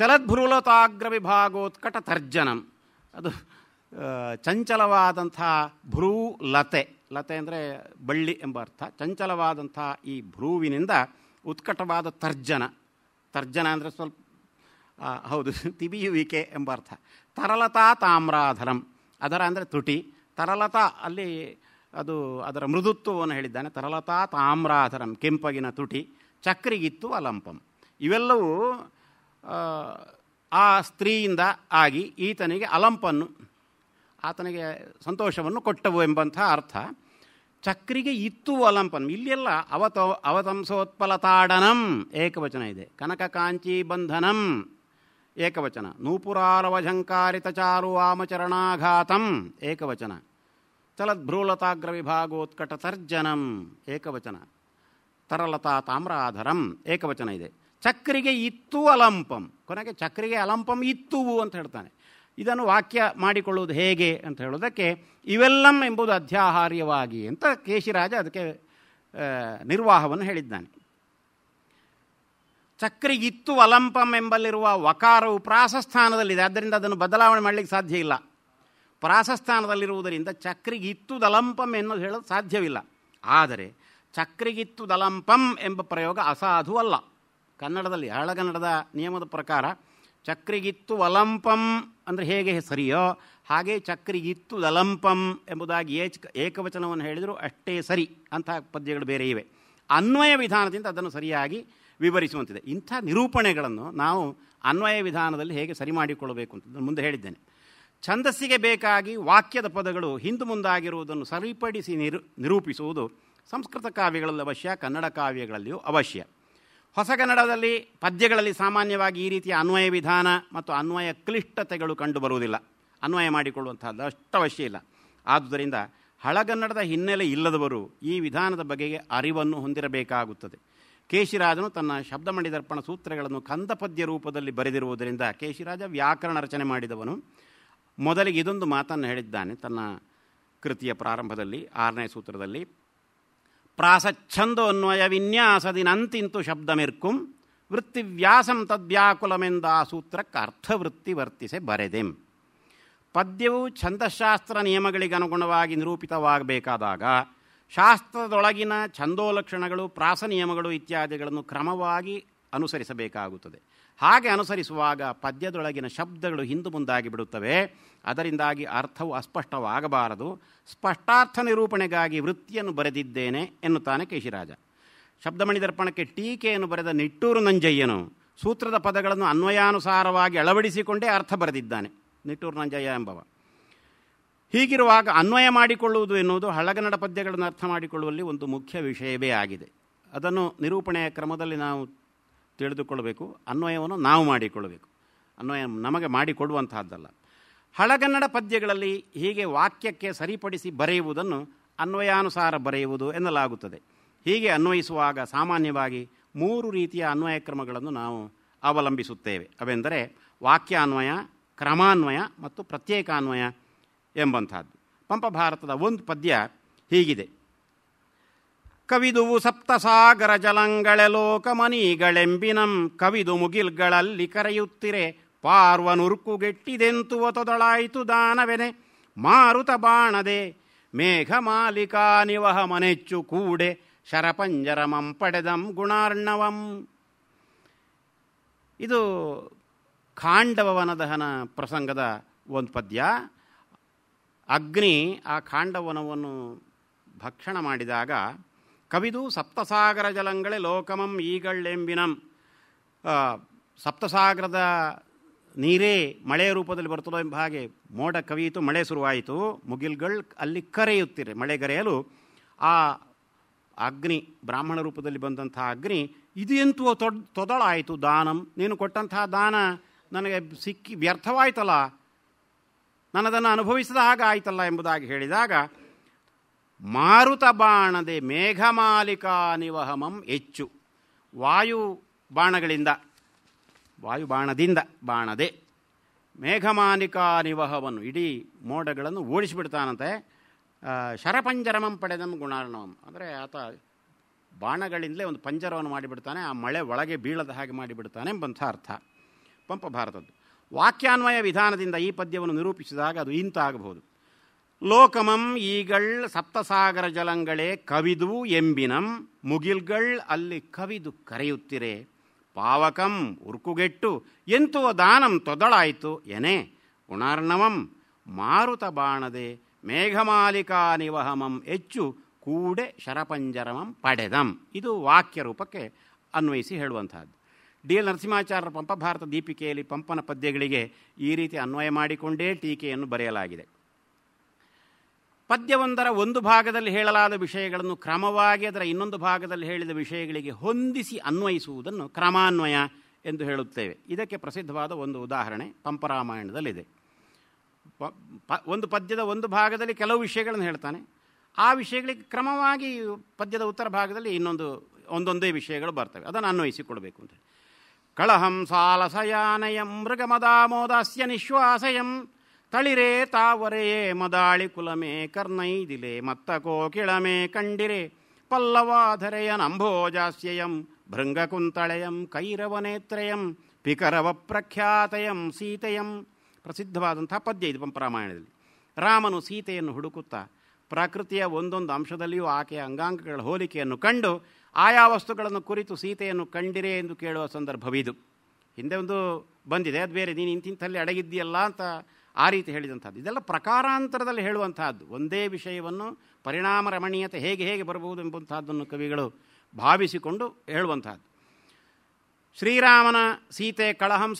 ಚಲದ್ಭ್ರೂಲತಾಗ್ರ ವಿಭಾಗೋತ್ಕಟ ತರ್ಜನಂ ಅದು ಚಂಚಲವಾದಂಥ ಭ್ರೂಲತೆ ಲತೆ ಅಂದರೆ ಬಳ್ಳಿ ಎಂಬ ಅರ್ಥ ಚಂಚಲವಾದಂಥ ಈ ಭ್ರೂವಿನಿಂದ ಉತ್ಕಟವಾದ ತರ್ಜನ ತರ್ಜನ ಅಂದರೆ ಸ್ವಲ್ಪ ಹೌದು ತಿಬಿಯುವಿಕೆ ಎಂಬ ಅರ್ಥ ತರಲತಾ ತಾಮ್ರಾಧರಂ ಅದರ ಅಂದರೆ ತುಟಿ ತರಲತಾ ಅಲ್ಲಿ ಅದು ಅದರ ಮೃದುತ್ವವನ್ನು ಹೇಳಿದ್ದಾನೆ ತರಲತಾ ತಾಮ್ರಾಧರಂ ಕೆಂಪಗಿನ ತುಟಿ ಚಕ್ರಿಗಿತ್ತು ಅಲಂಪಂ ಇವೆಲ್ಲವೂ ಆ ಸ್ತ್ರೀಯಿಂದ ಆಗಿ ಈತನಿಗೆ ಅಲಂಪನ್ನು ಆತನಿಗೆ ಸಂತೋಷವನ್ನು ಕೊಟ್ಟವು ಎಂಬಂಥ ಅರ್ಥ ಚಕ್ರಿಗೆ ಇತ್ತು ಅವಲಂಬನ ಇಲ್ಲೆಲ್ಲ ಅವತ ಅವತಂಸೋತ್ಪಲತಾಡನಂ ಏಕವಚನ ಇದೆ ಕನಕ ಕಾಂಚಿ ಬಂಧನಂ ಏಕವಚನ ನೂಪುರಾರವಝಂಕಾರಿತ ಚಾರು ವಾಮಚರಣಾಘಾತಂ ಏಕವಚನ ಚಲದ್ಭ್ರೂಲತಾಗ್ರ ವಿಭಾಗೋತ್ಕಟ ತರ್ಜನಂ ಏಕವಚನ ತರಲತಾ ತಾಮ್ರಾಧರಂ ಏಕವಚನ ಇದೆ ಚಕ್ರಿಗೆ ಇತ್ತು ಅಲಂಪಂ ಕೊನೆಗೆ ಚಕ್ರಿಗೆ ಅಲಂಪಂ ಇತ್ತು ಅಂತ ಹೇಳ್ತಾನೆ ಇದನ್ನು ವಾಕ್ಯ ಮಾಡಿಕೊಳ್ಳುವುದು ಹೇಗೆ ಅಂತ ಹೇಳೋದಕ್ಕೆ ಇವೆಲ್ಲಂ ಎಂಬುದು ಅಧ್ಯಾಹಾರ್ಯವಾಗಿ ಅಂತ ಕೇಶಿರಾಜ ಅದಕ್ಕೆ ನಿರ್ವಾಹವನ್ನು ಹೇಳಿದ್ದಾನೆ ಚಕ್ರಿಗಿತ್ತು ಅಲಂಪಂ ಎಂಬಲ್ಲಿರುವ ವಕಾರವು ಪ್ರಾಸಸ್ಥಾನದಲ್ಲಿದೆ ಆದ್ದರಿಂದ ಅದನ್ನು ಬದಲಾವಣೆ ಮಾಡಲಿಕ್ಕೆ ಸಾಧ್ಯ ಇಲ್ಲ ಪ್ರಾಸಸ್ಥಾನದಲ್ಲಿರುವುದರಿಂದ ಚಕ್ರಿಗಿತ್ತು ದಲಂಪಂ ಎನ್ನುವುದು ಹೇಳೋದು ಸಾಧ್ಯವಿಲ್ಲ ಆದರೆ ಚಕ್ರಿಗಿತ್ತು ದಲಂಪಂ ಎಂಬ ಪ್ರಯೋಗ ಅಸಾಧು ಅಲ್ಲ ಕನ್ನಡದಲ್ಲಿ ಹಳಗನ್ನಡದ ನಿಯಮದ ಪ್ರಕಾರ ಚಕ್ರಿಗಿತ್ತು ವಲಂಪಂ ಅಂದರೆ ಹೇಗೆ ಸರಿಯೋ ಹಾಗೆ ಚಕ್ರಿಗಿತ್ತು ಲಲಂಪಂ ಎಂಬುದಾಗಿ ಏಚ್ ಏಕವಚನವನ್ನು ಹೇಳಿದರೂ ಅಷ್ಟೇ ಸರಿ ಅಂತಹ ಪದ್ಯಗಳು ಬೇರೆ ಇವೆ ಅನ್ವಯ ವಿಧಾನದಿಂದ ಅದನ್ನು ಸರಿಯಾಗಿ ವಿವರಿಸುವಂತಿದೆ ಇಂಥ ನಿರೂಪಣೆಗಳನ್ನು ನಾವು ಅನ್ವಯ ವಿಧಾನದಲ್ಲಿ ಹೇಗೆ ಸರಿ ಮಾಡಿಕೊಳ್ಳಬೇಕು ಅಂತ ಮುಂದೆ ಹೇಳಿದ್ದೇನೆ ಛಂದಸ್ಸಿಗೆ ಬೇಕಾಗಿ ವಾಕ್ಯದ ಪದಗಳು ಹಿಂದೆ ಮುಂದಾಗಿರುವುದನ್ನು ಸರಿಪಡಿಸಿ ನಿರು ನಿರೂಪಿಸುವುದು ಸಂಸ್ಕೃತ ಕಾವ್ಯಗಳಲ್ಲಿ ಅವಶ್ಯ ಕನ್ನಡ ಕಾವ್ಯಗಳಲ್ಲಿಯೂ ಅವಶ್ಯ ಹೊಸಗನ್ನಡದಲ್ಲಿ ಪದ್ಯಗಳಲ್ಲಿ ಸಾಮಾನ್ಯವಾಗಿ ಈ ರೀತಿಯ ಅನ್ವಯ ವಿಧಾನ ಮತ್ತು ಅನ್ವಯ ಕ್ಲಿಷ್ಟತೆಗಳು ಕಂಡುಬರುವುದಿಲ್ಲ ಅನ್ವಯ ಮಾಡಿಕೊಳ್ಳುವಂಥದ್ದು ಅಷ್ಟು ಅವಶ್ಯ ಇಲ್ಲ ಆದುದರಿಂದ ಹಳಗನ್ನಡದ ಹಿನ್ನೆಲೆ ಇಲ್ಲದವರು ಈ ವಿಧಾನದ ಬಗೆಗೆ ಅರಿವನ್ನು ಹೊಂದಿರಬೇಕಾಗುತ್ತದೆ ಕೇಶಿರಾಜನು ತನ್ನ ಶಬ್ದಮಣಿ ದರ್ಪಣ ಸೂತ್ರಗಳನ್ನು ಕಂದಪದ್ಯ ರೂಪದಲ್ಲಿ ಬರೆದಿರುವುದರಿಂದ ಕೇಶಿರಾಜ ವ್ಯಾಕರಣ ರಚನೆ ಮಾಡಿದವನು ಮೊದಲಿಗೆ ಇದೊಂದು ಮಾತನ್ನು ಹೇಳಿದ್ದಾನೆ ತನ್ನ ಕೃತಿಯ ಪ್ರಾರಂಭದಲ್ಲಿ ಆರನೇ ಸೂತ್ರದಲ್ಲಿ ಪ್ರಾಸಚ್ಛಂದೋ ಅನ್ವಯ ನಂತಿಂತು ಶಬ್ದ ಮೆರ್ಕುಂ ವೃತ್ತಿವ್ಯಾಸಂ ತದ್ವ್ಯಾಕುಲಮೆಂದ ಆ ಸೂತ್ರಕ್ಕೆ ಅರ್ಥವೃತ್ತಿ ವರ್ತಿಸೆ ಬರೆದೆಂ ಪದ್ಯವು ಛಂದಶಾಸ್ತ್ರ ನಿಯಮಗಳಿಗನುಗುಣವಾಗಿ ನಿರೂಪಿತವಾಗಬೇಕಾದಾಗ ಶಾಸ್ತ್ರದೊಳಗಿನ ಛಂದೋಲಕ್ಷಣಗಳು ಪ್ರಾಸ ನಿಯಮಗಳು ಇತ್ಯಾದಿಗಳನ್ನು ಕ್ರಮವಾಗಿ ಅನುಸರಿಸಬೇಕಾಗುತ್ತದೆ ಹಾಗೆ ಅನುಸರಿಸುವಾಗ ಪದ್ಯದೊಳಗಿನ ಶಬ್ದಗಳು ಹಿಂದು ಮುಂದಾಗಿ ಬಿಡುತ್ತವೆ ಅದರಿಂದಾಗಿ ಅರ್ಥವು ಅಸ್ಪಷ್ಟವಾಗಬಾರದು ಸ್ಪಷ್ಟಾರ್ಥ ನಿರೂಪಣೆಗಾಗಿ ವೃತ್ತಿಯನ್ನು ಬರೆದಿದ್ದೇನೆ ಎನ್ನುತ್ತಾನೆ ಕೇಶಿರಾಜ ಶಬ್ದಮಣಿ ದರ್ಪಣಕ್ಕೆ ಟೀಕೆಯನ್ನು ಬರೆದ ನಿಟ್ಟೂರು ನಂಜಯ್ಯನು ಸೂತ್ರದ ಪದಗಳನ್ನು ಅನ್ವಯಾನುಸಾರವಾಗಿ ಅಳವಡಿಸಿಕೊಂಡೇ ಅರ್ಥ ಬರೆದಿದ್ದಾನೆ ನಿಟ್ಟೂರು ನಂಜಯ್ಯ ಎಂಬವ ಹೀಗಿರುವಾಗ ಅನ್ವಯ ಮಾಡಿಕೊಳ್ಳುವುದು ಎನ್ನುವುದು ಹಳಗನ್ನಡ ಪದ್ಯಗಳನ್ನು ಅರ್ಥ ಮಾಡಿಕೊಳ್ಳುವಲ್ಲಿ ಒಂದು ಮುಖ್ಯ ವಿಷಯವೇ ಆಗಿದೆ ಅದನ್ನು ನಿರೂಪಣೆಯ ಕ್ರಮದಲ್ಲಿ ನಾವು ತಿಳಿದುಕೊಳ್ಳಬೇಕು ಅನ್ವಯವನ್ನು ನಾವು ಮಾಡಿಕೊಳ್ಳಬೇಕು ಅನ್ವಯ ನಮಗೆ ಮಾಡಿಕೊಡುವಂತಹದ್ದಲ್ಲ ಹಳಗನ್ನಡ ಪದ್ಯಗಳಲ್ಲಿ ಹೀಗೆ ವಾಕ್ಯಕ್ಕೆ ಸರಿಪಡಿಸಿ ಬರೆಯುವುದನ್ನು ಅನ್ವಯಾನುಸಾರ ಬರೆಯುವುದು ಎನ್ನಲಾಗುತ್ತದೆ ಹೀಗೆ ಅನ್ವಯಿಸುವಾಗ ಸಾಮಾನ್ಯವಾಗಿ ಮೂರು ರೀತಿಯ ಅನ್ವಯ ಕ್ರಮಗಳನ್ನು ನಾವು ಅವಲಂಬಿಸುತ್ತೇವೆ ಅವೆಂದರೆ ವಾಕ್ಯಾನ್ವಯ ಕ್ರಮಾನ್ವಯ ಮತ್ತು ಪ್ರತ್ಯೇಕಾನ್ವಯ ಎಂಬಂತಹದ್ದು ಪಂಪ ಭಾರತದ ಒಂದು ಪದ್ಯ ಹೀಗಿದೆ ಕವಿದುವು ಸಪ್ತಸಾಗರ ಲೋಕಮನಿಗಳೆಂಬಿನಂ ಕವಿದು ಮುಗಿಲ್ಗಳಲ್ಲಿ ಕರೆಯುತ್ತಿರೆ ಪಾರ್ವನುರ್ಕುಗೆಟ್ಟಿದೆಂತುವ ತೊದಳಾಯಿತು ದಾನವೆನೆ ಮಾರುತ ಬಾಣದೆ ಮೇಘ ನಿವಹ ಮನೆಚ್ಚು ಕೂಡೆ ಶರಪಂಜರಮಂ ಪಡೆದಂ ಗುಣಾರ್ಣವಂ ಇದು ಖಾಂಡವನ ದಹನ ಪ್ರಸಂಗದ ಒಂದು ಪದ್ಯ ಅಗ್ನಿ ಆ ಖಾಂಡವನವನ್ನು ಭಕ್ಷಣ ಮಾಡಿದಾಗ ಕವಿದು ಸಪ್ತಸಾಗರ ಜಲಂಗಳೆ ಲೋಕಮಂ ಈಗಳ್ಳೆಂಬಿನಂ ಸಪ್ತಸಾಗರದ ನೀರೇ ಮಳೆಯ ರೂಪದಲ್ಲಿ ಬರ್ತದೋ ಎಂಬ ಹಾಗೆ ಮೋಡ ಕವಿಯಿತು ಮಳೆ ಶುರುವಾಯಿತು ಮುಗಿಲ್ಗಳು ಅಲ್ಲಿ ಕರೆಯುತ್ತಿರೆ ಕರೆಯಲು ಆ ಅಗ್ನಿ ಬ್ರಾಹ್ಮಣ ರೂಪದಲ್ಲಿ ಬಂದಂತಹ ಅಗ್ನಿ ಇದು ಎಂತೂ ತೊಡ್ ತೊದಳಾಯಿತು ದಾನಂ ನೀನು ಕೊಟ್ಟಂತಹ ದಾನ ನನಗೆ ಸಿಕ್ಕಿ ವ್ಯರ್ಥವಾಯ್ತಲ್ಲ ಅದನ್ನು ಅನುಭವಿಸಿದ ಹಾಗೆ ಆಯ್ತಲ್ಲ ಎಂಬುದಾಗಿ ಹೇಳಿದಾಗ ಮಾರುತ ಬಾಣದೆ ಮೇಘಮಾಲಿಕಾ ನಿವಹಮಂ ಹೆಚ್ಚು ವಾಯು ಬಾಣಗಳಿಂದ ವಾಯು ಬಾಣದಿಂದ ಬಾಣದೆ ಮಾಲಿಕಾ ನಿವಹವನ್ನು ಇಡೀ ಮೋಡಗಳನ್ನು ಓಡಿಸಿಬಿಡ್ತಾನಂತೆ ಶರಪಂಜರಮಂ ಪಡೆದಂ ಗುಣಾರ್ಣವಂ ಅಂದರೆ ಆತ ಬಾಣಗಳಿಂದಲೇ ಒಂದು ಪಂಜರವನ್ನು ಮಾಡಿಬಿಡ್ತಾನೆ ಆ ಮಳೆ ಒಳಗೆ ಬೀಳದ ಹಾಗೆ ಮಾಡಿಬಿಡ್ತಾನೆ ಎಂಬಂಥ ಅರ್ಥ ಪಂಪ ಭಾರತದ್ದು ವಾಕ್ಯಾನ್ವಯ ವಿಧಾನದಿಂದ ಈ ಪದ್ಯವನ್ನು ನಿರೂಪಿಸಿದಾಗ ಅದು ಆಗಬಹುದು ಲೋಕಮಂ ಈಗಳ್ ಸಪ್ತಸಾಗರ ಜಲಂಗಳೇ ಕವಿದು ಎಂಬಿನಂ ಮುಗಿಲ್ಗಳ್ ಅಲ್ಲಿ ಕವಿದು ಕರೆಯುತ್ತಿರೆ ಪಾವಕಂ ಉರುಕುಗೆಟ್ಟು ಎಂತುವ ದಾನಂ ತೊದಳಾಯಿತು ಎನೆ ಉಣಾರ್ಣವಂ ಮಾರುತ ಬಾಣದೆ ಮೇಘಮಾಲಿಕಾ ನಿವಹಮಂ ಹೆಚ್ಚು ಕೂಡೆ ಶರಪಂಜರಮಂ ಪಡೆದಂ ಇದು ವಾಕ್ಯ ರೂಪಕ್ಕೆ ಅನ್ವಯಿಸಿ ಹೇಳುವಂತಹದ್ದು ಡಿ ಎಲ್ ನರಸಿಂಹಾಚಾರ್ಯರ ಪಂಪ ಭಾರತ ದೀಪಿಕೆಯಲ್ಲಿ ಪಂಪನ ಪದ್ಯಗಳಿಗೆ ಈ ರೀತಿ ಅನ್ವಯ ಮಾಡಿಕೊಂಡೇ ಟೀಕೆಯನ್ನು ಬರೆಯಲಾಗಿದೆ ಪದ್ಯವೊಂದರ ಒಂದು ಭಾಗದಲ್ಲಿ ಹೇಳಲಾದ ವಿಷಯಗಳನ್ನು ಕ್ರಮವಾಗಿ ಅದರ ಇನ್ನೊಂದು ಭಾಗದಲ್ಲಿ ಹೇಳಿದ ವಿಷಯಗಳಿಗೆ ಹೊಂದಿಸಿ ಅನ್ವಯಿಸುವುದನ್ನು ಕ್ರಮಾನ್ವಯ ಎಂದು ಹೇಳುತ್ತೇವೆ ಇದಕ್ಕೆ ಪ್ರಸಿದ್ಧವಾದ ಒಂದು ಉದಾಹರಣೆ ಪಂಪರಾಮಾಯಣದಲ್ಲಿದೆ ಒಂದು ಪದ್ಯದ ಒಂದು ಭಾಗದಲ್ಲಿ ಕೆಲವು ವಿಷಯಗಳನ್ನು ಹೇಳ್ತಾನೆ ಆ ವಿಷಯಗಳಿಗೆ ಕ್ರಮವಾಗಿ ಪದ್ಯದ ಉತ್ತರ ಭಾಗದಲ್ಲಿ ಇನ್ನೊಂದು ಒಂದೊಂದೇ ವಿಷಯಗಳು ಬರ್ತವೆ ಅದನ್ನು ಅನ್ವಯಿಸಿಕೊಡಬೇಕು ಅಂತ ಕಳಹಂ ಸಾಲಸಯಾನಯಂ ಮೃಗಮದಾಮೋದಾಸ್ಯ ನಿಶ್ವಾಸಯಂ ತಳಿರೇ ತಾವರೆಯೇ ಮದಾಳಿ ಕುಲಮೇ ಕರ್ಣೈದಿಲೆ ಮತ್ತ ಕಿಳಮೆ ಕಂಡಿರೆ ಪಲ್ಲವಾಧರೆಯ ನಂಭೋಜಾಸ್ಯಯಂ ಭೃಂಗಕುಂತಳೆಯಂ ಕೈರವನೇತ್ರಯಂ ಪಿಕರವ ಪ್ರಖ್ಯಾತಯಂ ಸೀತೆಯಂ ಪ್ರಸಿದ್ಧವಾದಂಥ ಪದ್ಯ ಇದು ಪಂಪರಾಮಾಯಣದಲ್ಲಿ ರಾಮನು ಸೀತೆಯನ್ನು ಹುಡುಕುತ್ತಾ ಪ್ರಕೃತಿಯ ಒಂದೊಂದು ಅಂಶದಲ್ಲಿಯೂ ಆಕೆಯ ಅಂಗಾಂಗಗಳ ಹೋಲಿಕೆಯನ್ನು ಕಂಡು ಆಯಾ ವಸ್ತುಗಳನ್ನು ಕುರಿತು ಸೀತೆಯನ್ನು ಕಂಡಿರೆ ಎಂದು ಕೇಳುವ ಸಂದರ್ಭವಿದು ಹಿಂದೆ ಒಂದು ಬಂದಿದೆ ಅದು ಬೇರೆ ನೀನು ಇಂತಿಂಥಲ್ಲಿ ಅಡಗಿದ್ದೀಯಲ್ಲ ಅಂತ ಆ ರೀತಿ ಹೇಳಿದಂಥದ್ದು ಇದೆಲ್ಲ ಪ್ರಕಾರಾಂತರದಲ್ಲಿ ಹೇಳುವಂತಹದ್ದು ಒಂದೇ ವಿಷಯವನ್ನು ಪರಿಣಾಮ ರಮಣೀಯತೆ ಹೇಗೆ ಹೇಗೆ ಬರಬಹುದು ಎಂಬಂತಹದ್ದನ್ನು ಕವಿಗಳು ಭಾವಿಸಿಕೊಂಡು ಹೇಳುವಂತಹದ್ದು ಶ್ರೀರಾಮನ ಸೀತೆ ಕಳಹಂ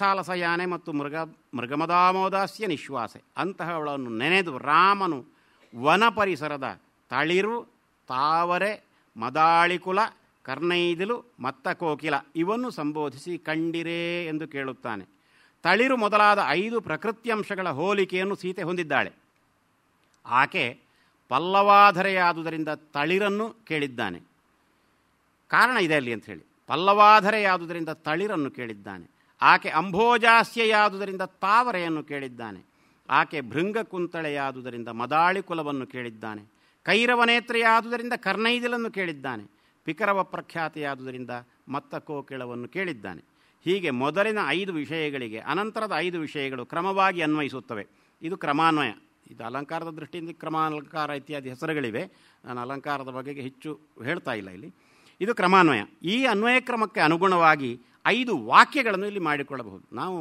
ಮತ್ತು ಮೃಗ ಮೃಗಮದಾಮೋದಾಸ್ಯ ನಿಶ್ವಾಸೆ ಅಂತಹವಳನ್ನು ನೆನೆದು ರಾಮನು ವನ ಪರಿಸರದ ತಳಿರು ತಾವರೆ ಮದಾಳಿಕುಲ ಕರ್ಣೈದಿಲು ಮತ್ತ ಕೋಕಿಲ ಇವನ್ನು ಸಂಬೋಧಿಸಿ ಕಂಡಿರೇ ಎಂದು ಕೇಳುತ್ತಾನೆ ತಳಿರು ಮೊದಲಾದ ಐದು ಪ್ರಕೃತ್ಯಂಶಗಳ ಹೋಲಿಕೆಯನ್ನು ಸೀತೆ ಹೊಂದಿದ್ದಾಳೆ ಆಕೆ ಪಲ್ಲವಾಧರೆಯಾದುದರಿಂದ ತಳಿರನ್ನು ಕೇಳಿದ್ದಾನೆ ಕಾರಣ ಇದೆ ಅಲ್ಲಿ ಹೇಳಿ ಪಲ್ಲವಾಧರೆಯಾದುದರಿಂದ ತಳಿರನ್ನು ಕೇಳಿದ್ದಾನೆ ಆಕೆ ಅಂಭೋಜಾಸ್ಯೆಯಾದುದರಿಂದ ತಾವರೆಯನ್ನು ಕೇಳಿದ್ದಾನೆ ಆಕೆ ಭೃಂಗ ಕುಂತಳೆಯಾದುದರಿಂದ ಮದಾಳಿ ಕುಲವನ್ನು ಕೇಳಿದ್ದಾನೆ ಕೈರವನೇತ್ರೆಯಾದುದರಿಂದ ಕರ್ಣೈದಿಲನ್ನು ಕೇಳಿದ್ದಾನೆ ಪಿಕರವ ಪ್ರಖ್ಯಾತಿಯಾದುದರಿಂದ ಮತ್ತ ಕೋಕಿಳವನ್ನು ಕೇಳಿದ್ದಾನೆ ಹೀಗೆ ಮೊದಲಿನ ಐದು ವಿಷಯಗಳಿಗೆ ಅನಂತರದ ಐದು ವಿಷಯಗಳು ಕ್ರಮವಾಗಿ ಅನ್ವಯಿಸುತ್ತವೆ ಇದು ಕ್ರಮಾನ್ವಯ ಇದು ಅಲಂಕಾರದ ದೃಷ್ಟಿಯಿಂದ ಕ್ರಮಾಲಂಕಾರ ಇತ್ಯಾದಿ ಹೆಸರುಗಳಿವೆ ನಾನು ಅಲಂಕಾರದ ಬಗೆಗೆ ಹೆಚ್ಚು ಹೇಳ್ತಾ ಇಲ್ಲ ಇಲ್ಲಿ ಇದು ಕ್ರಮಾನ್ವಯ ಈ ಅನ್ವಯ ಕ್ರಮಕ್ಕೆ ಅನುಗುಣವಾಗಿ ಐದು ವಾಕ್ಯಗಳನ್ನು ಇಲ್ಲಿ ಮಾಡಿಕೊಳ್ಳಬಹುದು ನಾವು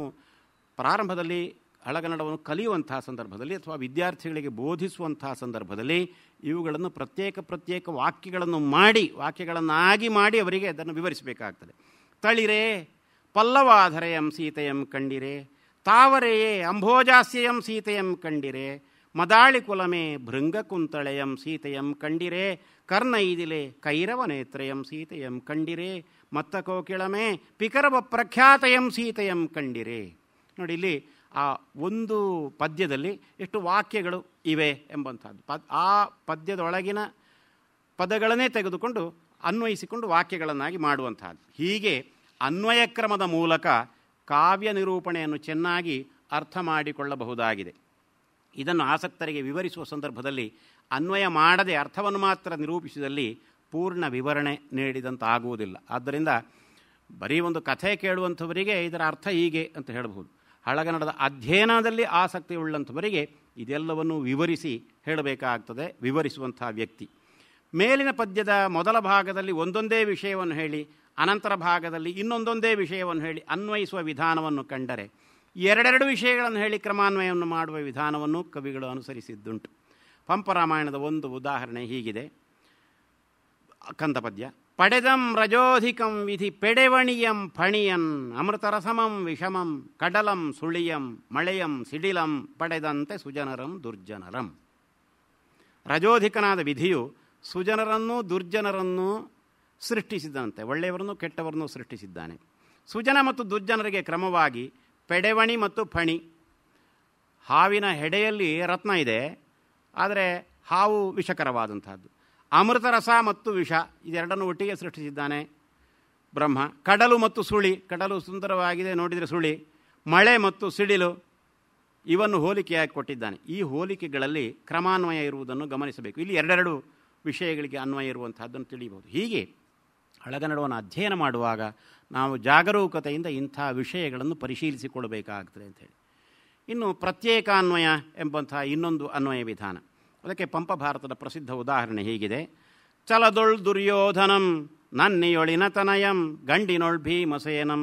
ಪ್ರಾರಂಭದಲ್ಲಿ ಹಳಗನ್ನಡವನ್ನು ಕಲಿಯುವಂತಹ ಸಂದರ್ಭದಲ್ಲಿ ಅಥವಾ ವಿದ್ಯಾರ್ಥಿಗಳಿಗೆ ಬೋಧಿಸುವಂತಹ ಸಂದರ್ಭದಲ್ಲಿ ಇವುಗಳನ್ನು ಪ್ರತ್ಯೇಕ ಪ್ರತ್ಯೇಕ ವಾಕ್ಯಗಳನ್ನು ಮಾಡಿ ವಾಕ್ಯಗಳನ್ನಾಗಿ ಮಾಡಿ ಅವರಿಗೆ ಅದನ್ನು ವಿವರಿಸಬೇಕಾಗ್ತದೆ ತಳಿರೇ ಪಲ್ಲವಾಧರೆಯಂ ಸೀತೆಯಂ ಕಂಡಿರೆ ತಾವರೆಯೇ ಅಂಭೋಜಾಸ್ಯಯಂ ಸೀತೆಯಂ ಕಂಡಿರೆ ಕುಲಮೇ ಭೃಂಗಕುಂತಳೆಯಂ ಸೀತೆಯಂ ಕಂಡಿರೆ ಕರ್ಣ ಕೈರವನೇತ್ರಯಂ ಸೀತೆಯಂ ಕಂಡಿರೆ ಮತ್ತ ಕೋಕಿಳಮೇ ಪಿಕರವ ಪ್ರಖ್ಯಾತಯಂ ಸೀತೆಯಂ ಕಂಡಿರೆ ನೋಡಿ ಇಲ್ಲಿ ಆ ಒಂದು ಪದ್ಯದಲ್ಲಿ ಎಷ್ಟು ವಾಕ್ಯಗಳು ಇವೆ ಎಂಬಂಥದ್ದು ಪದ್ ಆ ಪದ್ಯದೊಳಗಿನ ಪದಗಳನ್ನೇ ತೆಗೆದುಕೊಂಡು ಅನ್ವಯಿಸಿಕೊಂಡು ವಾಕ್ಯಗಳನ್ನಾಗಿ ಮಾಡುವಂತಹದ್ದು ಹೀಗೆ ಅನ್ವಯ ಕ್ರಮದ ಮೂಲಕ ಕಾವ್ಯ ನಿರೂಪಣೆಯನ್ನು ಚೆನ್ನಾಗಿ ಅರ್ಥ ಮಾಡಿಕೊಳ್ಳಬಹುದಾಗಿದೆ ಇದನ್ನು ಆಸಕ್ತರಿಗೆ ವಿವರಿಸುವ ಸಂದರ್ಭದಲ್ಲಿ ಅನ್ವಯ ಮಾಡದೆ ಅರ್ಥವನ್ನು ಮಾತ್ರ ನಿರೂಪಿಸಿದಲ್ಲಿ ಪೂರ್ಣ ವಿವರಣೆ ನೀಡಿದಂತಾಗುವುದಿಲ್ಲ ಆದ್ದರಿಂದ ಬರೀ ಒಂದು ಕಥೆ ಕೇಳುವಂಥವರಿಗೆ ಇದರ ಅರ್ಥ ಹೀಗೆ ಅಂತ ಹೇಳಬಹುದು ಹಳಗನ್ನಡದ ಅಧ್ಯಯನದಲ್ಲಿ ಆಸಕ್ತಿ ಉಳ್ಳಂಥವರಿಗೆ ಇದೆಲ್ಲವನ್ನು ವಿವರಿಸಿ ಹೇಳಬೇಕಾಗ್ತದೆ ವಿವರಿಸುವಂಥ ವ್ಯಕ್ತಿ ಮೇಲಿನ ಪದ್ಯದ ಮೊದಲ ಭಾಗದಲ್ಲಿ ಒಂದೊಂದೇ ವಿಷಯವನ್ನು ಹೇಳಿ ಅನಂತರ ಭಾಗದಲ್ಲಿ ಇನ್ನೊಂದೊಂದೇ ವಿಷಯವನ್ನು ಹೇಳಿ ಅನ್ವಯಿಸುವ ವಿಧಾನವನ್ನು ಕಂಡರೆ ಎರಡೆರಡು ವಿಷಯಗಳನ್ನು ಹೇಳಿ ಕ್ರಮಾನ್ವಯವನ್ನು ಮಾಡುವ ವಿಧಾನವನ್ನು ಕವಿಗಳು ಅನುಸರಿಸಿದ್ದುಂಟು ಪಂಪರಾಮಾಯಣದ ಒಂದು ಉದಾಹರಣೆ ಹೀಗಿದೆ ಕಂದಪದ್ಯ ಪಡೆದಂ ರಜೋಧಿಕಂ ವಿಧಿ ಪೆಡೆವಣಿಯಂ ಫಣಿಯನ್ ಅಮೃತರಸಮಂ ವಿಷಮಂ ಕಡಲಂ ಸುಳಿಯಂ ಮಳೆಯಂ ಸಿಡಿಲಂ ಪಡೆದಂತೆ ಸುಜನರಂ ದುರ್ಜನರಂ ರಜೋಧಿಕನಾದ ವಿಧಿಯು ಸುಜನರನ್ನೂ ದುರ್ಜನರನ್ನೂ ಸೃಷ್ಟಿಸಿದಂತೆ ಒಳ್ಳೆಯವರನ್ನು ಕೆಟ್ಟವರನ್ನು ಸೃಷ್ಟಿಸಿದ್ದಾನೆ ಸುಜನ ಮತ್ತು ದುರ್ಜನರಿಗೆ ಕ್ರಮವಾಗಿ ಪೆಡೆವಣಿ ಮತ್ತು ಫಣಿ ಹಾವಿನ ಹೆಡೆಯಲ್ಲಿ ರತ್ನ ಇದೆ ಆದರೆ ಹಾವು ವಿಷಕರವಾದಂಥದ್ದು ರಸ ಮತ್ತು ವಿಷ ಇದೆರಡನ್ನು ಒಟ್ಟಿಗೆ ಸೃಷ್ಟಿಸಿದ್ದಾನೆ ಬ್ರಹ್ಮ ಕಡಲು ಮತ್ತು ಸುಳಿ ಕಡಲು ಸುಂದರವಾಗಿದೆ ನೋಡಿದರೆ ಸುಳಿ ಮಳೆ ಮತ್ತು ಸಿಡಿಲು ಇವನ್ನು ಹೋಲಿಕೆಯಾಗಿ ಕೊಟ್ಟಿದ್ದಾನೆ ಈ ಹೋಲಿಕೆಗಳಲ್ಲಿ ಕ್ರಮಾನ್ವಯ ಇರುವುದನ್ನು ಗಮನಿಸಬೇಕು ಇಲ್ಲಿ ಎರಡೆರಡು ವಿಷಯಗಳಿಗೆ ಅನ್ವಯ ಇರುವಂತಹದ್ದನ್ನು ತಿಳಿಯಬಹುದು ಹೀಗೆ ಹಳಗನ್ನಡವನ್ನು ಅಧ್ಯಯನ ಮಾಡುವಾಗ ನಾವು ಜಾಗರೂಕತೆಯಿಂದ ಇಂಥ ವಿಷಯಗಳನ್ನು ಪರಿಶೀಲಿಸಿಕೊಳ್ಳಬೇಕಾಗ್ತದೆ ಅಂಥೇಳಿ ಇನ್ನು ಪ್ರತ್ಯೇಕ ಅನ್ವಯ ಎಂಬಂತಹ ಇನ್ನೊಂದು ಅನ್ವಯ ವಿಧಾನ ಅದಕ್ಕೆ ಪಂಪ ಭಾರತದ ಪ್ರಸಿದ್ಧ ಉದಾಹರಣೆ ಹೀಗಿದೆ ಚಲದೊಳ್ ದುರ್ಯೋಧನಂ ನನ್ನಿಯೊಳಿನ ತನಯಂ ಗಂಡಿನೊಳ್ ಭೀಮಸೇನಂ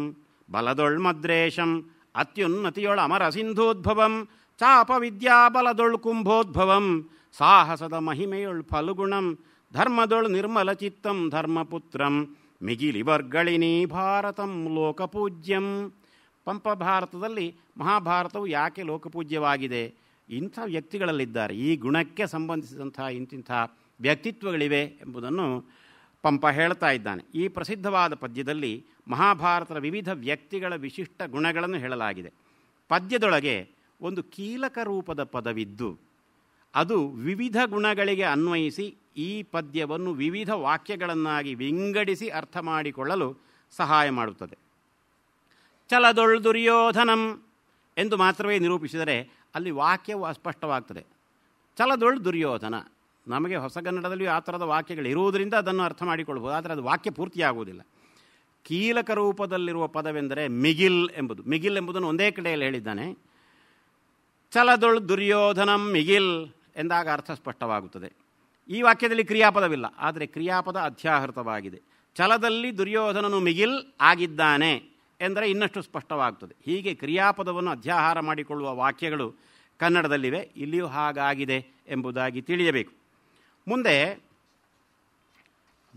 ಬಲದೊಳ್ ಮದ್ರೇಶಂ ಅತ್ಯುನ್ನತಿಯೊಳ ಅಮರ ಸಿಂಧೋದ್ಭವಂ ಚಾಪ ವಿದ್ಯಾಬಲದೊಳ್ ಕುಂಭೋದ್ಭವಂ ಸಾಹಸದ ಮಹಿಮೆಯೊಳ್ ಫಲುಗುಣಂ ಧರ್ಮದೊಳ್ ನಿರ್ಮಲ ಚಿತ್ತಂ ಧರ್ಮಪುತ್ರಂ ವರ್ಗಳಿನಿ ಭಾರತಂ ಲೋಕಪೂಜ್ಯಂ ಪಂಪ ಭಾರತದಲ್ಲಿ ಮಹಾಭಾರತವು ಯಾಕೆ ಲೋಕಪೂಜ್ಯವಾಗಿದೆ ಇಂಥ ವ್ಯಕ್ತಿಗಳಲ್ಲಿದ್ದಾರೆ ಈ ಗುಣಕ್ಕೆ ಸಂಬಂಧಿಸಿದಂಥ ಇಂತಿಂಥ ವ್ಯಕ್ತಿತ್ವಗಳಿವೆ ಎಂಬುದನ್ನು ಪಂಪ ಹೇಳ್ತಾ ಇದ್ದಾನೆ ಈ ಪ್ರಸಿದ್ಧವಾದ ಪದ್ಯದಲ್ಲಿ ಮಹಾಭಾರತದ ವಿವಿಧ ವ್ಯಕ್ತಿಗಳ ವಿಶಿಷ್ಟ ಗುಣಗಳನ್ನು ಹೇಳಲಾಗಿದೆ ಪದ್ಯದೊಳಗೆ ಒಂದು ಕೀಲಕ ರೂಪದ ಪದವಿದ್ದು ಅದು ವಿವಿಧ ಗುಣಗಳಿಗೆ ಅನ್ವಯಿಸಿ ಈ ಪದ್ಯವನ್ನು ವಿವಿಧ ವಾಕ್ಯಗಳನ್ನಾಗಿ ವಿಂಗಡಿಸಿ ಅರ್ಥ ಮಾಡಿಕೊಳ್ಳಲು ಸಹಾಯ ಮಾಡುತ್ತದೆ ಚಲದೊಳ್ ದುರ್ಯೋಧನಂ ಎಂದು ಮಾತ್ರವೇ ನಿರೂಪಿಸಿದರೆ ಅಲ್ಲಿ ವಾಕ್ಯವು ಅಸ್ಪಷ್ಟವಾಗ್ತದೆ ಚಲದೊಳ್ ದುರ್ಯೋಧನ ನಮಗೆ ಹೊಸಗನ್ನಡದಲ್ಲಿ ಆ ಥರದ ವಾಕ್ಯಗಳು ಇರುವುದರಿಂದ ಅದನ್ನು ಅರ್ಥ ಮಾಡಿಕೊಳ್ಬೋದು ಆದರೆ ಅದು ವಾಕ್ಯ ಪೂರ್ತಿಯಾಗುವುದಿಲ್ಲ ಕೀಲಕ ರೂಪದಲ್ಲಿರುವ ಪದವೆಂದರೆ ಮಿಗಿಲ್ ಎಂಬುದು ಮಿಗಿಲ್ ಎಂಬುದನ್ನು ಒಂದೇ ಕಡೆಯಲ್ಲಿ ಹೇಳಿದ್ದಾನೆ ಚಲದೊಳ್ ದುರ್ಯೋಧನಂ ಮಿಗಿಲ್ ಎಂದಾಗ ಅರ್ಥ ಸ್ಪಷ್ಟವಾಗುತ್ತದೆ ಈ ವಾಕ್ಯದಲ್ಲಿ ಕ್ರಿಯಾಪದವಿಲ್ಲ ಆದರೆ ಕ್ರಿಯಾಪದ ಅಧ್ಯಾಹೃತವಾಗಿದೆ ಛಲದಲ್ಲಿ ದುರ್ಯೋಧನನು ಮಿಗಿಲ್ ಆಗಿದ್ದಾನೆ ಎಂದರೆ ಇನ್ನಷ್ಟು ಸ್ಪಷ್ಟವಾಗುತ್ತದೆ ಹೀಗೆ ಕ್ರಿಯಾಪದವನ್ನು ಅಧ್ಯಾಹಾರ ಮಾಡಿಕೊಳ್ಳುವ ವಾಕ್ಯಗಳು ಕನ್ನಡದಲ್ಲಿವೆ ಇಲ್ಲಿಯೂ ಹಾಗಾಗಿದೆ ಎಂಬುದಾಗಿ ತಿಳಿಯಬೇಕು ಮುಂದೆ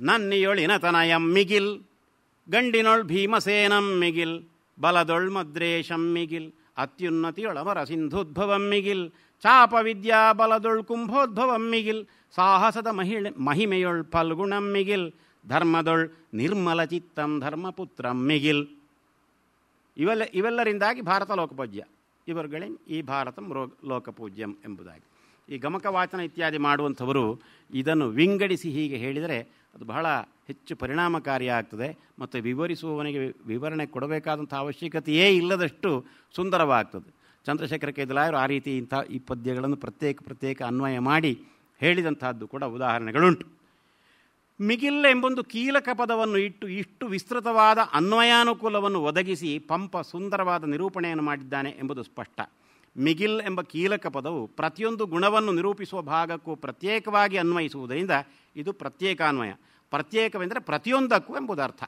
ನನ್ನಿಯೊಳಿನ ತನಯಂ ಮಿಗಿಲ್ ಗಂಡಿನೊಳ್ ಭೀಮಸೇನಂ ಮಿಗಿಲ್ ಬಲದೊಳ್ ಮದ್ರೇಶಂ ಮಿಗಿಲ್ ಅತ್ಯುನ್ನತಿಯೊಳವರ ಸಿಂಧುದ್ಭವಂ ಮಿಗಿಲ್ ವಿದ್ಯಾ ಬಲದೊಳ್ ಕುಂಭೋದ್ಭವಂ ಮಿಗಿಲ್ ಸಾಹಸದ ಮಹಿಳೆ ಮಹಿಮೆಯೊಳ್ ಫಲ್ಗುಣಂ ಮಿಗಿಲ್ ಧರ್ಮದೊಳ್ ನಿರ್ಮಲ ಚಿತ್ತಂ ಧರ್ಮಪುತ್ರಂ ಮಿಗಿಲ್ ಇವೆಲ್ಲ ಇವೆಲ್ಲರಿಂದಾಗಿ ಭಾರತ ಲೋಕಪೂಜ್ಯ ಇವರುಗಳೇ ಈ ಭಾರತಂ ರೋ ಲೋಕಪೂಜ್ಯಂ ಎಂಬುದಾಗಿ ಈ ಗಮಕ ವಾಚನ ಇತ್ಯಾದಿ ಮಾಡುವಂಥವರು ಇದನ್ನು ವಿಂಗಡಿಸಿ ಹೀಗೆ ಹೇಳಿದರೆ ಅದು ಬಹಳ ಹೆಚ್ಚು ಪರಿಣಾಮಕಾರಿಯಾಗ್ತದೆ ಮತ್ತು ವಿವರಿಸುವವನಿಗೆ ವಿವರಣೆ ಕೊಡಬೇಕಾದಂಥ ಅವಶ್ಯಕತೆಯೇ ಇಲ್ಲದಷ್ಟು ಸುಂದರವಾಗ್ತದೆ ಚಂದ್ರಶೇಖರ ಕೈದಲಾಯರು ಆ ರೀತಿ ಇಂಥ ಈ ಪದ್ಯಗಳನ್ನು ಪ್ರತ್ಯೇಕ ಪ್ರತ್ಯೇಕ ಅನ್ವಯ ಮಾಡಿ ಹೇಳಿದಂತಹದ್ದು ಕೂಡ ಉದಾಹರಣೆಗಳುಂಟು ಮಿಗಿಲ್ ಎಂಬೊಂದು ಕೀಲಕ ಪದವನ್ನು ಇಟ್ಟು ಇಷ್ಟು ವಿಸ್ತೃತವಾದ ಅನ್ವಯಾನುಕೂಲವನ್ನು ಒದಗಿಸಿ ಪಂಪ ಸುಂದರವಾದ ನಿರೂಪಣೆಯನ್ನು ಮಾಡಿದ್ದಾನೆ ಎಂಬುದು ಸ್ಪಷ್ಟ ಮಿಗಿಲ್ ಎಂಬ ಕೀಲಕ ಪದವು ಪ್ರತಿಯೊಂದು ಗುಣವನ್ನು ನಿರೂಪಿಸುವ ಭಾಗಕ್ಕೂ ಪ್ರತ್ಯೇಕವಾಗಿ ಅನ್ವಯಿಸುವುದರಿಂದ ಇದು ಪ್ರತ್ಯೇಕ ಅನ್ವಯ ಪ್ರತ್ಯೇಕವೆಂದರೆ ಪ್ರತಿಯೊಂದಕ್ಕೂ ಎಂಬುದರ್ಥ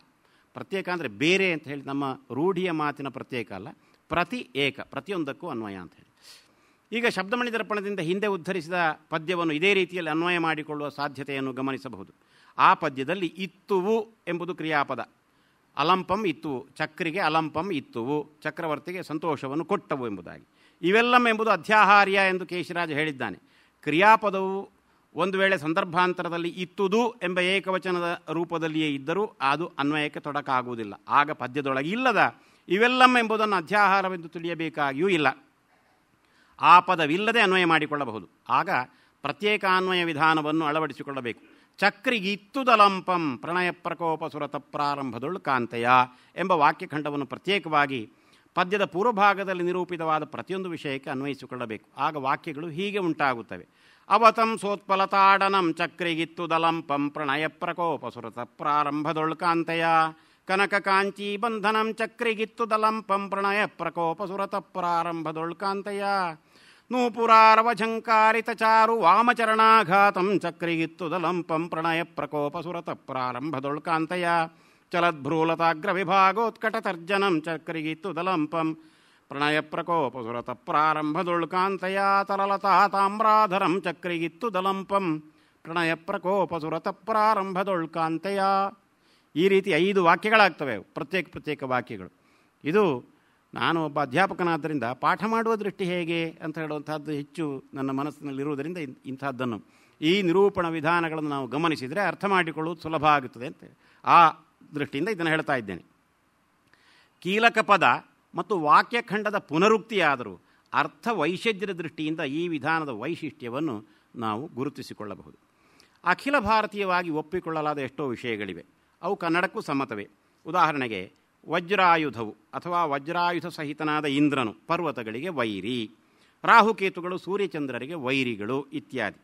ಪ್ರತ್ಯೇಕ ಅಂದರೆ ಬೇರೆ ಅಂತ ಹೇಳಿ ನಮ್ಮ ರೂಢಿಯ ಮಾತಿನ ಪ್ರತ್ಯೇಕ ಅಲ್ಲ ಪ್ರತಿ ಏಕ ಪ್ರತಿಯೊಂದಕ್ಕೂ ಅನ್ವಯ ಅಂತ ಹೇಳಿ ಈಗ ಶಬ್ದಮಣಿ ದರ್ಪಣದಿಂದ ಹಿಂದೆ ಉದ್ಧರಿಸಿದ ಪದ್ಯವನ್ನು ಇದೇ ರೀತಿಯಲ್ಲಿ ಅನ್ವಯ ಮಾಡಿಕೊಳ್ಳುವ ಸಾಧ್ಯತೆಯನ್ನು ಗಮನಿಸಬಹುದು ಆ ಪದ್ಯದಲ್ಲಿ ಇತ್ತುವು ಎಂಬುದು ಕ್ರಿಯಾಪದ ಅಲಂಪಂ ಇತ್ತು ಚಕ್ರಿಗೆ ಅಲಂಪಂ ಇತ್ತುವು ಚಕ್ರವರ್ತಿಗೆ ಸಂತೋಷವನ್ನು ಕೊಟ್ಟವು ಎಂಬುದಾಗಿ ಇವೆಲ್ಲಂ ಎಂಬುದು ಅಧ್ಯಾಹಾರ್ಯ ಎಂದು ಕೇಶಿರಾಜ್ ಹೇಳಿದ್ದಾನೆ ಕ್ರಿಯಾಪದವು ಒಂದು ವೇಳೆ ಸಂದರ್ಭಾಂತರದಲ್ಲಿ ಇತ್ತುದು ಎಂಬ ಏಕವಚನದ ರೂಪದಲ್ಲಿಯೇ ಇದ್ದರೂ ಅದು ಅನ್ವಯಕ್ಕೆ ತೊಡಕಾಗುವುದಿಲ್ಲ ಆಗ ಪದ್ಯದೊಳಗೆ ಇಲ್ಲದ ಇವೆಲ್ಲಮ್ಮ ಎಂಬುದನ್ನು ಅಧ್ಯಾಹಾರವೆಂದು ತಿಳಿಯಬೇಕಾಗಿಯೂ ಇಲ್ಲ ಆ ಪದವಿಲ್ಲದೆ ಅನ್ವಯ ಮಾಡಿಕೊಳ್ಳಬಹುದು ಆಗ ಪ್ರತ್ಯೇಕ ಅನ್ವಯ ವಿಧಾನವನ್ನು ಅಳವಡಿಸಿಕೊಳ್ಳಬೇಕು ಚಕ್ರಿಗಿತ್ತುದಲಂಪಂ ಪ್ರಣಯ ಪ್ರಕೋಪ ಸುರತ ಪ್ರಾರಂಭದೊಳು ಕಾಂತೆಯ ಎಂಬ ವಾಕ್ಯಖಂಡವನ್ನು ಪ್ರತ್ಯೇಕವಾಗಿ ಪದ್ಯದ ಪೂರ್ವಭಾಗದಲ್ಲಿ ನಿರೂಪಿತವಾದ ಪ್ರತಿಯೊಂದು ವಿಷಯಕ್ಕೆ ಅನ್ವಯಿಸಿಕೊಳ್ಳಬೇಕು ಆಗ ವಾಕ್ಯಗಳು ಹೀಗೆ ಉಂಟಾಗುತ್ತವೆ ಅವತಂ ಸೋತ್ಪಲತಾಡನಂ ಚಕ್ರಿಗಿತ್ತುದಲಂಪಂ ಪ್ರಣಯ ಪ್ರಕೋಪ ಸುರತ ಪ್ರಾರಂಭದೊಳು ಕಾಂತೆಯ कनक प्रणय प्रणय प्रकोप प्रकोप सुरत कनककाञ्चीबन्धनं चक्रिगित्तुदलम्पं प्रणयप्रकोपसुरतप्रारम्भदुल्कान्तया नूपुरारवझङ्कारितचारु वामचरणाघातं चक्रिगित्तुदलम्पं प्रणयप्रकोपसुरतप्रारम्भदुल्कान्तया चलद्भ्रूलताग्रविभागोत्कटतर्जनं चक्रिगित्तुदलम्पं प्रणयप्रकोपसुरतप्रारम्भदुल्कान्तया तरलता ताम्राधरं चक्रिगित्तुदलम्पं प्रणयप्रकोपसुरतप्रारम्भदुल्कान्तया ಈ ರೀತಿ ಐದು ವಾಕ್ಯಗಳಾಗ್ತವೆ ಪ್ರತ್ಯೇಕ ಪ್ರತ್ಯೇಕ ವಾಕ್ಯಗಳು ಇದು ನಾನು ಒಬ್ಬ ಅಧ್ಯಾಪಕನಾದ್ದರಿಂದ ಪಾಠ ಮಾಡುವ ದೃಷ್ಟಿ ಹೇಗೆ ಅಂತ ಹೇಳುವಂಥದ್ದು ಹೆಚ್ಚು ನನ್ನ ಮನಸ್ಸಿನಲ್ಲಿರುವುದರಿಂದ ಇಂಥದ್ದನ್ನು ಈ ನಿರೂಪಣ ವಿಧಾನಗಳನ್ನು ನಾವು ಗಮನಿಸಿದರೆ ಅರ್ಥ ಮಾಡಿಕೊಳ್ಳುವುದು ಸುಲಭ ಆಗುತ್ತದೆ ಅಂತ ಆ ದೃಷ್ಟಿಯಿಂದ ಇದನ್ನು ಹೇಳ್ತಾ ಇದ್ದೇನೆ ಕೀಲಕ ಪದ ಮತ್ತು ವಾಕ್ಯಖಂಡದ ಪುನರುಕ್ತಿಯಾದರೂ ಅರ್ಥ ವೈಶದ್ಯದ ದೃಷ್ಟಿಯಿಂದ ಈ ವಿಧಾನದ ವೈಶಿಷ್ಟ್ಯವನ್ನು ನಾವು ಗುರುತಿಸಿಕೊಳ್ಳಬಹುದು ಅಖಿಲ ಭಾರತೀಯವಾಗಿ ಒಪ್ಪಿಕೊಳ್ಳಲಾದ ಎಷ್ಟೋ ವಿಷಯಗಳಿವೆ ಅವು ಕನ್ನಡಕ್ಕೂ ಸಮತವೆ ಉದಾಹರಣೆಗೆ ವಜ್ರಾಯುಧವು ಅಥವಾ ವಜ್ರಾಯುಧ ಸಹಿತನಾದ ಇಂದ್ರನು ಪರ್ವತಗಳಿಗೆ ವೈರಿ ರಾಹುಕೇತುಗಳು ಸೂರ್ಯಚಂದ್ರರಿಗೆ ವೈರಿಗಳು ಇತ್ಯಾದಿ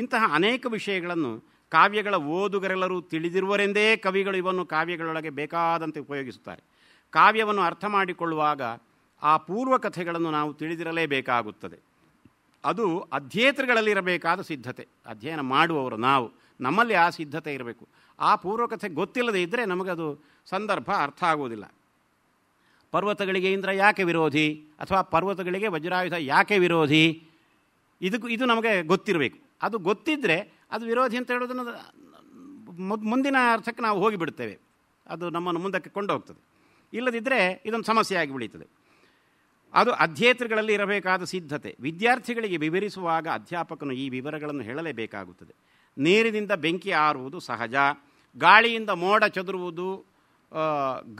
ಇಂತಹ ಅನೇಕ ವಿಷಯಗಳನ್ನು ಕಾವ್ಯಗಳ ಓದುಗರೆಲ್ಲರೂ ತಿಳಿದಿರುವರೆಂದೇ ಕವಿಗಳು ಇವನ್ನು ಕಾವ್ಯಗಳೊಳಗೆ ಬೇಕಾದಂತೆ ಉಪಯೋಗಿಸುತ್ತಾರೆ ಕಾವ್ಯವನ್ನು ಅರ್ಥ ಮಾಡಿಕೊಳ್ಳುವಾಗ ಆ ಪೂರ್ವ ಕಥೆಗಳನ್ನು ನಾವು ತಿಳಿದಿರಲೇಬೇಕಾಗುತ್ತದೆ ಅದು ಅಧ್ಯೇತೃಗಳಲ್ಲಿರಬೇಕಾದ ಸಿದ್ಧತೆ ಅಧ್ಯಯನ ಮಾಡುವವರು ನಾವು ನಮ್ಮಲ್ಲಿ ಆ ಸಿದ್ಧತೆ ಇರಬೇಕು ಆ ಪೂರ್ವಕಥೆ ಗೊತ್ತಿಲ್ಲದೆ ಇದ್ದರೆ ನಮಗದು ಸಂದರ್ಭ ಅರ್ಥ ಆಗುವುದಿಲ್ಲ ಪರ್ವತಗಳಿಗೆ ಇಂದ್ರ ಯಾಕೆ ವಿರೋಧಿ ಅಥವಾ ಪರ್ವತಗಳಿಗೆ ವಜ್ರಾಯುಧ ಯಾಕೆ ವಿರೋಧಿ ಇದಕ್ಕೂ ಇದು ನಮಗೆ ಗೊತ್ತಿರಬೇಕು ಅದು ಗೊತ್ತಿದ್ದರೆ ಅದು ವಿರೋಧಿ ಅಂತ ಹೇಳೋದನ್ನು ಮುಂದಿನ ಅರ್ಥಕ್ಕೆ ನಾವು ಹೋಗಿಬಿಡ್ತೇವೆ ಅದು ನಮ್ಮನ್ನು ಮುಂದಕ್ಕೆ ಕೊಂಡೋಗ್ತದೆ ಇಲ್ಲದಿದ್ದರೆ ಇದೊಂದು ಸಮಸ್ಯೆಯಾಗಿ ಬೆಳೀತದೆ ಅದು ಅಧ್ಯೇತೃಗಳಲ್ಲಿ ಇರಬೇಕಾದ ಸಿದ್ಧತೆ ವಿದ್ಯಾರ್ಥಿಗಳಿಗೆ ವಿವರಿಸುವಾಗ ಅಧ್ಯಾಪಕನು ಈ ವಿವರಗಳನ್ನು ಹೇಳಲೇಬೇಕಾಗುತ್ತದೆ ನೀರಿನಿಂದ ಬೆಂಕಿ ಆರುವುದು ಸಹಜ ಗಾಳಿಯಿಂದ ಮೋಡ ಚದುರುವುದು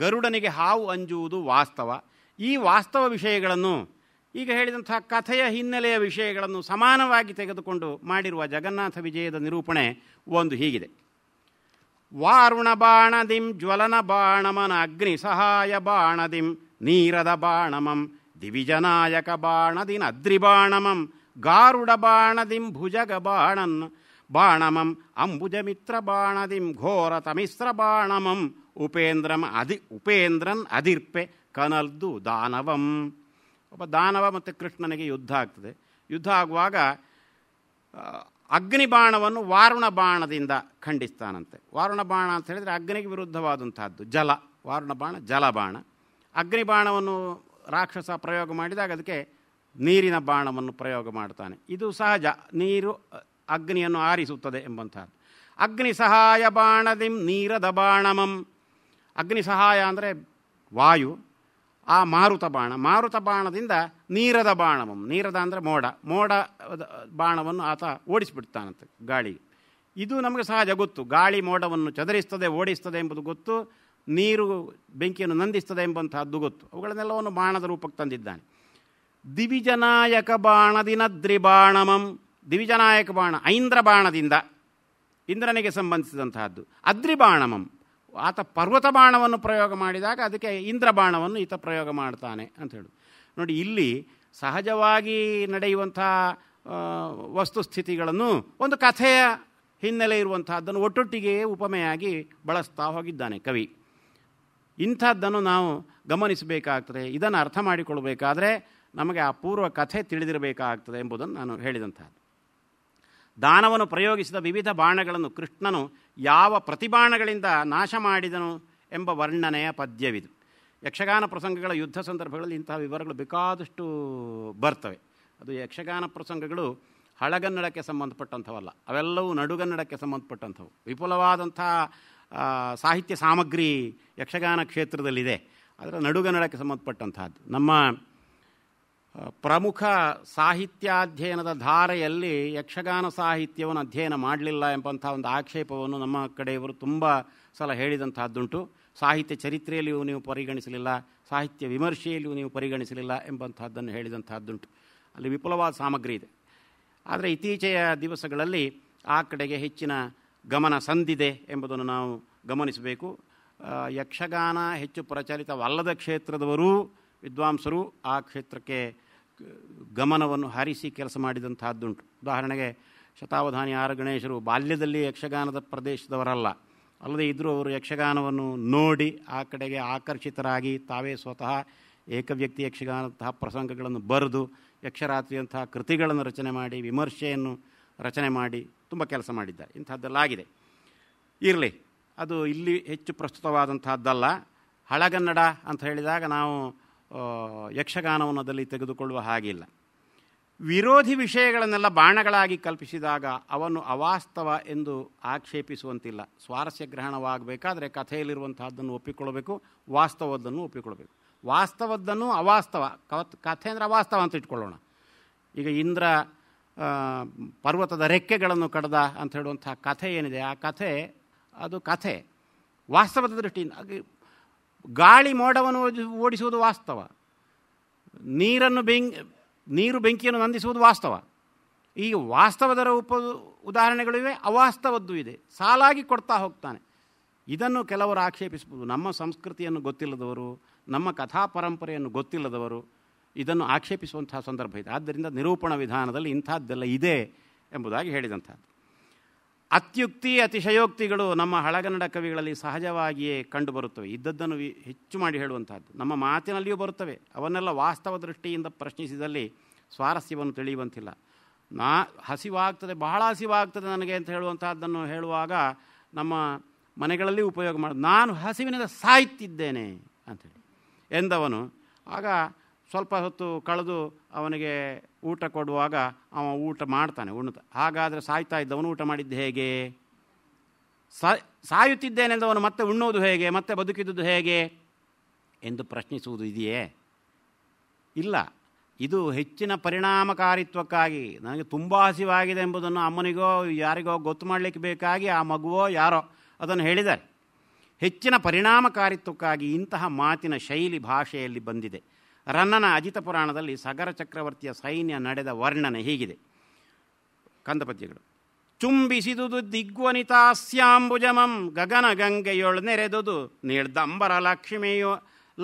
ಗರುಡನಿಗೆ ಹಾವು ಅಂಜುವುದು ವಾಸ್ತವ ಈ ವಾಸ್ತವ ವಿಷಯಗಳನ್ನು ಈಗ ಹೇಳಿದಂಥ ಕಥೆಯ ಹಿನ್ನೆಲೆಯ ವಿಷಯಗಳನ್ನು ಸಮಾನವಾಗಿ ತೆಗೆದುಕೊಂಡು ಮಾಡಿರುವ ಜಗನ್ನಾಥ ವಿಜಯದ ನಿರೂಪಣೆ ಒಂದು ಹೀಗಿದೆ ವಾರುಣ ಬಾಣದಿಂ ಜ್ವಲನ ಬಾಣಮನ ಅಗ್ನಿ ಸಹಾಯ ಬಾಣದಿಂ ನೀರದ ಬಾಣಮಂ ದಿವಿಜನಾಯಕ ಬಾಣದಿನ ಬಾಣಮಂ ಗಾರುಡ ಬಾಣದಿಂ ಭುಜಗ ಬಾಣನ್ ಬಾಣಮಂ ಅಂಬುಜಮಿತ್ರ ಬಾಣದಿಂ ಘೋರ ತಮಿಶ್ರ ಬಾಣಮಂ ಉಪೇಂದ್ರಂ ಅದಿ ಉಪೇಂದ್ರನ್ ಅದಿರ್ಪೆ ಕನಲ್ದು ದಾನವಂ ಒಬ್ಬ ದಾನವ ಮತ್ತು ಕೃಷ್ಣನಿಗೆ ಯುದ್ಧ ಆಗ್ತದೆ ಯುದ್ಧ ಆಗುವಾಗ ಅಗ್ನಿ ಬಾಣವನ್ನು ವಾರುಣ ಬಾಣದಿಂದ ಖಂಡಿಸ್ತಾನಂತೆ ವಾರುಣ ಬಾಣ ಅಂತ ಹೇಳಿದರೆ ಅಗ್ನಿಗೆ ವಿರುದ್ಧವಾದಂತಹದ್ದು ಜಲ ವಾರುಣ ಬಾಣ ಜಲಬಾಣ ಅಗ್ನಿ ಬಾಣವನ್ನು ರಾಕ್ಷಸ ಪ್ರಯೋಗ ಮಾಡಿದಾಗ ಅದಕ್ಕೆ ನೀರಿನ ಬಾಣವನ್ನು ಪ್ರಯೋಗ ಮಾಡ್ತಾನೆ ಇದು ಸಹಜ ನೀರು ಅಗ್ನಿಯನ್ನು ಆರಿಸುತ್ತದೆ ಎಂಬಂತಹ ಅಗ್ನಿ ಸಹಾಯ ಬಾಣದಿಂ ನೀರದ ಬಾಣಮಂ ಅಗ್ನಿ ಸಹಾಯ ಅಂದರೆ ವಾಯು ಆ ಮಾರುತ ಬಾಣ ಮಾರುತ ಬಾಣದಿಂದ ನೀರದ ಬಾಣಮಂ ನೀರದ ಅಂದರೆ ಮೋಡ ಮೋಡ ಬಾಣವನ್ನು ಆತ ಓಡಿಸಿಬಿಡ್ತಾನಂತೆ ಗಾಳಿ ಇದು ನಮಗೆ ಸಹಜ ಗೊತ್ತು ಗಾಳಿ ಮೋಡವನ್ನು ಚದರಿಸ್ತದೆ ಓಡಿಸ್ತದೆ ಎಂಬುದು ಗೊತ್ತು ನೀರು ಬೆಂಕಿಯನ್ನು ನಂದಿಸ್ತದೆ ಎಂಬಂತಹದ್ದು ಗೊತ್ತು ಅವುಗಳನ್ನೆಲ್ಲವನ್ನು ಬಾಣದ ರೂಪಕ್ಕೆ ತಂದಿದ್ದಾನೆ ದಿವಿಜನಾಯಕ ಬಾಣದಿನದ್ರಿ ಬಾಣಮಂ ದಿವಿಜನಾಯಕ ಬಾಣ ಐಂದ್ರ ಬಾಣದಿಂದ ಇಂದ್ರನಿಗೆ ಸಂಬಂಧಿಸಿದಂತಹದ್ದು ಅದ್ರಿಬಾಣಮಂ ಆತ ಪರ್ವತ ಬಾಣವನ್ನು ಪ್ರಯೋಗ ಮಾಡಿದಾಗ ಅದಕ್ಕೆ ಇಂದ್ರ ಬಾಣವನ್ನು ಈತ ಪ್ರಯೋಗ ಮಾಡ್ತಾನೆ ಅಂತ ಹೇಳು ನೋಡಿ ಇಲ್ಲಿ ಸಹಜವಾಗಿ ನಡೆಯುವಂಥ ವಸ್ತುಸ್ಥಿತಿಗಳನ್ನು ಒಂದು ಕಥೆಯ ಹಿನ್ನೆಲೆ ಇರುವಂತಹದ್ದನ್ನು ಒಟ್ಟೊಟ್ಟಿಗೆ ಉಪಮೆಯಾಗಿ ಬಳಸ್ತಾ ಹೋಗಿದ್ದಾನೆ ಕವಿ ಇಂಥದ್ದನ್ನು ನಾವು ಗಮನಿಸಬೇಕಾಗ್ತದೆ ಇದನ್ನು ಅರ್ಥ ಮಾಡಿಕೊಳ್ಬೇಕಾದ್ರೆ ನಮಗೆ ಆ ಪೂರ್ವ ಕಥೆ ತಿಳಿದಿರಬೇಕಾಗ್ತದೆ ಎಂಬುದನ್ನು ನಾನು ಹೇಳಿದಂಥದ್ದು ದಾನವನು ಪ್ರಯೋಗಿಸಿದ ವಿವಿಧ ಬಾಣಗಳನ್ನು ಕೃಷ್ಣನು ಯಾವ ಪ್ರತಿಬಾಣಗಳಿಂದ ನಾಶ ಮಾಡಿದನು ಎಂಬ ವರ್ಣನೆಯ ಪದ್ಯವಿದು ಯಕ್ಷಗಾನ ಪ್ರಸಂಗಗಳ ಯುದ್ಧ ಸಂದರ್ಭಗಳಲ್ಲಿ ಇಂತಹ ವಿವರಗಳು ಬೇಕಾದಷ್ಟು ಬರ್ತವೆ ಅದು ಯಕ್ಷಗಾನ ಪ್ರಸಂಗಗಳು ಹಳಗನ್ನಡಕ್ಕೆ ಸಂಬಂಧಪಟ್ಟಂಥವಲ್ಲ ಅವೆಲ್ಲವೂ ನಡುಗನ್ನಡಕ್ಕೆ ಸಂಬಂಧಪಟ್ಟಂಥವು ವಿಪುಲವಾದಂಥ ಸಾಹಿತ್ಯ ಸಾಮಗ್ರಿ ಯಕ್ಷಗಾನ ಕ್ಷೇತ್ರದಲ್ಲಿದೆ ಅದರ ನಡುಗನ್ನಡಕ್ಕೆ ಸಂಬಂಧಪಟ್ಟಂತಹದ್ದು ನಮ್ಮ ಪ್ರಮುಖ ಸಾಹಿತ್ಯಾಧ್ಯಯನದ ಧಾರೆಯಲ್ಲಿ ಯಕ್ಷಗಾನ ಸಾಹಿತ್ಯವನ್ನು ಅಧ್ಯಯನ ಮಾಡಲಿಲ್ಲ ಎಂಬಂಥ ಒಂದು ಆಕ್ಷೇಪವನ್ನು ನಮ್ಮ ಕಡೆಯವರು ತುಂಬ ಸಲ ಹೇಳಿದಂತಹದ್ದುಂಟು ಸಾಹಿತ್ಯ ಚರಿತ್ರೆಯಲ್ಲಿಯೂ ನೀವು ಪರಿಗಣಿಸಲಿಲ್ಲ ಸಾಹಿತ್ಯ ವಿಮರ್ಶೆಯಲ್ಲಿಯೂ ನೀವು ಪರಿಗಣಿಸಲಿಲ್ಲ ಎಂಬಂತಹದ್ದನ್ನು ಹೇಳಿದಂತಹದ್ದುಂಟು ಅಲ್ಲಿ ವಿಪುಲವಾದ ಸಾಮಗ್ರಿ ಇದೆ ಆದರೆ ಇತ್ತೀಚೆಯ ದಿವಸಗಳಲ್ಲಿ ಆ ಕಡೆಗೆ ಹೆಚ್ಚಿನ ಗಮನ ಸಂದಿದೆ ಎಂಬುದನ್ನು ನಾವು ಗಮನಿಸಬೇಕು ಯಕ್ಷಗಾನ ಹೆಚ್ಚು ಪ್ರಚಲಿತವಲ್ಲದ ಕ್ಷೇತ್ರದವರೂ ವಿದ್ವಾಂಸರು ಆ ಕ್ಷೇತ್ರಕ್ಕೆ ಗಮನವನ್ನು ಹಾರಿಸಿ ಕೆಲಸ ಮಾಡಿದಂತಹದ್ದುಂಟು ಉದಾಹರಣೆಗೆ ಶತಾವಧಾನಿ ಆರ್ ಗಣೇಶರು ಬಾಲ್ಯದಲ್ಲಿ ಯಕ್ಷಗಾನದ ಪ್ರದೇಶದವರಲ್ಲ ಅಲ್ಲದೆ ಇದ್ದರೂ ಅವರು ಯಕ್ಷಗಾನವನ್ನು ನೋಡಿ ಆ ಕಡೆಗೆ ಆಕರ್ಷಿತರಾಗಿ ತಾವೇ ಸ್ವತಃ ಏಕವ್ಯಕ್ತಿ ಯಕ್ಷಗಾನಂತಹ ಪ್ರಸಂಗಗಳನ್ನು ಬರೆದು ಯಕ್ಷರಾತ್ರಿಯಂತಹ ಕೃತಿಗಳನ್ನು ರಚನೆ ಮಾಡಿ ವಿಮರ್ಶೆಯನ್ನು ರಚನೆ ಮಾಡಿ ತುಂಬ ಕೆಲಸ ಮಾಡಿದ್ದಾರೆ ಇಂಥದ್ದೆಲ್ಲ ಆಗಿದೆ ಇರಲಿ ಅದು ಇಲ್ಲಿ ಹೆಚ್ಚು ಪ್ರಸ್ತುತವಾದಂತಹದ್ದಲ್ಲ ಹಳಗನ್ನಡ ಅಂತ ಹೇಳಿದಾಗ ನಾವು ಯಕ್ಷಗಾನವನ್ನದಲ್ಲಿ ತೆಗೆದುಕೊಳ್ಳುವ ಹಾಗಿಲ್ಲ ವಿರೋಧಿ ವಿಷಯಗಳನ್ನೆಲ್ಲ ಬಾಣಗಳಾಗಿ ಕಲ್ಪಿಸಿದಾಗ ಅವನು ಅವಾಸ್ತವ ಎಂದು ಆಕ್ಷೇಪಿಸುವಂತಿಲ್ಲ ಸ್ವಾರಸ್ಯ ಗ್ರಹಣವಾಗಬೇಕಾದರೆ ಕಥೆಯಲ್ಲಿರುವಂತಹದ್ದನ್ನು ಒಪ್ಪಿಕೊಳ್ಳಬೇಕು ವಾಸ್ತವದ್ದನ್ನು ಒಪ್ಪಿಕೊಳ್ಳಬೇಕು ವಾಸ್ತವದ್ದನ್ನು ಅವಾಸ್ತವ ಕಥೆ ಅಂದರೆ ಅವಾಸ್ತವ ಅಂತ ಇಟ್ಕೊಳ್ಳೋಣ ಈಗ ಇಂದ್ರ ಪರ್ವತದ ರೆಕ್ಕೆಗಳನ್ನು ಕಡ್ದ ಅಂತ ಹೇಳುವಂಥ ಕಥೆ ಏನಿದೆ ಆ ಕಥೆ ಅದು ಕಥೆ ವಾಸ್ತವದ ದೃಷ್ಟಿಯಿಂದ ಗಾಳಿ ಮೋಡವನ್ನು ಓಡಿಸುವುದು ವಾಸ್ತವ ನೀರನ್ನು ಬೆಂಕಿ ನೀರು ಬೆಂಕಿಯನ್ನು ನಂದಿಸುವುದು ವಾಸ್ತವ ಈ ವಾಸ್ತವದರ ಉಪ ಉದಾಹರಣೆಗಳಿವೆ ಅವಾಸ್ತವದ್ದು ಇದೆ ಸಾಲಾಗಿ ಕೊಡ್ತಾ ಹೋಗ್ತಾನೆ ಇದನ್ನು ಕೆಲವರು ಆಕ್ಷೇಪಿಸಬಹುದು ನಮ್ಮ ಸಂಸ್ಕೃತಿಯನ್ನು ಗೊತ್ತಿಲ್ಲದವರು ನಮ್ಮ ಕಥಾ ಪರಂಪರೆಯನ್ನು ಗೊತ್ತಿಲ್ಲದವರು ಇದನ್ನು ಆಕ್ಷೇಪಿಸುವಂತಹ ಸಂದರ್ಭ ಇದೆ ಆದ್ದರಿಂದ ನಿರೂಪಣ ವಿಧಾನದಲ್ಲಿ ಇಂಥದ್ದೆಲ್ಲ ಇದೆ ಎಂಬುದಾಗಿ ಹೇಳಿದಂಥದ್ದು ಅತ್ಯುಕ್ತಿ ಅತಿಶಯೋಕ್ತಿಗಳು ನಮ್ಮ ಹಳಗನ್ನಡ ಕವಿಗಳಲ್ಲಿ ಸಹಜವಾಗಿಯೇ ಕಂಡುಬರುತ್ತವೆ ಇದ್ದದ್ದನ್ನು ಹೆಚ್ಚು ಮಾಡಿ ಹೇಳುವಂತಹದ್ದು ನಮ್ಮ ಮಾತಿನಲ್ಲಿಯೂ ಬರುತ್ತವೆ ಅವನ್ನೆಲ್ಲ ವಾಸ್ತವ ದೃಷ್ಟಿಯಿಂದ ಪ್ರಶ್ನಿಸಿದಲ್ಲಿ ಸ್ವಾರಸ್ಯವನ್ನು ತಿಳಿಯುವಂತಿಲ್ಲ ನಾ ಹಸಿವಾಗ್ತದೆ ಬಹಳ ಹಸಿವಾಗ್ತದೆ ನನಗೆ ಅಂತ ಹೇಳುವಂಥದ್ದನ್ನು ಹೇಳುವಾಗ ನಮ್ಮ ಮನೆಗಳಲ್ಲಿ ಉಪಯೋಗ ಮಾಡ ನಾನು ಹಸಿವಿನಿಂದ ಸಾಯ್ತಿದ್ದೇನೆ ಅಂಥೇಳಿ ಎಂದವನು ಆಗ ಸ್ವಲ್ಪ ಹೊತ್ತು ಕಳೆದು ಅವನಿಗೆ ಊಟ ಕೊಡುವಾಗ ಅವ ಊಟ ಮಾಡ್ತಾನೆ ಉಣ್ತ ಹಾಗಾದರೆ ಸಾಯ್ತಾ ಇದ್ದವನು ಊಟ ಮಾಡಿದ್ದು ಹೇಗೆ ಅವನು ಮತ್ತೆ ಉಣ್ಣೋದು ಹೇಗೆ ಮತ್ತೆ ಬದುಕಿದ್ದುದು ಹೇಗೆ ಎಂದು ಪ್ರಶ್ನಿಸುವುದು ಇದೆಯೇ ಇಲ್ಲ ಇದು ಹೆಚ್ಚಿನ ಪರಿಣಾಮಕಾರಿತ್ವಕ್ಕಾಗಿ ನನಗೆ ತುಂಬ ಹಸಿವಾಗಿದೆ ಎಂಬುದನ್ನು ಅಮ್ಮನಿಗೋ ಯಾರಿಗೋ ಗೊತ್ತು ಮಾಡಲಿಕ್ಕೆ ಬೇಕಾಗಿ ಆ ಮಗುವೋ ಯಾರೋ ಅದನ್ನು ಹೇಳಿದ್ದಾರೆ ಹೆಚ್ಚಿನ ಪರಿಣಾಮಕಾರಿತ್ವಕ್ಕಾಗಿ ಇಂತಹ ಮಾತಿನ ಶೈಲಿ ಭಾಷೆಯಲ್ಲಿ ಬಂದಿದೆ ರನ್ನನ ಅಜಿತ ಪುರಾಣದಲ್ಲಿ ಸಗರ ಚಕ್ರವರ್ತಿಯ ಸೈನ್ಯ ನಡೆದ ವರ್ಣನೆ ಹೀಗಿದೆ ಕಂದಪದ್ಯಗಳು ಚುಂಬಿಸಿದುದು ದಿಗ್ವನಿತಾಸ್ಯಾಂಬುಜಮಂ ಗಗನ ಗಂಗೆಯೊಳ್ ನೆರೆದುದು ನಿರ್ದಂಬರ ಲಕ್ಷ್ಮಿಯು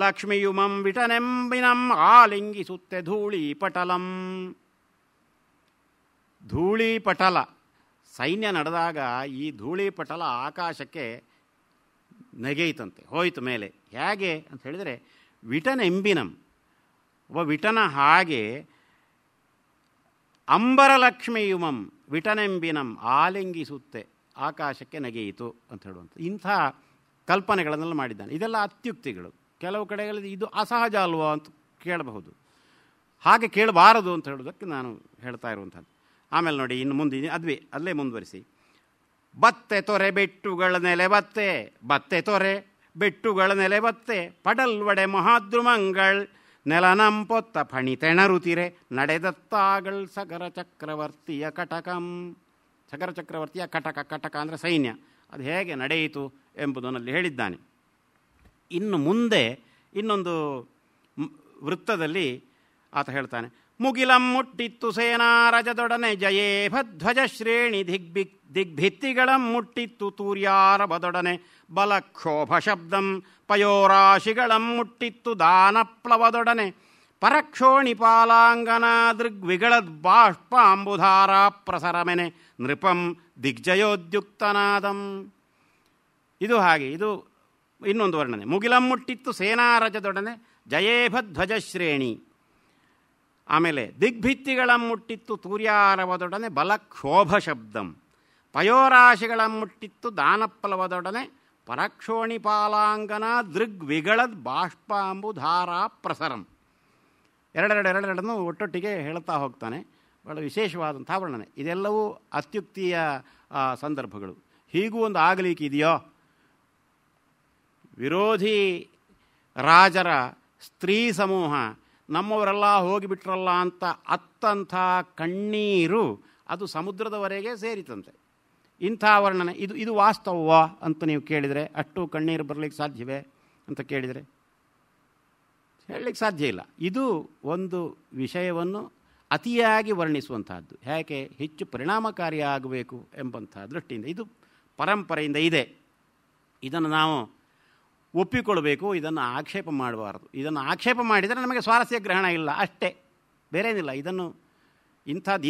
ಲಕ್ಷ್ಮಿಯುಮಂ ವಿಟನೆಂಬಿನಂ ಆಲಿಂಗಿಸುತ್ತೆ ಧೂಳಿ ಪಟಲಂ ಧೂಳಿ ಪಟಲ ಸೈನ್ಯ ನಡೆದಾಗ ಈ ಧೂಳಿ ಪಟಲ ಆಕಾಶಕ್ಕೆ ನೆಗೆಯಿತಂತೆ ಹೋಯಿತು ಮೇಲೆ ಹೇಗೆ ಅಂತ ಹೇಳಿದರೆ ವಿಟನೆಂಬಿನಂ ಒಬ್ಬ ವಿಟನ ಹಾಗೆ ಅಂಬರಲಕ್ಷ್ಮಿಯುಮಂ ವಿಟನೆಂಬಿನಂ ಆಲಿಂಗಿಸುತ್ತೆ ಆಕಾಶಕ್ಕೆ ನಗೆಯಿತು ಅಂತ ಹೇಳುವಂಥ ಇಂಥ ಕಲ್ಪನೆಗಳನ್ನೆಲ್ಲ ಮಾಡಿದ್ದಾನೆ ಇದೆಲ್ಲ ಅತ್ಯುಕ್ತಿಗಳು ಕೆಲವು ಕಡೆಗಳಲ್ಲಿ ಇದು ಅಸಹಜ ಅಲ್ವಾ ಅಂತ ಕೇಳಬಹುದು ಹಾಗೆ ಕೇಳಬಾರದು ಅಂತ ಹೇಳೋದಕ್ಕೆ ನಾನು ಹೇಳ್ತಾ ಇರುವಂಥದ್ದು ಆಮೇಲೆ ನೋಡಿ ಇನ್ನು ಮುಂದಿನ ಅದ್ವಿ ಅಲ್ಲೇ ಮುಂದುವರಿಸಿ ಬತ್ತೆ ತೊರೆ ಬೆಟ್ಟುಗಳ ನೆಲೆ ಬತ್ತೆ ಬತ್ತೆ ತೊರೆ ಬೆಟ್ಟುಗಳ ನೆಲೆ ಬತ್ತೆ ಪಡಲ್ವಡೆ ಮಹಾದ್ರುಮಂಗಳ್ ನೆಲನಂ ಪೊತ್ತ ಫಣಿತೆಣರುತಿರೆ ನಡೆದತ್ತಾಗಳ್ ಸಗರ ಚಕ್ರವರ್ತಿಯ ಕಟಕಂ ಸಗರ ಚಕ್ರವರ್ತಿಯ ಕಟಕ ಕಟಕ ಅಂದರೆ ಸೈನ್ಯ ಅದು ಹೇಗೆ ನಡೆಯಿತು ಎಂಬುದನ್ನಲ್ಲಿ ಹೇಳಿದ್ದಾನೆ ಇನ್ನು ಮುಂದೆ ಇನ್ನೊಂದು ವೃತ್ತದಲ್ಲಿ ಆತ ಹೇಳ್ತಾನೆ ಮುಗಿಲಂ ಮುಟ್ಟಿತ್ತು ಸೇನಾರಜದೊಡನೆ ಜಯೇಭ ಧ್ವಜ ಶ್ರೇಣಿ ದಿಗ್ಬಿ ದಿಗ್ಭಿತ್ತಿಗಳಂ ಮುಟ್ಟಿತ್ತು ತೂರ್ಯಾರಭದೊಡನೆ ಬಲಕ್ಷೋಭ ಶಬ್ದಂ ಪಯೋರಾಶಿಗಳಂ ಮುಟ್ಟಿತ್ತು ದಾನಪ್ಲವದೊಡನೆ ಪರಕ್ಷೋಣಿಪಾಲಾಂಗನ ದೃಗ್ವಿಗಳದ್ಬಾಷ್ಪಾಂಬುಧಾರ ಪ್ರಸರಮೆನೆ ನೃಪಂ ದಿಗ್ಜಯೋದ್ಯುಕ್ತನಾದಂ ಇದು ಹಾಗೆ ಇದು ಇನ್ನೊಂದು ವರ್ಣನೆ ಮುಗಿಲಂ ಮುಟ್ಟಿತ್ತು ಸೇನಾರಜದೊಡನೆ ಜಯೇಭ ಧ್ವಜ ಶ್ರೇಣಿ ಆಮೇಲೆ ದಿಗ್ಭಿತ್ತಿಗಳ ಮುಟ್ಟಿತ್ತು ತೂರ್ಯಾರವದೊಡನೆ ಬಲಕ್ಷೋಭ ಶಬ್ದಂ ಪಯೋರಾಶಿಗಳ ಮುಟ್ಟಿತ್ತು ದಾನಪ್ಪಲವದೊಡನೆ ಪರಕ್ಷೋಣಿಪಾಲಾಂಗನ ದೃಗ್ವಿಗಳದ್ ಧಾರಾ ಪ್ರಸರಂ ಎರಡೆರಡು ಎರಡೆರಡನ್ನು ಒಟ್ಟೊಟ್ಟಿಗೆ ಹೇಳ್ತಾ ಹೋಗ್ತಾನೆ ಬಹಳ ವಿಶೇಷವಾದಂಥ ವರ್ಣನೆ ಇದೆಲ್ಲವೂ ಅತ್ಯುಕ್ತಿಯ ಸಂದರ್ಭಗಳು ಹೀಗೂ ಒಂದು ಇದೆಯೋ ವಿರೋಧಿ ರಾಜರ ಸ್ತ್ರೀ ಸಮೂಹ ನಮ್ಮವರೆಲ್ಲ ಹೋಗಿಬಿಟ್ರಲ್ಲ ಅಂತ ಅತ್ತಂಥ ಕಣ್ಣೀರು ಅದು ಸಮುದ್ರದವರೆಗೆ ಸೇರಿತಂತೆ ಇಂಥ ವರ್ಣನೆ ಇದು ಇದು ವಾಸ್ತವ ಅಂತ ನೀವು ಕೇಳಿದರೆ ಅಷ್ಟು ಕಣ್ಣೀರು ಬರಲಿಕ್ಕೆ ಸಾಧ್ಯವೇ ಅಂತ ಕೇಳಿದರೆ ಹೇಳಲಿಕ್ಕೆ ಸಾಧ್ಯ ಇಲ್ಲ ಇದು ಒಂದು ವಿಷಯವನ್ನು ಅತಿಯಾಗಿ ವರ್ಣಿಸುವಂತಹದ್ದು ಯಾಕೆ ಹೆಚ್ಚು ಪರಿಣಾಮಕಾರಿಯಾಗಬೇಕು ಎಂಬಂಥ ದೃಷ್ಟಿಯಿಂದ ಇದು ಪರಂಪರೆಯಿಂದ ಇದೆ ಇದನ್ನು ನಾವು ಒಪ್ಪಿಕೊಳ್ಬೇಕು ಇದನ್ನು ಆಕ್ಷೇಪ ಮಾಡಬಾರ್ದು ಇದನ್ನು ಆಕ್ಷೇಪ ಮಾಡಿದರೆ ನಮಗೆ ಸ್ವಾರಸ್ಯ ಗ್ರಹಣ ಇಲ್ಲ ಅಷ್ಟೇ ಬೇರೇನಿಲ್ಲ ಇದನ್ನು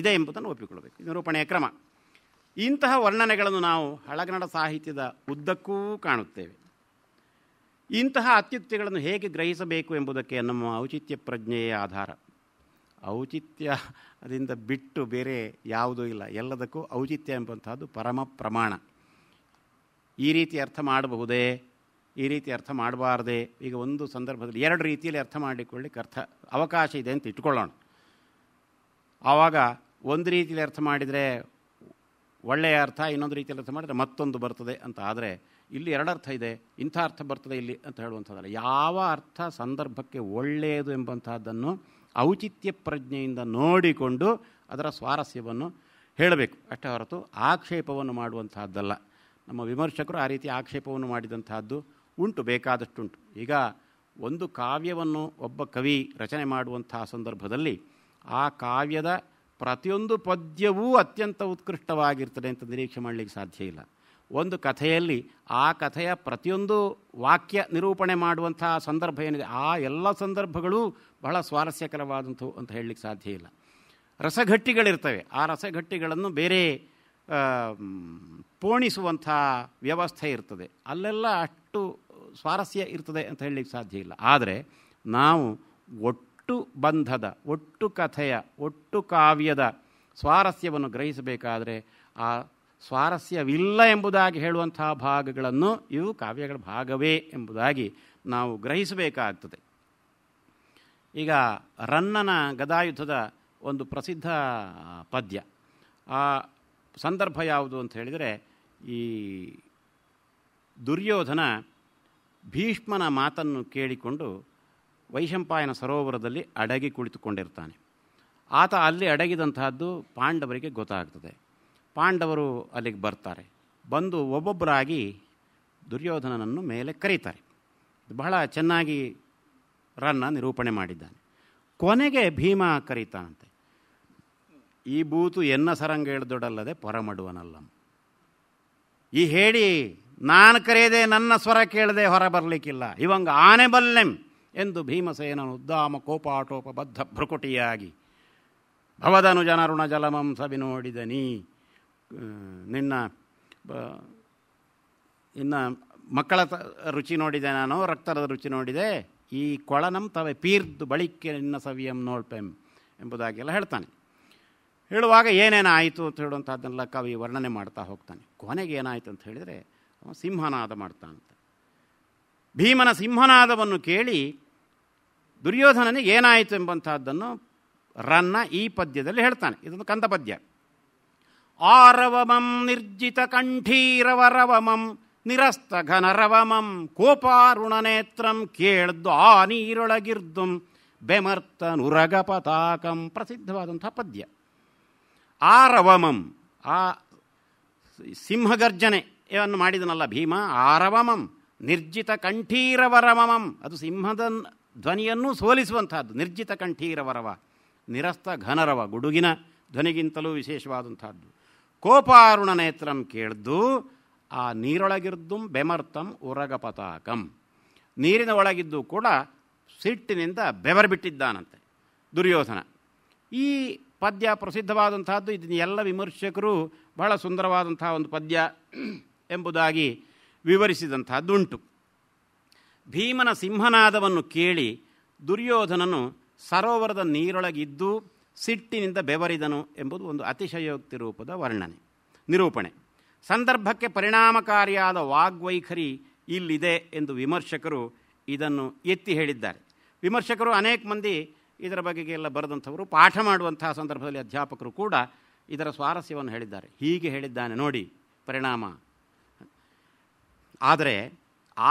ಇದೆ ಎಂಬುದನ್ನು ಒಪ್ಪಿಕೊಳ್ಬೇಕು ನಿರೂಪಣೆಯ ಕ್ರಮ ಇಂತಹ ವರ್ಣನೆಗಳನ್ನು ನಾವು ಹಳಗನ್ನಡ ಸಾಹಿತ್ಯದ ಉದ್ದಕ್ಕೂ ಕಾಣುತ್ತೇವೆ ಇಂತಹ ಅತ್ಯುಕ್ತಿಗಳನ್ನು ಹೇಗೆ ಗ್ರಹಿಸಬೇಕು ಎಂಬುದಕ್ಕೆ ನಮ್ಮ ಔಚಿತ್ಯ ಪ್ರಜ್ಞೆಯೇ ಆಧಾರ ಔಚಿತ್ಯ ಬಿಟ್ಟು ಬೇರೆ ಯಾವುದೂ ಇಲ್ಲ ಎಲ್ಲದಕ್ಕೂ ಔಚಿತ್ಯ ಎಂಬಂತಹದ್ದು ಪರಮ ಪ್ರಮಾಣ ಈ ರೀತಿ ಅರ್ಥ ಮಾಡಬಹುದೇ ಈ ರೀತಿ ಅರ್ಥ ಮಾಡಬಾರ್ದೆ ಈಗ ಒಂದು ಸಂದರ್ಭದಲ್ಲಿ ಎರಡು ರೀತಿಯಲ್ಲಿ ಅರ್ಥ ಮಾಡಿಕೊಳ್ಳಿಕ್ಕೆ ಅರ್ಥ ಅವಕಾಶ ಇದೆ ಅಂತ ಇಟ್ಕೊಳ್ಳೋಣ ಆವಾಗ ಒಂದು ರೀತಿಯಲ್ಲಿ ಅರ್ಥ ಮಾಡಿದರೆ ಒಳ್ಳೆಯ ಅರ್ಥ ಇನ್ನೊಂದು ರೀತಿಯಲ್ಲಿ ಅರ್ಥ ಮಾಡಿದರೆ ಮತ್ತೊಂದು ಬರ್ತದೆ ಅಂತ ಆದರೆ ಇಲ್ಲಿ ಎರಡು ಅರ್ಥ ಇದೆ ಇಂಥ ಅರ್ಥ ಬರ್ತದೆ ಇಲ್ಲಿ ಅಂತ ಹೇಳುವಂಥದ್ದಲ್ಲ ಯಾವ ಅರ್ಥ ಸಂದರ್ಭಕ್ಕೆ ಒಳ್ಳೆಯದು ಎಂಬಂತಹದ್ದನ್ನು ಔಚಿತ್ಯ ಪ್ರಜ್ಞೆಯಿಂದ ನೋಡಿಕೊಂಡು ಅದರ ಸ್ವಾರಸ್ಯವನ್ನು ಹೇಳಬೇಕು ಅಷ್ಟೇ ಹೊರತು ಆಕ್ಷೇಪವನ್ನು ಮಾಡುವಂತಹದ್ದಲ್ಲ ನಮ್ಮ ವಿಮರ್ಶಕರು ಆ ರೀತಿ ಆಕ್ಷೇಪವನ್ನು ಮಾಡಿದಂತಹದ್ದು ಉಂಟು ಬೇಕಾದಷ್ಟುಂಟು ಈಗ ಒಂದು ಕಾವ್ಯವನ್ನು ಒಬ್ಬ ಕವಿ ರಚನೆ ಮಾಡುವಂತಹ ಸಂದರ್ಭದಲ್ಲಿ ಆ ಕಾವ್ಯದ ಪ್ರತಿಯೊಂದು ಪದ್ಯವೂ ಅತ್ಯಂತ ಉತ್ಕೃಷ್ಟವಾಗಿರ್ತದೆ ಅಂತ ನಿರೀಕ್ಷೆ ಮಾಡಲಿಕ್ಕೆ ಸಾಧ್ಯ ಇಲ್ಲ ಒಂದು ಕಥೆಯಲ್ಲಿ ಆ ಕಥೆಯ ಪ್ರತಿಯೊಂದು ವಾಕ್ಯ ನಿರೂಪಣೆ ಮಾಡುವಂಥ ಸಂದರ್ಭ ಏನಿದೆ ಆ ಎಲ್ಲ ಸಂದರ್ಭಗಳು ಬಹಳ ಸ್ವಾರಸ್ಯಕರವಾದಂಥವು ಅಂತ ಹೇಳಲಿಕ್ಕೆ ಸಾಧ್ಯ ಇಲ್ಲ ರಸಘಟ್ಟಿಗಳಿರ್ತವೆ ಆ ರಸಘಟ್ಟಿಗಳನ್ನು ಬೇರೆ ಪೋಣಿಸುವಂಥ ವ್ಯವಸ್ಥೆ ಇರ್ತದೆ ಅಲ್ಲೆಲ್ಲ ಅಷ್ಟು ಸ್ವಾರಸ್ಯ ಇರ್ತದೆ ಅಂತ ಹೇಳಲಿಕ್ಕೆ ಸಾಧ್ಯ ಇಲ್ಲ ಆದರೆ ನಾವು ಒಟ್ಟು ಬಂಧದ ಒಟ್ಟು ಕಥೆಯ ಒಟ್ಟು ಕಾವ್ಯದ ಸ್ವಾರಸ್ಯವನ್ನು ಗ್ರಹಿಸಬೇಕಾದರೆ ಆ ಸ್ವಾರಸ್ಯವಿಲ್ಲ ಎಂಬುದಾಗಿ ಹೇಳುವಂತಹ ಭಾಗಗಳನ್ನು ಇವು ಕಾವ್ಯಗಳ ಭಾಗವೇ ಎಂಬುದಾಗಿ ನಾವು ಗ್ರಹಿಸಬೇಕಾಗ್ತದೆ ಈಗ ರನ್ನನ ಗದಾಯುದ್ಧದ ಒಂದು ಪ್ರಸಿದ್ಧ ಪದ್ಯ ಆ ಸಂದರ್ಭ ಯಾವುದು ಅಂತ ಹೇಳಿದರೆ ಈ ದುರ್ಯೋಧನ ಭೀಷ್ಮನ ಮಾತನ್ನು ಕೇಳಿಕೊಂಡು ವೈಶಂಪಾಯನ ಸರೋವರದಲ್ಲಿ ಅಡಗಿ ಕುಳಿತುಕೊಂಡಿರ್ತಾನೆ ಆತ ಅಲ್ಲಿ ಅಡಗಿದಂತಹದ್ದು ಪಾಂಡವರಿಗೆ ಗೊತ್ತಾಗ್ತದೆ ಪಾಂಡವರು ಅಲ್ಲಿಗೆ ಬರ್ತಾರೆ ಬಂದು ಒಬ್ಬೊಬ್ಬರಾಗಿ ದುರ್ಯೋಧನನನ್ನು ಮೇಲೆ ಕರೀತಾರೆ ಬಹಳ ಚೆನ್ನಾಗಿ ರನ್ನ ನಿರೂಪಣೆ ಮಾಡಿದ್ದಾನೆ ಕೊನೆಗೆ ಭೀಮ ಕರೀತಾನಂತೆ ಈ ಬೂತು ಎನ್ನ ಸರಂಗ ಹೇಳ್ದೊಡಲ್ಲದೆ ಪರಮಡುವನಲ್ಲಂ ಈ ಹೇಳಿ ನಾನು ಕರೆಯದೆ ನನ್ನ ಸ್ವರ ಕೇಳದೆ ಹೊರ ಬರಲಿಕ್ಕಿಲ್ಲ ಇವಂಗ ಆನೆ ಬಲ್ಲೆಂ ಎಂದು ಭೀಮಸೇನನು ಉದ್ದಾಮ ಕೋಪಾಟೋಪ ಬದ್ಧ ಭ್ರಕುಟಿಯಾಗಿ ಭವದನು ಜನರುಣ ಸವಿ ನೋಡಿದ ನೀ ನಿನ್ನ ಇನ್ನ ಮಕ್ಕಳ ರುಚಿ ನೋಡಿದೆ ನಾನು ರಕ್ತದ ರುಚಿ ನೋಡಿದೆ ಈ ಕೊಳನಂ ತವೆ ಪೀರ್ದು ಬಳಿಕೆ ನಿನ್ನ ಸವಿಯಂ ನೋಡ್ಪೆಂ ಎಂಬುದಾಗಿಲ್ಲ ಹೇಳ್ತಾನೆ ಹೇಳುವಾಗ ಏನೇನಾಯಿತು ಅಂತ ಹೇಳುವಂಥದ್ದನ್ನೆಲ್ಲ ಕವಿ ವರ್ಣನೆ ಮಾಡ್ತಾ ಹೋಗ್ತಾನೆ ಕೊನೆಗೆ ಏನಾಯಿತು ಅಂತ ಹೇಳಿದರೆ ಸಿಂಹನಾದ ಮಾಡ್ತಾನಂತ ಭೀಮನ ಸಿಂಹನಾದವನ್ನು ಕೇಳಿ ದುರ್ಯೋಧನನಿಗೆ ಏನಾಯಿತು ಎಂಬಂತಹದ್ದನ್ನು ರನ್ನ ಈ ಪದ್ಯದಲ್ಲಿ ಹೇಳ್ತಾನೆ ಇದೊಂದು ಪದ್ಯ ಆರವಮಂ ನಿರ್ಜಿತ ಕಂಠೀರವರವಮಂ ನಿರಸ್ತ ಘನರವಮಂ ಕೋಪಾರುಣನೇತ್ರಂ ಕೇಳ್ದು ಆ ನೀರೊಳಗಿರ್ದು ಬೆಮರ್ತ ನುರಗ ಪತಾಕಂ ಪ್ರಸಿದ್ಧವಾದಂಥ ಪದ್ಯ ಆರವಮಂ ಆ ಸಿಂಹಗರ್ಜನೆ ಇವನ್ನು ಮಾಡಿದನಲ್ಲ ಭೀಮ ಆರವಮಂ ನಿರ್ಜಿತ ಕಂಠೀರವರಮಂ ಅದು ಸಿಂಹದ ಧ್ವನಿಯನ್ನು ಸೋಲಿಸುವಂತಹದ್ದು ನಿರ್ಜಿತ ಕಂಠೀರವರವ ನಿರಸ್ತ ಘನರವ ಗುಡುಗಿನ ಧ್ವನಿಗಿಂತಲೂ ವಿಶೇಷವಾದಂಥದ್ದು ಕೋಪಾರುಣ ನೇತ್ರಂ ಕೇಳ್ದು ಆ ನೀರೊಳಗಿರ್ದುಂ ಬೆಮರ್ತಂ ಉರಗ ಪತಾಕಂ ನೀರಿನ ಒಳಗಿದ್ದು ಕೂಡ ಸಿಟ್ಟಿನಿಂದ ಬೆವರ್ಬಿಟ್ಟಿದ್ದಾನಂತೆ ದುರ್ಯೋಧನ ಈ ಪದ್ಯ ಪ್ರಸಿದ್ಧವಾದಂತಹದ್ದು ಎಲ್ಲ ವಿಮರ್ಶಕರು ಬಹಳ ಸುಂದರವಾದಂತಹ ಒಂದು ಪದ್ಯ ಎಂಬುದಾಗಿ ವಿವರಿಸಿದಂತಹದ್ದುಂಟು ಭೀಮನ ಸಿಂಹನಾದವನ್ನು ಕೇಳಿ ದುರ್ಯೋಧನನು ಸರೋವರದ ನೀರೊಳಗಿದ್ದು ಸಿಟ್ಟಿನಿಂದ ಬೆವರಿದನು ಎಂಬುದು ಒಂದು ಅತಿಶಯೋಕ್ತಿ ರೂಪದ ವರ್ಣನೆ ನಿರೂಪಣೆ ಸಂದರ್ಭಕ್ಕೆ ಪರಿಣಾಮಕಾರಿಯಾದ ವಾಗ್ವೈಖರಿ ಇಲ್ಲಿದೆ ಎಂದು ವಿಮರ್ಶಕರು ಇದನ್ನು ಎತ್ತಿ ಹೇಳಿದ್ದಾರೆ ವಿಮರ್ಶಕರು ಅನೇಕ ಮಂದಿ ಇದರ ಬಗೆಗೆಲ್ಲ ಎಲ್ಲ ಬರೆದಂಥವರು ಪಾಠ ಮಾಡುವಂತಹ ಸಂದರ್ಭದಲ್ಲಿ ಅಧ್ಯಾಪಕರು ಕೂಡ ಇದರ ಸ್ವಾರಸ್ಯವನ್ನು ಹೇಳಿದ್ದಾರೆ ಹೀಗೆ ಹೇಳಿದ್ದಾನೆ ನೋಡಿ ಪರಿಣಾಮ ಆದರೆ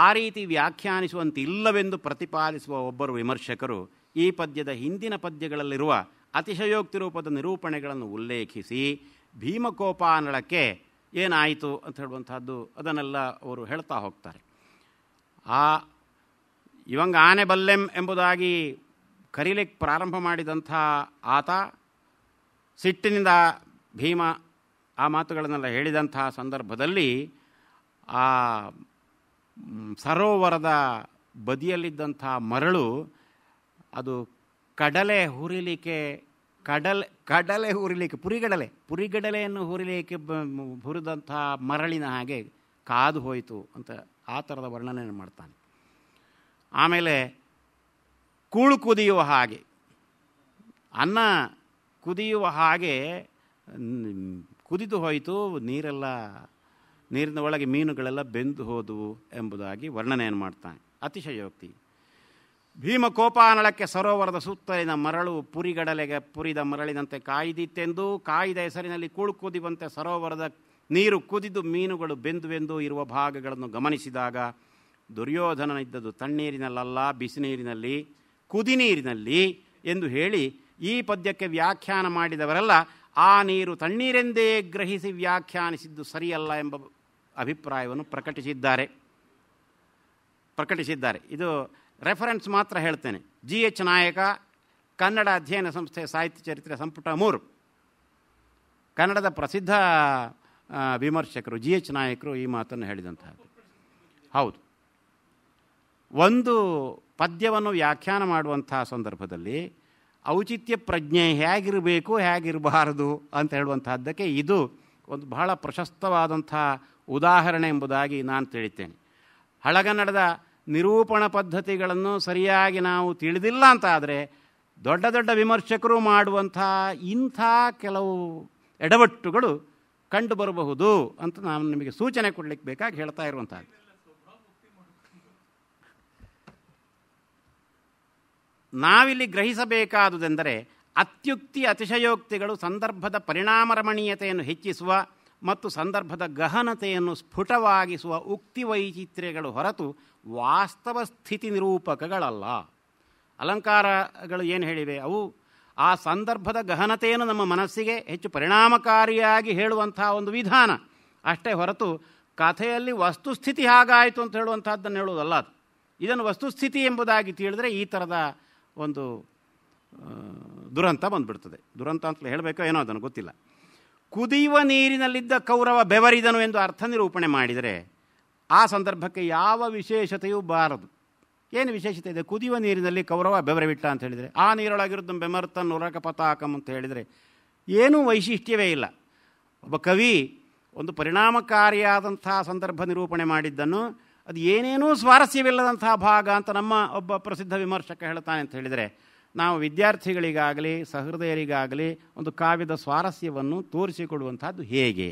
ಆ ರೀತಿ ವ್ಯಾಖ್ಯಾನಿಸುವಂತಿಲ್ಲವೆಂದು ಪ್ರತಿಪಾದಿಸುವ ಒಬ್ಬರು ವಿಮರ್ಶಕರು ಈ ಪದ್ಯದ ಹಿಂದಿನ ಪದ್ಯಗಳಲ್ಲಿರುವ ಅತಿಶಯೋಕ್ತಿ ರೂಪದ ನಿರೂಪಣೆಗಳನ್ನು ಉಲ್ಲೇಖಿಸಿ ಭೀಮಕೋಪಾನಳಕ್ಕೆ ಏನಾಯಿತು ಅಂತ ಹೇಳುವಂಥದ್ದು ಅದನ್ನೆಲ್ಲ ಅವರು ಹೇಳ್ತಾ ಹೋಗ್ತಾರೆ ಆ ಇವಂಗ ಆನೆ ಬಲ್ಲೆಂ ಎಂಬುದಾಗಿ ಕರೀಲಿಕ್ಕೆ ಪ್ರಾರಂಭ ಮಾಡಿದಂಥ ಆತ ಸಿಟ್ಟಿನಿಂದ ಭೀಮ ಆ ಮಾತುಗಳನ್ನೆಲ್ಲ ಹೇಳಿದಂಥ ಸಂದರ್ಭದಲ್ಲಿ ಆ ಸರೋವರದ ಬದಿಯಲ್ಲಿದ್ದಂಥ ಮರಳು ಅದು ಕಡಲೆ ಹುರಿಲಿಕ್ಕೆ ಕಡಲೆ ಕಡಲೆ ಹುರಿಲಿಕ್ಕೆ ಪುರಿಗಡಲೆ ಪುರಿಗಡಲೆಯನ್ನು ಹುರಿಲಿಕ್ಕೆ ಹುರಿದಂಥ ಮರಳಿನ ಹಾಗೆ ಕಾದು ಹೋಯಿತು ಅಂತ ಆ ಥರದ ವರ್ಣನೆಯನ್ನು ಮಾಡ್ತಾನೆ ಆಮೇಲೆ ಕೂಳು ಕುದಿಯುವ ಹಾಗೆ ಅನ್ನ ಕುದಿಯುವ ಹಾಗೆ ಕುದಿದು ಹೋಯಿತು ನೀರೆಲ್ಲ ನೀರಿನ ಒಳಗೆ ಮೀನುಗಳೆಲ್ಲ ಬೆಂದು ಹೋದವು ಎಂಬುದಾಗಿ ವರ್ಣನೆಯನ್ನು ಮಾಡ್ತಾನೆ ಅತಿಶಯೋಕ್ತಿ ಭೀಮ ಕೋಪಾನಳಕ್ಕೆ ಸರೋವರದ ಸುತ್ತಲಿನ ಮರಳು ಪುರಿಗಡಲೆಗೆ ಪುರಿದ ಮರಳಿನಂತೆ ಕಾಯ್ದಿತ್ತೆಂದು ಕಾಯ್ದ ಹೆಸರಿನಲ್ಲಿ ಕೂಳು ಕುದಿವಂತೆ ಸರೋವರದ ನೀರು ಕುದಿದು ಮೀನುಗಳು ಬೆಂದುವೆಂದು ಇರುವ ಭಾಗಗಳನ್ನು ಗಮನಿಸಿದಾಗ ದುರ್ಯೋಧನನಿದ್ದದು ತಣ್ಣೀರಿನಲ್ಲ ಬಿಸಿ ನೀರಿನಲ್ಲಿ ಕುದಿ ನೀರಿನಲ್ಲಿ ಎಂದು ಹೇಳಿ ಈ ಪದ್ಯಕ್ಕೆ ವ್ಯಾಖ್ಯಾನ ಮಾಡಿದವರೆಲ್ಲ ಆ ನೀರು ತಣ್ಣೀರೆಂದೇ ಗ್ರಹಿಸಿ ವ್ಯಾಖ್ಯಾನಿಸಿದ್ದು ಸರಿಯಲ್ಲ ಎಂಬ ಅಭಿಪ್ರಾಯವನ್ನು ಪ್ರಕಟಿಸಿದ್ದಾರೆ ಪ್ರಕಟಿಸಿದ್ದಾರೆ ಇದು ರೆಫರೆನ್ಸ್ ಮಾತ್ರ ಹೇಳ್ತೇನೆ ಜಿ ಎಚ್ ನಾಯಕ ಕನ್ನಡ ಅಧ್ಯಯನ ಸಂಸ್ಥೆ ಸಾಹಿತ್ಯ ಚರಿತ್ರೆ ಸಂಪುಟ ಮೂರು ಕನ್ನಡದ ಪ್ರಸಿದ್ಧ ವಿಮರ್ಶಕರು ಜಿ ಎಚ್ ನಾಯಕರು ಈ ಮಾತನ್ನು ಹೇಳಿದಂತಹದ್ದು ಹೌದು ಒಂದು ಪದ್ಯವನ್ನು ವ್ಯಾಖ್ಯಾನ ಮಾಡುವಂತಹ ಸಂದರ್ಭದಲ್ಲಿ ಔಚಿತ್ಯ ಪ್ರಜ್ಞೆ ಹೇಗಿರಬೇಕು ಹೇಗಿರಬಾರದು ಅಂತ ಹೇಳುವಂತಹದ್ದಕ್ಕೆ ಇದು ಒಂದು ಬಹಳ ಪ್ರಶಸ್ತವಾದಂಥ ಉದಾಹರಣೆ ಎಂಬುದಾಗಿ ನಾನು ತಿಳಿತೇನೆ ಹಳಗನ್ನಡದ ನಿರೂಪಣ ಪದ್ಧತಿಗಳನ್ನು ಸರಿಯಾಗಿ ನಾವು ತಿಳಿದಿಲ್ಲ ಅಂತಾದರೆ ದೊಡ್ಡ ದೊಡ್ಡ ವಿಮರ್ಶಕರು ಮಾಡುವಂಥ ಇಂಥ ಕೆಲವು ಎಡವಟ್ಟುಗಳು ಕಂಡುಬರಬಹುದು ಅಂತ ನಾನು ನಿಮಗೆ ಸೂಚನೆ ಕೊಡಲಿಕ್ಕೆ ಬೇಕಾಗಿ ಹೇಳ್ತಾ ಇರುವಂಥದ್ದು ನಾವಿಲ್ಲಿ ಗ್ರಹಿಸಬೇಕಾದುದೆಂದರೆ ಅತ್ಯುಕ್ತಿ ಅತಿಶಯೋಕ್ತಿಗಳು ಸಂದರ್ಭದ ಪರಿಣಾಮರಮಣೀಯತೆಯನ್ನು ಹೆಚ್ಚಿಸುವ ಮತ್ತು ಸಂದರ್ಭದ ಗಹನತೆಯನ್ನು ಸ್ಫುಟವಾಗಿಸುವ ಉಕ್ತಿ ವೈಚಿತ್ರ್ಯಗಳು ಹೊರತು ವಾಸ್ತವ ಸ್ಥಿತಿ ನಿರೂಪಕಗಳಲ್ಲ ಅಲಂಕಾರಗಳು ಏನು ಹೇಳಿವೆ ಅವು ಆ ಸಂದರ್ಭದ ಗಹನತೆಯನ್ನು ನಮ್ಮ ಮನಸ್ಸಿಗೆ ಹೆಚ್ಚು ಪರಿಣಾಮಕಾರಿಯಾಗಿ ಹೇಳುವಂಥ ಒಂದು ವಿಧಾನ ಅಷ್ಟೇ ಹೊರತು ಕಥೆಯಲ್ಲಿ ವಸ್ತುಸ್ಥಿತಿ ಹಾಗಾಯಿತು ಅಂತ ಹೇಳುವಂಥದ್ದನ್ನು ಹೇಳುವುದಲ್ಲ ಅದು ಇದನ್ನು ವಸ್ತುಸ್ಥಿತಿ ಎಂಬುದಾಗಿ ತಿಳಿದ್ರೆ ಈ ಥರದ ಒಂದು ದುರಂತ ಬಂದ್ಬಿಡ್ತದೆ ದುರಂತ ಅಂತಲೇ ಹೇಳಬೇಕೋ ಏನೋ ಅದನ್ನು ಗೊತ್ತಿಲ್ಲ ಕುದಿಯುವ ನೀರಿನಲ್ಲಿದ್ದ ಕೌರವ ಬೆವರಿದನು ಎಂದು ಅರ್ಥ ನಿರೂಪಣೆ ಮಾಡಿದರೆ ಆ ಸಂದರ್ಭಕ್ಕೆ ಯಾವ ವಿಶೇಷತೆಯೂ ಬಾರದು ಏನು ವಿಶೇಷತೆ ಇದೆ ಕುದಿಯುವ ನೀರಿನಲ್ಲಿ ಕೌರವ ಬೆವರವಿಟ್ಟ ಅಂತ ಹೇಳಿದರೆ ಆ ನೀರೊಳಗಿರೋದು ಬೆಮರ್ತನ್ ನುರಕ ಪತಾಕಂ ಅಂತ ಹೇಳಿದರೆ ಏನೂ ವೈಶಿಷ್ಟ್ಯವೇ ಇಲ್ಲ ಒಬ್ಬ ಕವಿ ಒಂದು ಪರಿಣಾಮಕಾರಿಯಾದಂಥ ಸಂದರ್ಭ ನಿರೂಪಣೆ ಮಾಡಿದ್ದನ್ನು ಅದು ಏನೇನೂ ಸ್ವಾರಸ್ಯವಿಲ್ಲದಂತಹ ಭಾಗ ಅಂತ ನಮ್ಮ ಒಬ್ಬ ಪ್ರಸಿದ್ಧ ವಿಮರ್ಶಕ ಹೇಳ್ತಾನೆ ಅಂತ ಹೇಳಿದರೆ ನಾವು ವಿದ್ಯಾರ್ಥಿಗಳಿಗಾಗಲಿ ಸಹೃದಯರಿಗಾಗಲಿ ಒಂದು ಕಾವ್ಯದ ಸ್ವಾರಸ್ಯವನ್ನು ತೋರಿಸಿಕೊಡುವಂಥದ್ದು ಹೇಗೆ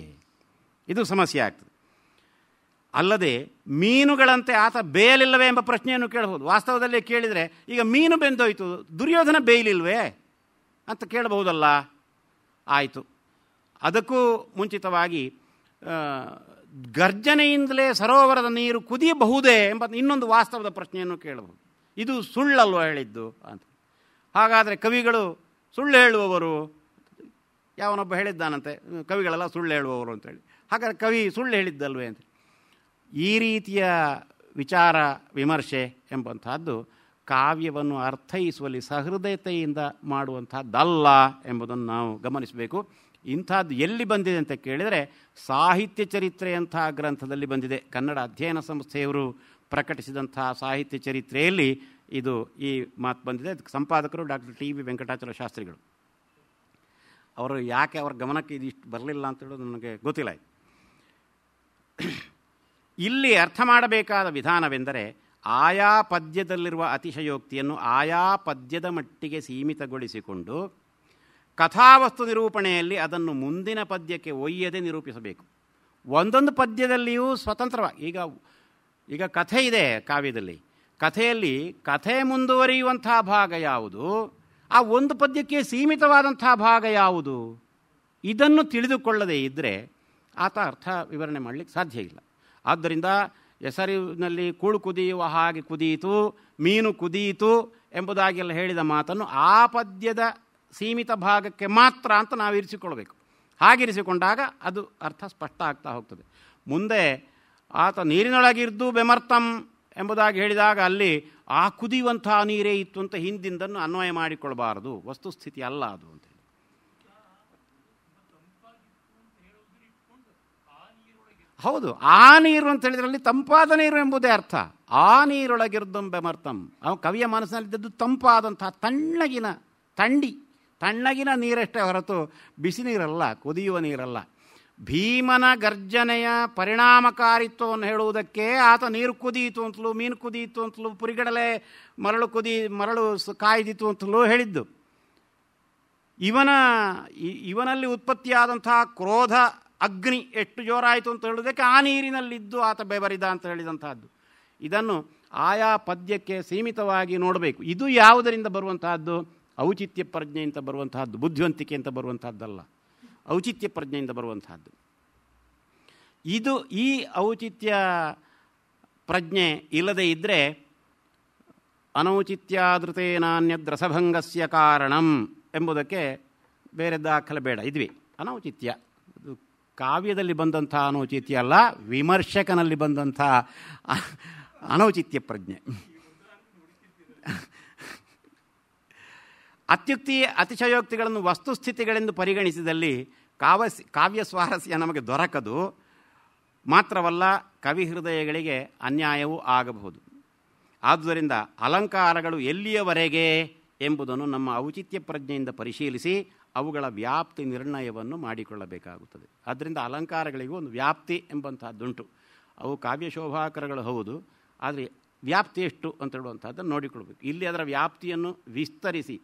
ಇದು ಸಮಸ್ಯೆ ಆಗ್ತದೆ ಅಲ್ಲದೆ ಮೀನುಗಳಂತೆ ಆತ ಬೇಯಲಿಲ್ಲವೇ ಎಂಬ ಪ್ರಶ್ನೆಯನ್ನು ಕೇಳಬಹುದು ವಾಸ್ತವದಲ್ಲಿ ಕೇಳಿದರೆ ಈಗ ಮೀನು ಬೆಂದೋಯ್ತು ದುರ್ಯೋಧನ ಬೇಯಲಿಲ್ವೇ ಅಂತ ಕೇಳಬಹುದಲ್ಲ ಆಯಿತು ಅದಕ್ಕೂ ಮುಂಚಿತವಾಗಿ ಗರ್ಜನೆಯಿಂದಲೇ ಸರೋವರದ ನೀರು ಕುದಿಯಬಹುದೇ ಎಂಬ ಇನ್ನೊಂದು ವಾಸ್ತವದ ಪ್ರಶ್ನೆಯನ್ನು ಕೇಳಬಹುದು ಇದು ಸುಳ್ಳಲ್ವ ಹೇಳಿದ್ದು ಅಂತ ಹಾಗಾದರೆ ಕವಿಗಳು ಸುಳ್ಳು ಹೇಳುವವರು ಯಾವನೊಬ್ಬ ಹೇಳಿದ್ದಾನಂತೆ ಕವಿಗಳೆಲ್ಲ ಸುಳ್ಳು ಹೇಳುವವರು ಅಂತೇಳಿ ಹಾಗಾದರೆ ಕವಿ ಸುಳ್ಳು ಹೇಳಿದ್ದಲ್ವೇ ಅಂತ ಈ ರೀತಿಯ ವಿಚಾರ ವಿಮರ್ಶೆ ಎಂಬಂತಹದ್ದು ಕಾವ್ಯವನ್ನು ಅರ್ಥೈಸುವಲ್ಲಿ ಸಹೃದಯತೆಯಿಂದ ಮಾಡುವಂಥದ್ದಲ್ಲ ಎಂಬುದನ್ನು ನಾವು ಗಮನಿಸಬೇಕು ಇಂಥದ್ದು ಎಲ್ಲಿ ಬಂದಿದೆ ಅಂತ ಕೇಳಿದರೆ ಸಾಹಿತ್ಯ ಚರಿತ್ರೆಯಂಥ ಗ್ರಂಥದಲ್ಲಿ ಬಂದಿದೆ ಕನ್ನಡ ಅಧ್ಯಯನ ಸಂಸ್ಥೆಯವರು ಪ್ರಕಟಿಸಿದಂತಹ ಸಾಹಿತ್ಯ ಚರಿತ್ರೆಯಲ್ಲಿ ಇದು ಈ ಮಾತು ಬಂದಿದೆ ಅದಕ್ಕೆ ಸಂಪಾದಕರು ಡಾಕ್ಟರ್ ಟಿ ವಿ ವೆಂಕಟಾಚಲ ಶಾಸ್ತ್ರಿಗಳು ಅವರು ಯಾಕೆ ಅವ್ರ ಗಮನಕ್ಕೆ ಇದಿಷ್ಟು ಬರಲಿಲ್ಲ ಅಂತ ಹೇಳೋದು ನನಗೆ ಗೊತ್ತಿಲ್ಲ ಇಲ್ಲಿ ಅರ್ಥ ಮಾಡಬೇಕಾದ ವಿಧಾನವೆಂದರೆ ಆಯಾ ಪದ್ಯದಲ್ಲಿರುವ ಅತಿಶಯೋಕ್ತಿಯನ್ನು ಆಯಾ ಪದ್ಯದ ಮಟ್ಟಿಗೆ ಸೀಮಿತಗೊಳಿಸಿಕೊಂಡು ಕಥಾವಸ್ತು ನಿರೂಪಣೆಯಲ್ಲಿ ಅದನ್ನು ಮುಂದಿನ ಪದ್ಯಕ್ಕೆ ಒಯ್ಯದೆ ನಿರೂಪಿಸಬೇಕು ಒಂದೊಂದು ಪದ್ಯದಲ್ಲಿಯೂ ಸ್ವತಂತ್ರವಾಗಿ ಈಗ ಈಗ ಕಥೆ ಇದೆ ಕಾವ್ಯದಲ್ಲಿ ಕಥೆಯಲ್ಲಿ ಕಥೆ ಮುಂದುವರಿಯುವಂಥ ಭಾಗ ಯಾವುದು ಆ ಒಂದು ಪದ್ಯಕ್ಕೆ ಸೀಮಿತವಾದಂಥ ಭಾಗ ಯಾವುದು ಇದನ್ನು ತಿಳಿದುಕೊಳ್ಳದೇ ಇದ್ದರೆ ಆತ ಅರ್ಥ ವಿವರಣೆ ಮಾಡಲಿಕ್ಕೆ ಸಾಧ್ಯ ಇಲ್ಲ ಆದ್ದರಿಂದ ಹೆಸರಿನಲ್ಲಿ ಕೂಳು ಕುದಿಯುವ ಹಾಗೆ ಕುದಿಯಿತು ಮೀನು ಕುದಿಯಿತು ಎಂಬುದಾಗಿಲ್ಲ ಹೇಳಿದ ಮಾತನ್ನು ಆ ಪದ್ಯದ ಸೀಮಿತ ಭಾಗಕ್ಕೆ ಮಾತ್ರ ಅಂತ ನಾವು ಇರಿಸಿಕೊಳ್ಬೇಕು ಹಾಗಿರಿಸಿಕೊಂಡಾಗ ಅದು ಅರ್ಥ ಸ್ಪಷ್ಟ ಆಗ್ತಾ ಹೋಗ್ತದೆ ಮುಂದೆ ಆತ ನೀರಿನೊಳಗಿರ್ದು ಬೆಮರ್ತಂ ಎಂಬುದಾಗಿ ಹೇಳಿದಾಗ ಅಲ್ಲಿ ಆ ಕುದಿಯುವಂಥ ನೀರೇ ಇತ್ತು ಅಂತ ಹಿಂದಿಂದನ್ನು ಅನ್ವಯ ಮಾಡಿಕೊಳ್ಬಾರದು ವಸ್ತುಸ್ಥಿತಿ ಅಲ್ಲ ಅದು ಅಂತ ಹೇಳಿ ಹೌದು ಆ ನೀರು ಅಂತ ಹೇಳಿದ್ರಲ್ಲಿ ತಂಪಾದ ನೀರು ಎಂಬುದೇ ಅರ್ಥ ಆ ನೀರೊಳಗಿರ್ದಂ ಬೆಮರ್ತಂ ಅವ ಕವಿಯ ಮನಸ್ಸಿನಲ್ಲಿದ್ದದ್ದು ತಂಪಾದಂಥ ತಣ್ಣಗಿನ ತಂಡಿ ತಣ್ಣಗಿನ ನೀರಷ್ಟೇ ಹೊರತು ಬಿಸಿ ನೀರಲ್ಲ ಕುದಿಯುವ ನೀರಲ್ಲ ಭೀಮನ ಗರ್ಜನೆಯ ಪರಿಣಾಮಕಾರಿತ್ವವನ್ನು ಹೇಳುವುದಕ್ಕೆ ಆತ ನೀರು ಕುದಿಯಿತು ಅಂತಲೂ ಮೀನು ಕುದಿಯಿತು ಅಂತಲೂ ಪುರಿಗಡಲೆ ಮರಳು ಕುದಿ ಮರಳು ಕಾಯ್ದಿತು ಅಂತಲೂ ಹೇಳಿದ್ದು ಇವನ ಇವನಲ್ಲಿ ಉತ್ಪತ್ತಿಯಾದಂತಹ ಕ್ರೋಧ ಅಗ್ನಿ ಎಷ್ಟು ಜೋರಾಯಿತು ಅಂತ ಹೇಳುವುದಕ್ಕೆ ಆ ನೀರಿನಲ್ಲಿದ್ದು ಆತ ಬೆಬರಿದ ಅಂತ ಹೇಳಿದಂತಹದ್ದು ಇದನ್ನು ಆಯಾ ಪದ್ಯಕ್ಕೆ ಸೀಮಿತವಾಗಿ ನೋಡಬೇಕು ಇದು ಯಾವುದರಿಂದ ಬರುವಂತಹದ್ದು ಔಚಿತ್ಯ ಪ್ರಜ್ಞೆ ಅಂತ ಬರುವಂತಹದ್ದು ಬುದ್ಧಿವಂತಿಕೆ ಅಂತ ಬರುವಂತಹದ್ದಲ್ಲ ಔಚಿತ್ಯ ಪ್ರಜ್ಞೆಯಿಂದ ಬರುವಂತಹದ್ದು ಇದು ಈ ಔಚಿತ್ಯ ಪ್ರಜ್ಞೆ ಇಲ್ಲದೇ ಇದ್ದರೆ ಅನೌಚಿತ್ಯಾದೃತೆ ನಾಣ್ಯದ್ರಸಭಂಗಸ್ಯ ಕಾರಣಂ ಎಂಬುದಕ್ಕೆ ಬೇರೆ ದಾಖಲೆ ಬೇಡ ಇದ್ವಿ ಅನೌಚಿತ್ಯ ಇದು ಕಾವ್ಯದಲ್ಲಿ ಬಂದಂಥ ಅನೌಚಿತ್ಯ ಅಲ್ಲ ವಿಮರ್ಶಕನಲ್ಲಿ ಬಂದಂಥ ಅನೌಚಿತ್ಯ ಪ್ರಜ್ಞೆ ಅತ್ಯುಕ್ತಿ ಅತಿಶಯೋಕ್ತಿಗಳನ್ನು ವಸ್ತುಸ್ಥಿತಿಗಳೆಂದು ಪರಿಗಣಿಸಿದಲ್ಲಿ ಕಾವಸ್ ಕಾವ್ಯ ಸ್ವಾರಸ್ಯ ನಮಗೆ ದೊರಕದು ಮಾತ್ರವಲ್ಲ ಕವಿ ಹೃದಯಗಳಿಗೆ ಅನ್ಯಾಯವೂ ಆಗಬಹುದು ಆದುದರಿಂದ ಅಲಂಕಾರಗಳು ಎಲ್ಲಿಯವರೆಗೆ ಎಂಬುದನ್ನು ನಮ್ಮ ಔಚಿತ್ಯ ಪ್ರಜ್ಞೆಯಿಂದ ಪರಿಶೀಲಿಸಿ ಅವುಗಳ ವ್ಯಾಪ್ತಿ ನಿರ್ಣಯವನ್ನು ಮಾಡಿಕೊಳ್ಳಬೇಕಾಗುತ್ತದೆ ಆದ್ದರಿಂದ ಅಲಂಕಾರಗಳಿಗೂ ಒಂದು ವ್ಯಾಪ್ತಿ ಎಂಬಂತಹದ್ದುಂಟು ಅವು ಕಾವ್ಯ ಶೋಭಾಕರಗಳು ಹೌದು ಆದರೆ ವ್ಯಾಪ್ತಿ ಎಷ್ಟು ಅಂತ ಹೇಳುವಂಥದ್ದನ್ನು ನೋಡಿಕೊಳ್ಬೇಕು ಇಲ್ಲಿ ಅದರ ವ್ಯಾಪ್ತಿಯನ್ನು ವಿಸ್ತರಿಸಿ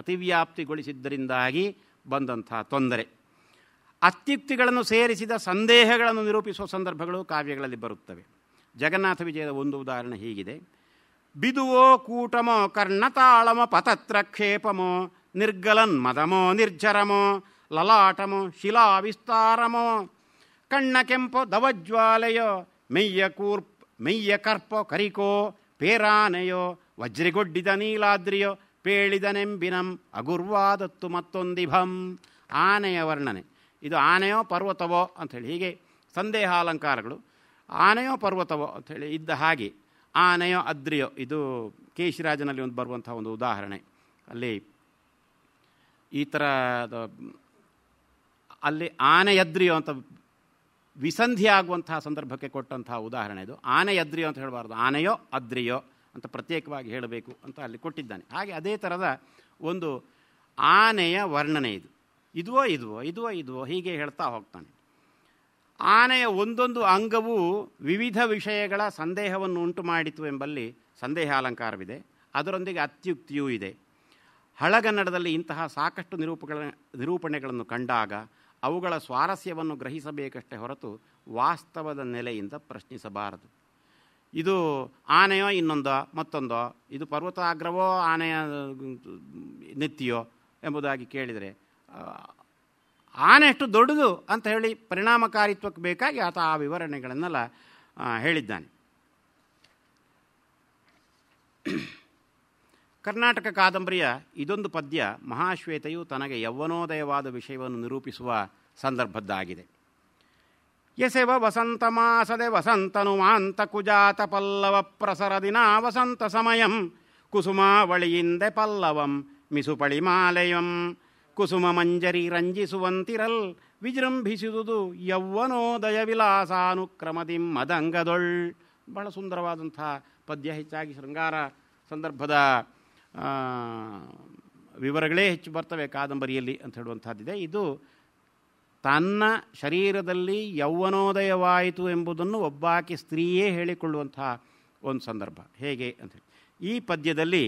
ಅತಿವ್ಯಾಪ್ತಿಗೊಳಿಸಿದ್ದರಿಂದಾಗಿ ಬಂದಂತಹ ತೊಂದರೆ ಅತ್ಯುಕ್ತಿಗಳನ್ನು ಸೇರಿಸಿದ ಸಂದೇಹಗಳನ್ನು ನಿರೂಪಿಸುವ ಸಂದರ್ಭಗಳು ಕಾವ್ಯಗಳಲ್ಲಿ ಬರುತ್ತವೆ ಜಗನ್ನಾಥ ವಿಜಯದ ಒಂದು ಉದಾಹರಣೆ ಹೀಗಿದೆ ಬಿದುವೋ ಕೂಟಮೋ ಕರ್ಣತಾಳಮ ನಿರ್ಗಲನ್ ನಿರ್ಗಲನ್ಮದಮೋ ನಿರ್ಜರಮೋ ಲಲಾಟಮೋ ಶಿಲಾ ವಿಸ್ತಾರಮೋ ಕಣ್ಣ ಕೆಂಪೋ ದವಜ್ವಾಲೆಯೋ ಮೆಯ್ಯ ಕೂರ್ಪ್ ಮೆಯ್ಯ ಕರ್ಪೋ ಕರಿಕೋ ಪೇರಾನೆಯೋ ವಜ್ರಿಗೊಡ್ಡಿದ ನೀಲಾದ್ರಿಯೋ ಪೇಳಿದನೆಂಬಿನಂ ಅಗುರ್ವಾದತ್ತು ಮತ್ತೊಂದಿಭಂ ಆನೆಯ ವರ್ಣನೆ ಇದು ಆನೆಯೋ ಪರ್ವತವೋ ಅಂಥೇಳಿ ಹೀಗೆ ಸಂದೇಹ ಅಲಂಕಾರಗಳು ಆನೆಯೋ ಪರ್ವತವೋ ಅಂಥೇಳಿ ಇದ್ದ ಹಾಗೆ ಆನೆಯೋ ಅದ್ರಿಯೋ ಇದು ಕೇಶಿರಾಜನಲ್ಲಿ ಒಂದು ಬರುವಂಥ ಒಂದು ಉದಾಹರಣೆ ಅಲ್ಲಿ ಈ ಥರ ಅಲ್ಲಿ ಆನೆಯದ್ರಿಯೋ ಅಂತ ವಿಸಂಧಿ ಆಗುವಂತಹ ಸಂದರ್ಭಕ್ಕೆ ಕೊಟ್ಟಂತಹ ಉದಾಹರಣೆ ಇದು ಆನೆಯದ್ರಿಯೋ ಅಂತ ಹೇಳಬಾರ್ದು ಆನೆಯೋ ಅದ್ರಿಯೋ ಅಂತ ಪ್ರತ್ಯೇಕವಾಗಿ ಹೇಳಬೇಕು ಅಂತ ಅಲ್ಲಿ ಕೊಟ್ಟಿದ್ದಾನೆ ಹಾಗೆ ಅದೇ ಥರದ ಒಂದು ಆನೆಯ ವರ್ಣನೆ ಇದು ಇದುವೋ ಇದುವೋ ಇದುವೋ ಇದುವೋ ಹೀಗೆ ಹೇಳ್ತಾ ಹೋಗ್ತಾನೆ ಆನೆಯ ಒಂದೊಂದು ಅಂಗವು ವಿವಿಧ ವಿಷಯಗಳ ಸಂದೇಹವನ್ನು ಉಂಟು ಮಾಡಿತು ಎಂಬಲ್ಲಿ ಸಂದೇಹ ಅಲಂಕಾರವಿದೆ ಅದರೊಂದಿಗೆ ಅತ್ಯುಕ್ತಿಯೂ ಇದೆ ಹಳಗನ್ನಡದಲ್ಲಿ ಇಂತಹ ಸಾಕಷ್ಟು ನಿರೂಪಗಳ ನಿರೂಪಣೆಗಳನ್ನು ಕಂಡಾಗ ಅವುಗಳ ಸ್ವಾರಸ್ಯವನ್ನು ಗ್ರಹಿಸಬೇಕಷ್ಟೇ ಹೊರತು ವಾಸ್ತವದ ನೆಲೆಯಿಂದ ಪ್ರಶ್ನಿಸಬಾರದು ಇದು ಆನೆಯೋ ಇನ್ನೊಂದೋ ಮತ್ತೊಂದೋ ಇದು ಪರ್ವತಾಗ್ರವೋ ಆನೆಯ ನೆತ್ತಿಯೋ ಎಂಬುದಾಗಿ ಕೇಳಿದರೆ ಆನೆಷ್ಟು ದೊಡ್ಡದು ಅಂತ ಹೇಳಿ ಪರಿಣಾಮಕಾರಿತ್ವಕ್ಕೆ ಬೇಕಾಗಿ ಆತ ಆ ವಿವರಣೆಗಳನ್ನೆಲ್ಲ ಹೇಳಿದ್ದಾನೆ ಕರ್ನಾಟಕ ಕಾದಂಬರಿಯ ಇದೊಂದು ಪದ್ಯ ಮಹಾಶ್ವೇತೆಯು ತನಗೆ ಯೌವನೋದಯವಾದ ವಿಷಯವನ್ನು ನಿರೂಪಿಸುವ ಸಂದರ್ಭದ್ದಾಗಿದೆ ಎಸೆವ ವಸಂತ ಮಾಸದೆ ಮಾಂತ ಕುಜಾತ ಪಲ್ಲವ ಪ್ರಸರ ದಿನ ವಸಂತ ಸಮಯಂ ಕುಸುಮಾವಳಿಯಿಂದೆ ಪಲ್ಲವಂ ಮಿಸುಪಳಿ ಮಾಲೆಯಂ ಕುಸುಮ ಮಂಜರಿ ರಂಜಿಸುವಂತಿರಲ್ ವಿಜೃಂಭಿಸಿದುದು ಯೌವನೋದಯ ವಿಲಾಸಾನುಕ್ರಮದಿ ಮದಂಗದೊಳ್ ಬಹಳ ಸುಂದರವಾದಂಥ ಪದ್ಯ ಹೆಚ್ಚಾಗಿ ಶೃಂಗಾರ ಸಂದರ್ಭದ ವಿವರಗಳೇ ಹೆಚ್ಚು ಬರ್ತವೆ ಕಾದಂಬರಿಯಲ್ಲಿ ಅಂತ ಹೇಳುವಂಥದ್ದಿದೆ ಇದು ತನ್ನ ಶರೀರದಲ್ಲಿ ಯೌವನೋದಯವಾಯಿತು ಎಂಬುದನ್ನು ಒಬ್ಬಾಕಿ ಸ್ತ್ರೀಯೇ ಹೇಳಿಕೊಳ್ಳುವಂಥ ಒಂದು ಸಂದರ್ಭ ಹೇಗೆ ಅಂತ ಈ ಪದ್ಯದಲ್ಲಿ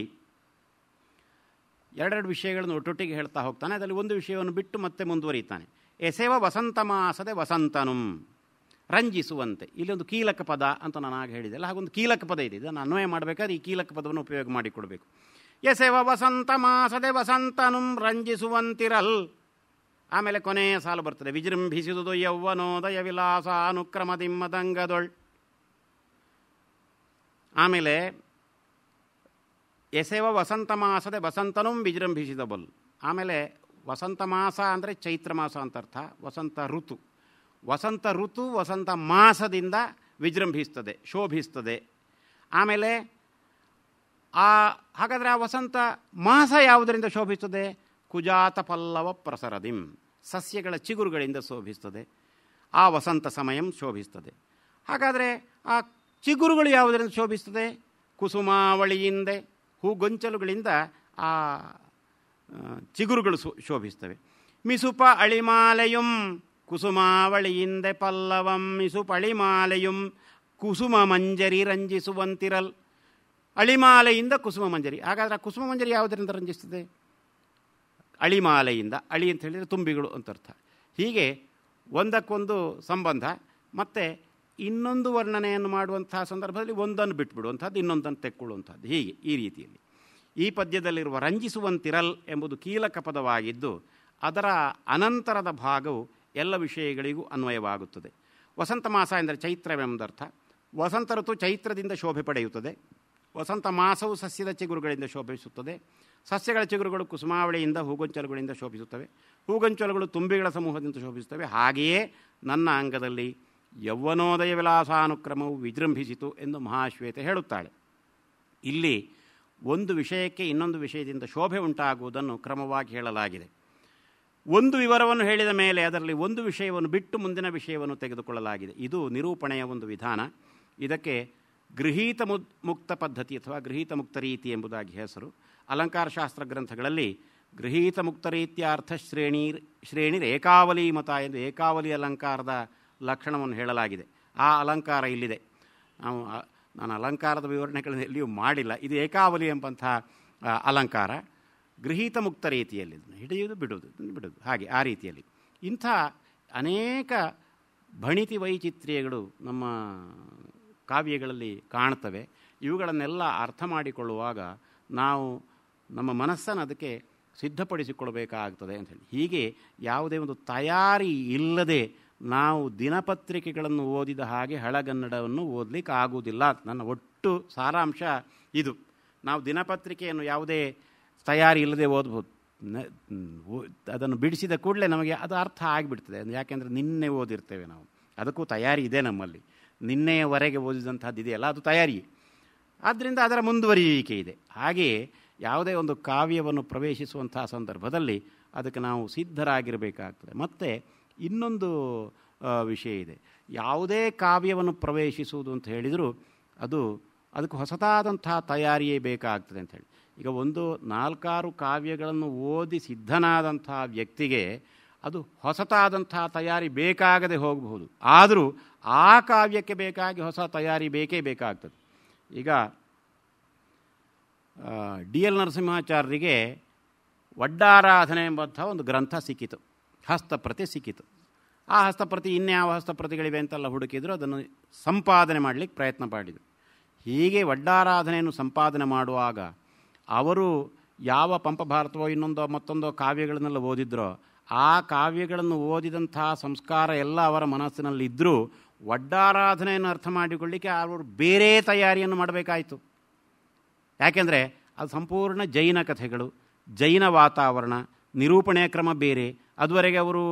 ಎರಡೆರಡು ವಿಷಯಗಳನ್ನು ಒಟ್ಟೊಟ್ಟಿಗೆ ಹೇಳ್ತಾ ಹೋಗ್ತಾನೆ ಅದರಲ್ಲಿ ಒಂದು ವಿಷಯವನ್ನು ಬಿಟ್ಟು ಮತ್ತೆ ಮುಂದುವರಿತಾನೆ ಎಸೆವ ವಸಂತ ಮಾಸದೆ ವಸಂತನುಂ ರಂಜಿಸುವಂತೆ ಇಲ್ಲೊಂದು ಕೀಲಕ ಪದ ಅಂತ ನಾನು ಆಗ ಹೇಳಿದೆ ಅಲ್ಲ ಹಾಗೊಂದು ಕೀಲಕ ಪದ ಇದೆ ಇದನ್ನು ಅನ್ವಯ ಮಾಡಬೇಕಾದ್ರೆ ಈ ಕೀಲಕ ಪದವನ್ನು ಉಪಯೋಗ ಮಾಡಿಕೊಡಬೇಕು ಎಸೆವ ವಸಂತ ಮಾಸದೆ ವಸಂತನುಂ ರಂಜಿಸುವಂತಿರಲ್ ಆಮೇಲೆ ಕೊನೆಯ ಸಾಲು ಬರ್ತದೆ ವಿಜೃಂಭಿಸಿದುದು ಯೌವನೋದಯ ವಿಲಾಸ ದಿಮ್ಮದಂಗದೊಳ್ ಆಮೇಲೆ ಎಸೆವ ವಸಂತ ಮಾಸದ ವಸಂತನೂ ವಿಜೃಂಭಿಸಿದಬಲ್ ಆಮೇಲೆ ವಸಂತ ಮಾಸ ಅಂದರೆ ಚೈತ್ರ ಮಾಸ ಅಂತ ಅರ್ಥ ವಸಂತ ಋತು ವಸಂತ ಋತು ವಸಂತ ಮಾಸದಿಂದ ವಿಜೃಂಭಿಸ್ತದೆ ಶೋಭಿಸ್ತದೆ ಆಮೇಲೆ ಆ ಹಾಗಾದರೆ ಆ ವಸಂತ ಮಾಸ ಯಾವುದರಿಂದ ಶೋಭಿಸ್ತದೆ ಕುಜಾತ ಪಲ್ಲವ ಪ್ರಸರದಿಂ ಸಸ್ಯಗಳ ಚಿಗುರುಗಳಿಂದ ಶೋಭಿಸ್ತದೆ ಆ ವಸಂತ ಸಮಯಂ ಶೋಭಿಸ್ತದೆ ಹಾಗಾದರೆ ಆ ಚಿಗುರುಗಳು ಯಾವುದರಿಂದ ಶೋಭಿಸ್ತದೆ ಕುಸುಮಾವಳಿಯಿಂದೆ ಹೂಗೊಂಚಲುಗಳಿಂದ ಆ ಚಿಗುರುಗಳು ಶೋಭಿಸ್ತವೆ ಮಿಸುಪ ಅಳಿಮಾಲೆಯುಂ ಕುಸುಮಾವಳಿಯಿಂದ ಪಲ್ಲವಂ ಮಿಸುಪ ಅಳಿಮಾಲೆಯುಂ ಕುಸುಮ ಮಂಜರಿ ರಂಜಿಸುವಂತಿರಲ್ ಅಳಿಮಾಲೆಯಿಂದ ಕುಸುಮ ಮಂಜರಿ ಹಾಗಾದರೆ ಕುಸುಮ ಮಂಜರಿ ಯಾವುದರಿಂದ ರಂಜಿಸ್ತದೆ ಅಳಿಮಾಲೆಯಿಂದ ಅಳಿ ಅಂತ ಹೇಳಿದರೆ ತುಂಬಿಗಳು ಅಂತ ಅರ್ಥ ಹೀಗೆ ಒಂದಕ್ಕೊಂದು ಸಂಬಂಧ ಮತ್ತು ಇನ್ನೊಂದು ವರ್ಣನೆಯನ್ನು ಮಾಡುವಂತಹ ಸಂದರ್ಭದಲ್ಲಿ ಒಂದನ್ನು ಬಿಟ್ಬಿಡುವಂಥದ್ದು ಇನ್ನೊಂದನ್ನು ತೆಕ್ಕೊಳ್ಳುವಂಥದ್ದು ಹೀಗೆ ಈ ರೀತಿಯಲ್ಲಿ ಈ ಪದ್ಯದಲ್ಲಿರುವ ರಂಜಿಸುವಂತಿರಲ್ ಎಂಬುದು ಕೀಲಕ ಪದವಾಗಿದ್ದು ಅದರ ಅನಂತರದ ಭಾಗವು ಎಲ್ಲ ವಿಷಯಗಳಿಗೂ ಅನ್ವಯವಾಗುತ್ತದೆ ವಸಂತ ಮಾಸ ಎಂದರೆ ಚೈತ್ರವೆಂಬುದರ್ಥ ವಸಂತ ಋತು ಚೈತ್ರದಿಂದ ಶೋಭೆ ಪಡೆಯುತ್ತದೆ ವಸಂತ ಮಾಸವು ಸಸ್ಯದ ಚಿಗುರುಗಳಿಂದ ಶೋಭಿಸುತ್ತದೆ ಸಸ್ಯಗಳ ಚಿಗುರುಗಳು ಕುಸುಮಾವಳಿಯಿಂದ ಹೂಗೊಂಚಲುಗಳಿಂದ ಶೋಭಿಸುತ್ತವೆ ಹೂಗೊಂಚಲುಗಳು ತುಂಬಿಗಳ ಸಮೂಹದಿಂದ ಶೋಭಿಸುತ್ತವೆ ಹಾಗೆಯೇ ನನ್ನ ಅಂಗದಲ್ಲಿ ಯೌವನೋದಯ ವಿಲಾಸಾನುಕ್ರಮವು ವಿಜೃಂಭಿಸಿತು ಎಂದು ಮಹಾಶ್ವೇತೆ ಹೇಳುತ್ತಾಳೆ ಇಲ್ಲಿ ಒಂದು ವಿಷಯಕ್ಕೆ ಇನ್ನೊಂದು ವಿಷಯದಿಂದ ಶೋಭೆ ಉಂಟಾಗುವುದನ್ನು ಕ್ರಮವಾಗಿ ಹೇಳಲಾಗಿದೆ ಒಂದು ವಿವರವನ್ನು ಹೇಳಿದ ಮೇಲೆ ಅದರಲ್ಲಿ ಒಂದು ವಿಷಯವನ್ನು ಬಿಟ್ಟು ಮುಂದಿನ ವಿಷಯವನ್ನು ತೆಗೆದುಕೊಳ್ಳಲಾಗಿದೆ ಇದು ನಿರೂಪಣೆಯ ಒಂದು ವಿಧಾನ ಇದಕ್ಕೆ ಗೃಹೀತ ಮುಕ್ತ ಪದ್ಧತಿ ಅಥವಾ ಗೃಹೀತ ಮುಕ್ತ ರೀತಿ ಎಂಬುದಾಗಿ ಹೆಸರು ಅಲಂಕಾರಶಾಸ್ತ್ರ ಗ್ರಂಥಗಳಲ್ಲಿ ಗೃಹೀತ ಮುಕ್ತ ರೀತಿಯ ಅರ್ಥ ಶ್ರೇಣಿ ಶ್ರೇಣಿ ಏಕಾವಲಿ ಮತ ಎಂದು ಏಕಾವಲಿ ಅಲಂಕಾರದ ಲಕ್ಷಣವನ್ನು ಹೇಳಲಾಗಿದೆ ಆ ಅಲಂಕಾರ ಇಲ್ಲಿದೆ ನಾವು ನಾನು ಅಲಂಕಾರದ ವಿವರಣೆಗಳನ್ನು ಎಲ್ಲಿಯೂ ಮಾಡಿಲ್ಲ ಇದು ಏಕಾವಲಿ ಎಂಬಂತಹ ಅಲಂಕಾರ ಗೃಹೀತ ಮುಕ್ತ ರೀತಿಯಲ್ಲಿ ಹಿಡಿಯುವುದು ಬಿಡುವುದು ಬಿಡುವುದು ಹಾಗೆ ಆ ರೀತಿಯಲ್ಲಿ ಇಂಥ ಅನೇಕ ಭಣಿತಿ ವೈಚಿತ್ರ್ಯಗಳು ನಮ್ಮ ಕಾವ್ಯಗಳಲ್ಲಿ ಕಾಣ್ತವೆ ಇವುಗಳನ್ನೆಲ್ಲ ಅರ್ಥ ಮಾಡಿಕೊಳ್ಳುವಾಗ ನಾವು ನಮ್ಮ ಮನಸ್ಸನ್ನು ಅದಕ್ಕೆ ಸಿದ್ಧಪಡಿಸಿಕೊಳ್ಬೇಕಾಗ್ತದೆ ಹೇಳಿ ಹೀಗೆ ಯಾವುದೇ ಒಂದು ತಯಾರಿ ಇಲ್ಲದೆ ನಾವು ದಿನಪತ್ರಿಕೆಗಳನ್ನು ಓದಿದ ಹಾಗೆ ಹಳಗನ್ನಡವನ್ನು ಓದಲಿಕ್ಕೆ ಆಗುವುದಿಲ್ಲ ನನ್ನ ಒಟ್ಟು ಸಾರಾಂಶ ಇದು ನಾವು ದಿನಪತ್ರಿಕೆಯನ್ನು ಯಾವುದೇ ತಯಾರಿ ಇಲ್ಲದೆ ಓದ್ಬೋದು ಅದನ್ನು ಬಿಡಿಸಿದ ಕೂಡಲೇ ನಮಗೆ ಅದು ಅರ್ಥ ಆಗಿಬಿಡ್ತದೆ ಯಾಕೆಂದರೆ ನಿನ್ನೆ ಓದಿರ್ತೇವೆ ನಾವು ಅದಕ್ಕೂ ತಯಾರಿ ಇದೆ ನಮ್ಮಲ್ಲಿ ನಿನ್ನೆಯವರೆಗೆ ಓದಿದಂಥದ್ದು ಇದೆಯಲ್ಲ ಅದು ತಯಾರಿ ಆದ್ದರಿಂದ ಅದರ ಮುಂದುವರಿಯುವಿಕೆ ಇದೆ ಹಾಗೆಯೇ ಯಾವುದೇ ಒಂದು ಕಾವ್ಯವನ್ನು ಪ್ರವೇಶಿಸುವಂತಹ ಸಂದರ್ಭದಲ್ಲಿ ಅದಕ್ಕೆ ನಾವು ಸಿದ್ಧರಾಗಿರಬೇಕಾಗ್ತದೆ ಮತ್ತು ಇನ್ನೊಂದು ವಿಷಯ ಇದೆ ಯಾವುದೇ ಕಾವ್ಯವನ್ನು ಪ್ರವೇಶಿಸುವುದು ಅಂತ ಹೇಳಿದರೂ ಅದು ಅದಕ್ಕೆ ಹೊಸತಾದಂಥ ತಯಾರಿಯೇ ಬೇಕಾಗ್ತದೆ ಅಂಥೇಳಿ ಈಗ ಒಂದು ನಾಲ್ಕಾರು ಕಾವ್ಯಗಳನ್ನು ಓದಿ ಸಿದ್ಧನಾದಂಥ ವ್ಯಕ್ತಿಗೆ ಅದು ಹೊಸತಾದಂಥ ತಯಾರಿ ಬೇಕಾಗದೆ ಹೋಗಬಹುದು ಆದರೂ ಆ ಕಾವ್ಯಕ್ಕೆ ಬೇಕಾಗಿ ಹೊಸ ತಯಾರಿ ಬೇಕೇ ಬೇಕಾಗ್ತದೆ ಈಗ ಡಿ ಎಲ್ ನರಸಿಂಹಾಚಾರ್ಯರಿಗೆ ವಡ್ಡಾರಾಧನೆ ಎಂಬಂಥ ಒಂದು ಗ್ರಂಥ ಸಿಕ್ಕಿತು ಹಸ್ತಪ್ರತಿ ಸಿಕ್ಕಿತು ಆ ಹಸ್ತಪ್ರತಿ ಇನ್ಯಾವ ಹಸ್ತಪ್ರತಿಗಳಿವೆ ಅಂತೆಲ್ಲ ಹುಡುಕಿದ್ರು ಅದನ್ನು ಸಂಪಾದನೆ ಮಾಡಲಿಕ್ಕೆ ಪ್ರಯತ್ನ ಮಾಡಿದರು ಹೀಗೆ ವಡ್ಡಾರಾಧನೆಯನ್ನು ಸಂಪಾದನೆ ಮಾಡುವಾಗ ಅವರು ಯಾವ ಪಂಪ ಭಾರತವೋ ಇನ್ನೊಂದೋ ಮತ್ತೊಂದೋ ಕಾವ್ಯಗಳನ್ನೆಲ್ಲ ಓದಿದ್ರೋ ಆ ಕಾವ್ಯಗಳನ್ನು ಓದಿದಂಥ ಸಂಸ್ಕಾರ ಎಲ್ಲ ಅವರ ಮನಸ್ಸಿನಲ್ಲಿದ್ದರೂ ವಡ್ಡಾರಾಧನೆಯನ್ನು ಅರ್ಥ ಮಾಡಿಕೊಳ್ಳಿಕ್ಕೆ ಅವರು ಬೇರೆ ತಯಾರಿಯನ್ನು ಮಾಡಬೇಕಾಯಿತು ಯಾಕೆಂದರೆ ಅದು ಸಂಪೂರ್ಣ ಜೈನ ಕಥೆಗಳು ಜೈನ ವಾತಾವರಣ ನಿರೂಪಣೆಯ ಕ್ರಮ ಬೇರೆ ಅದುವರೆಗೆ ಅವರು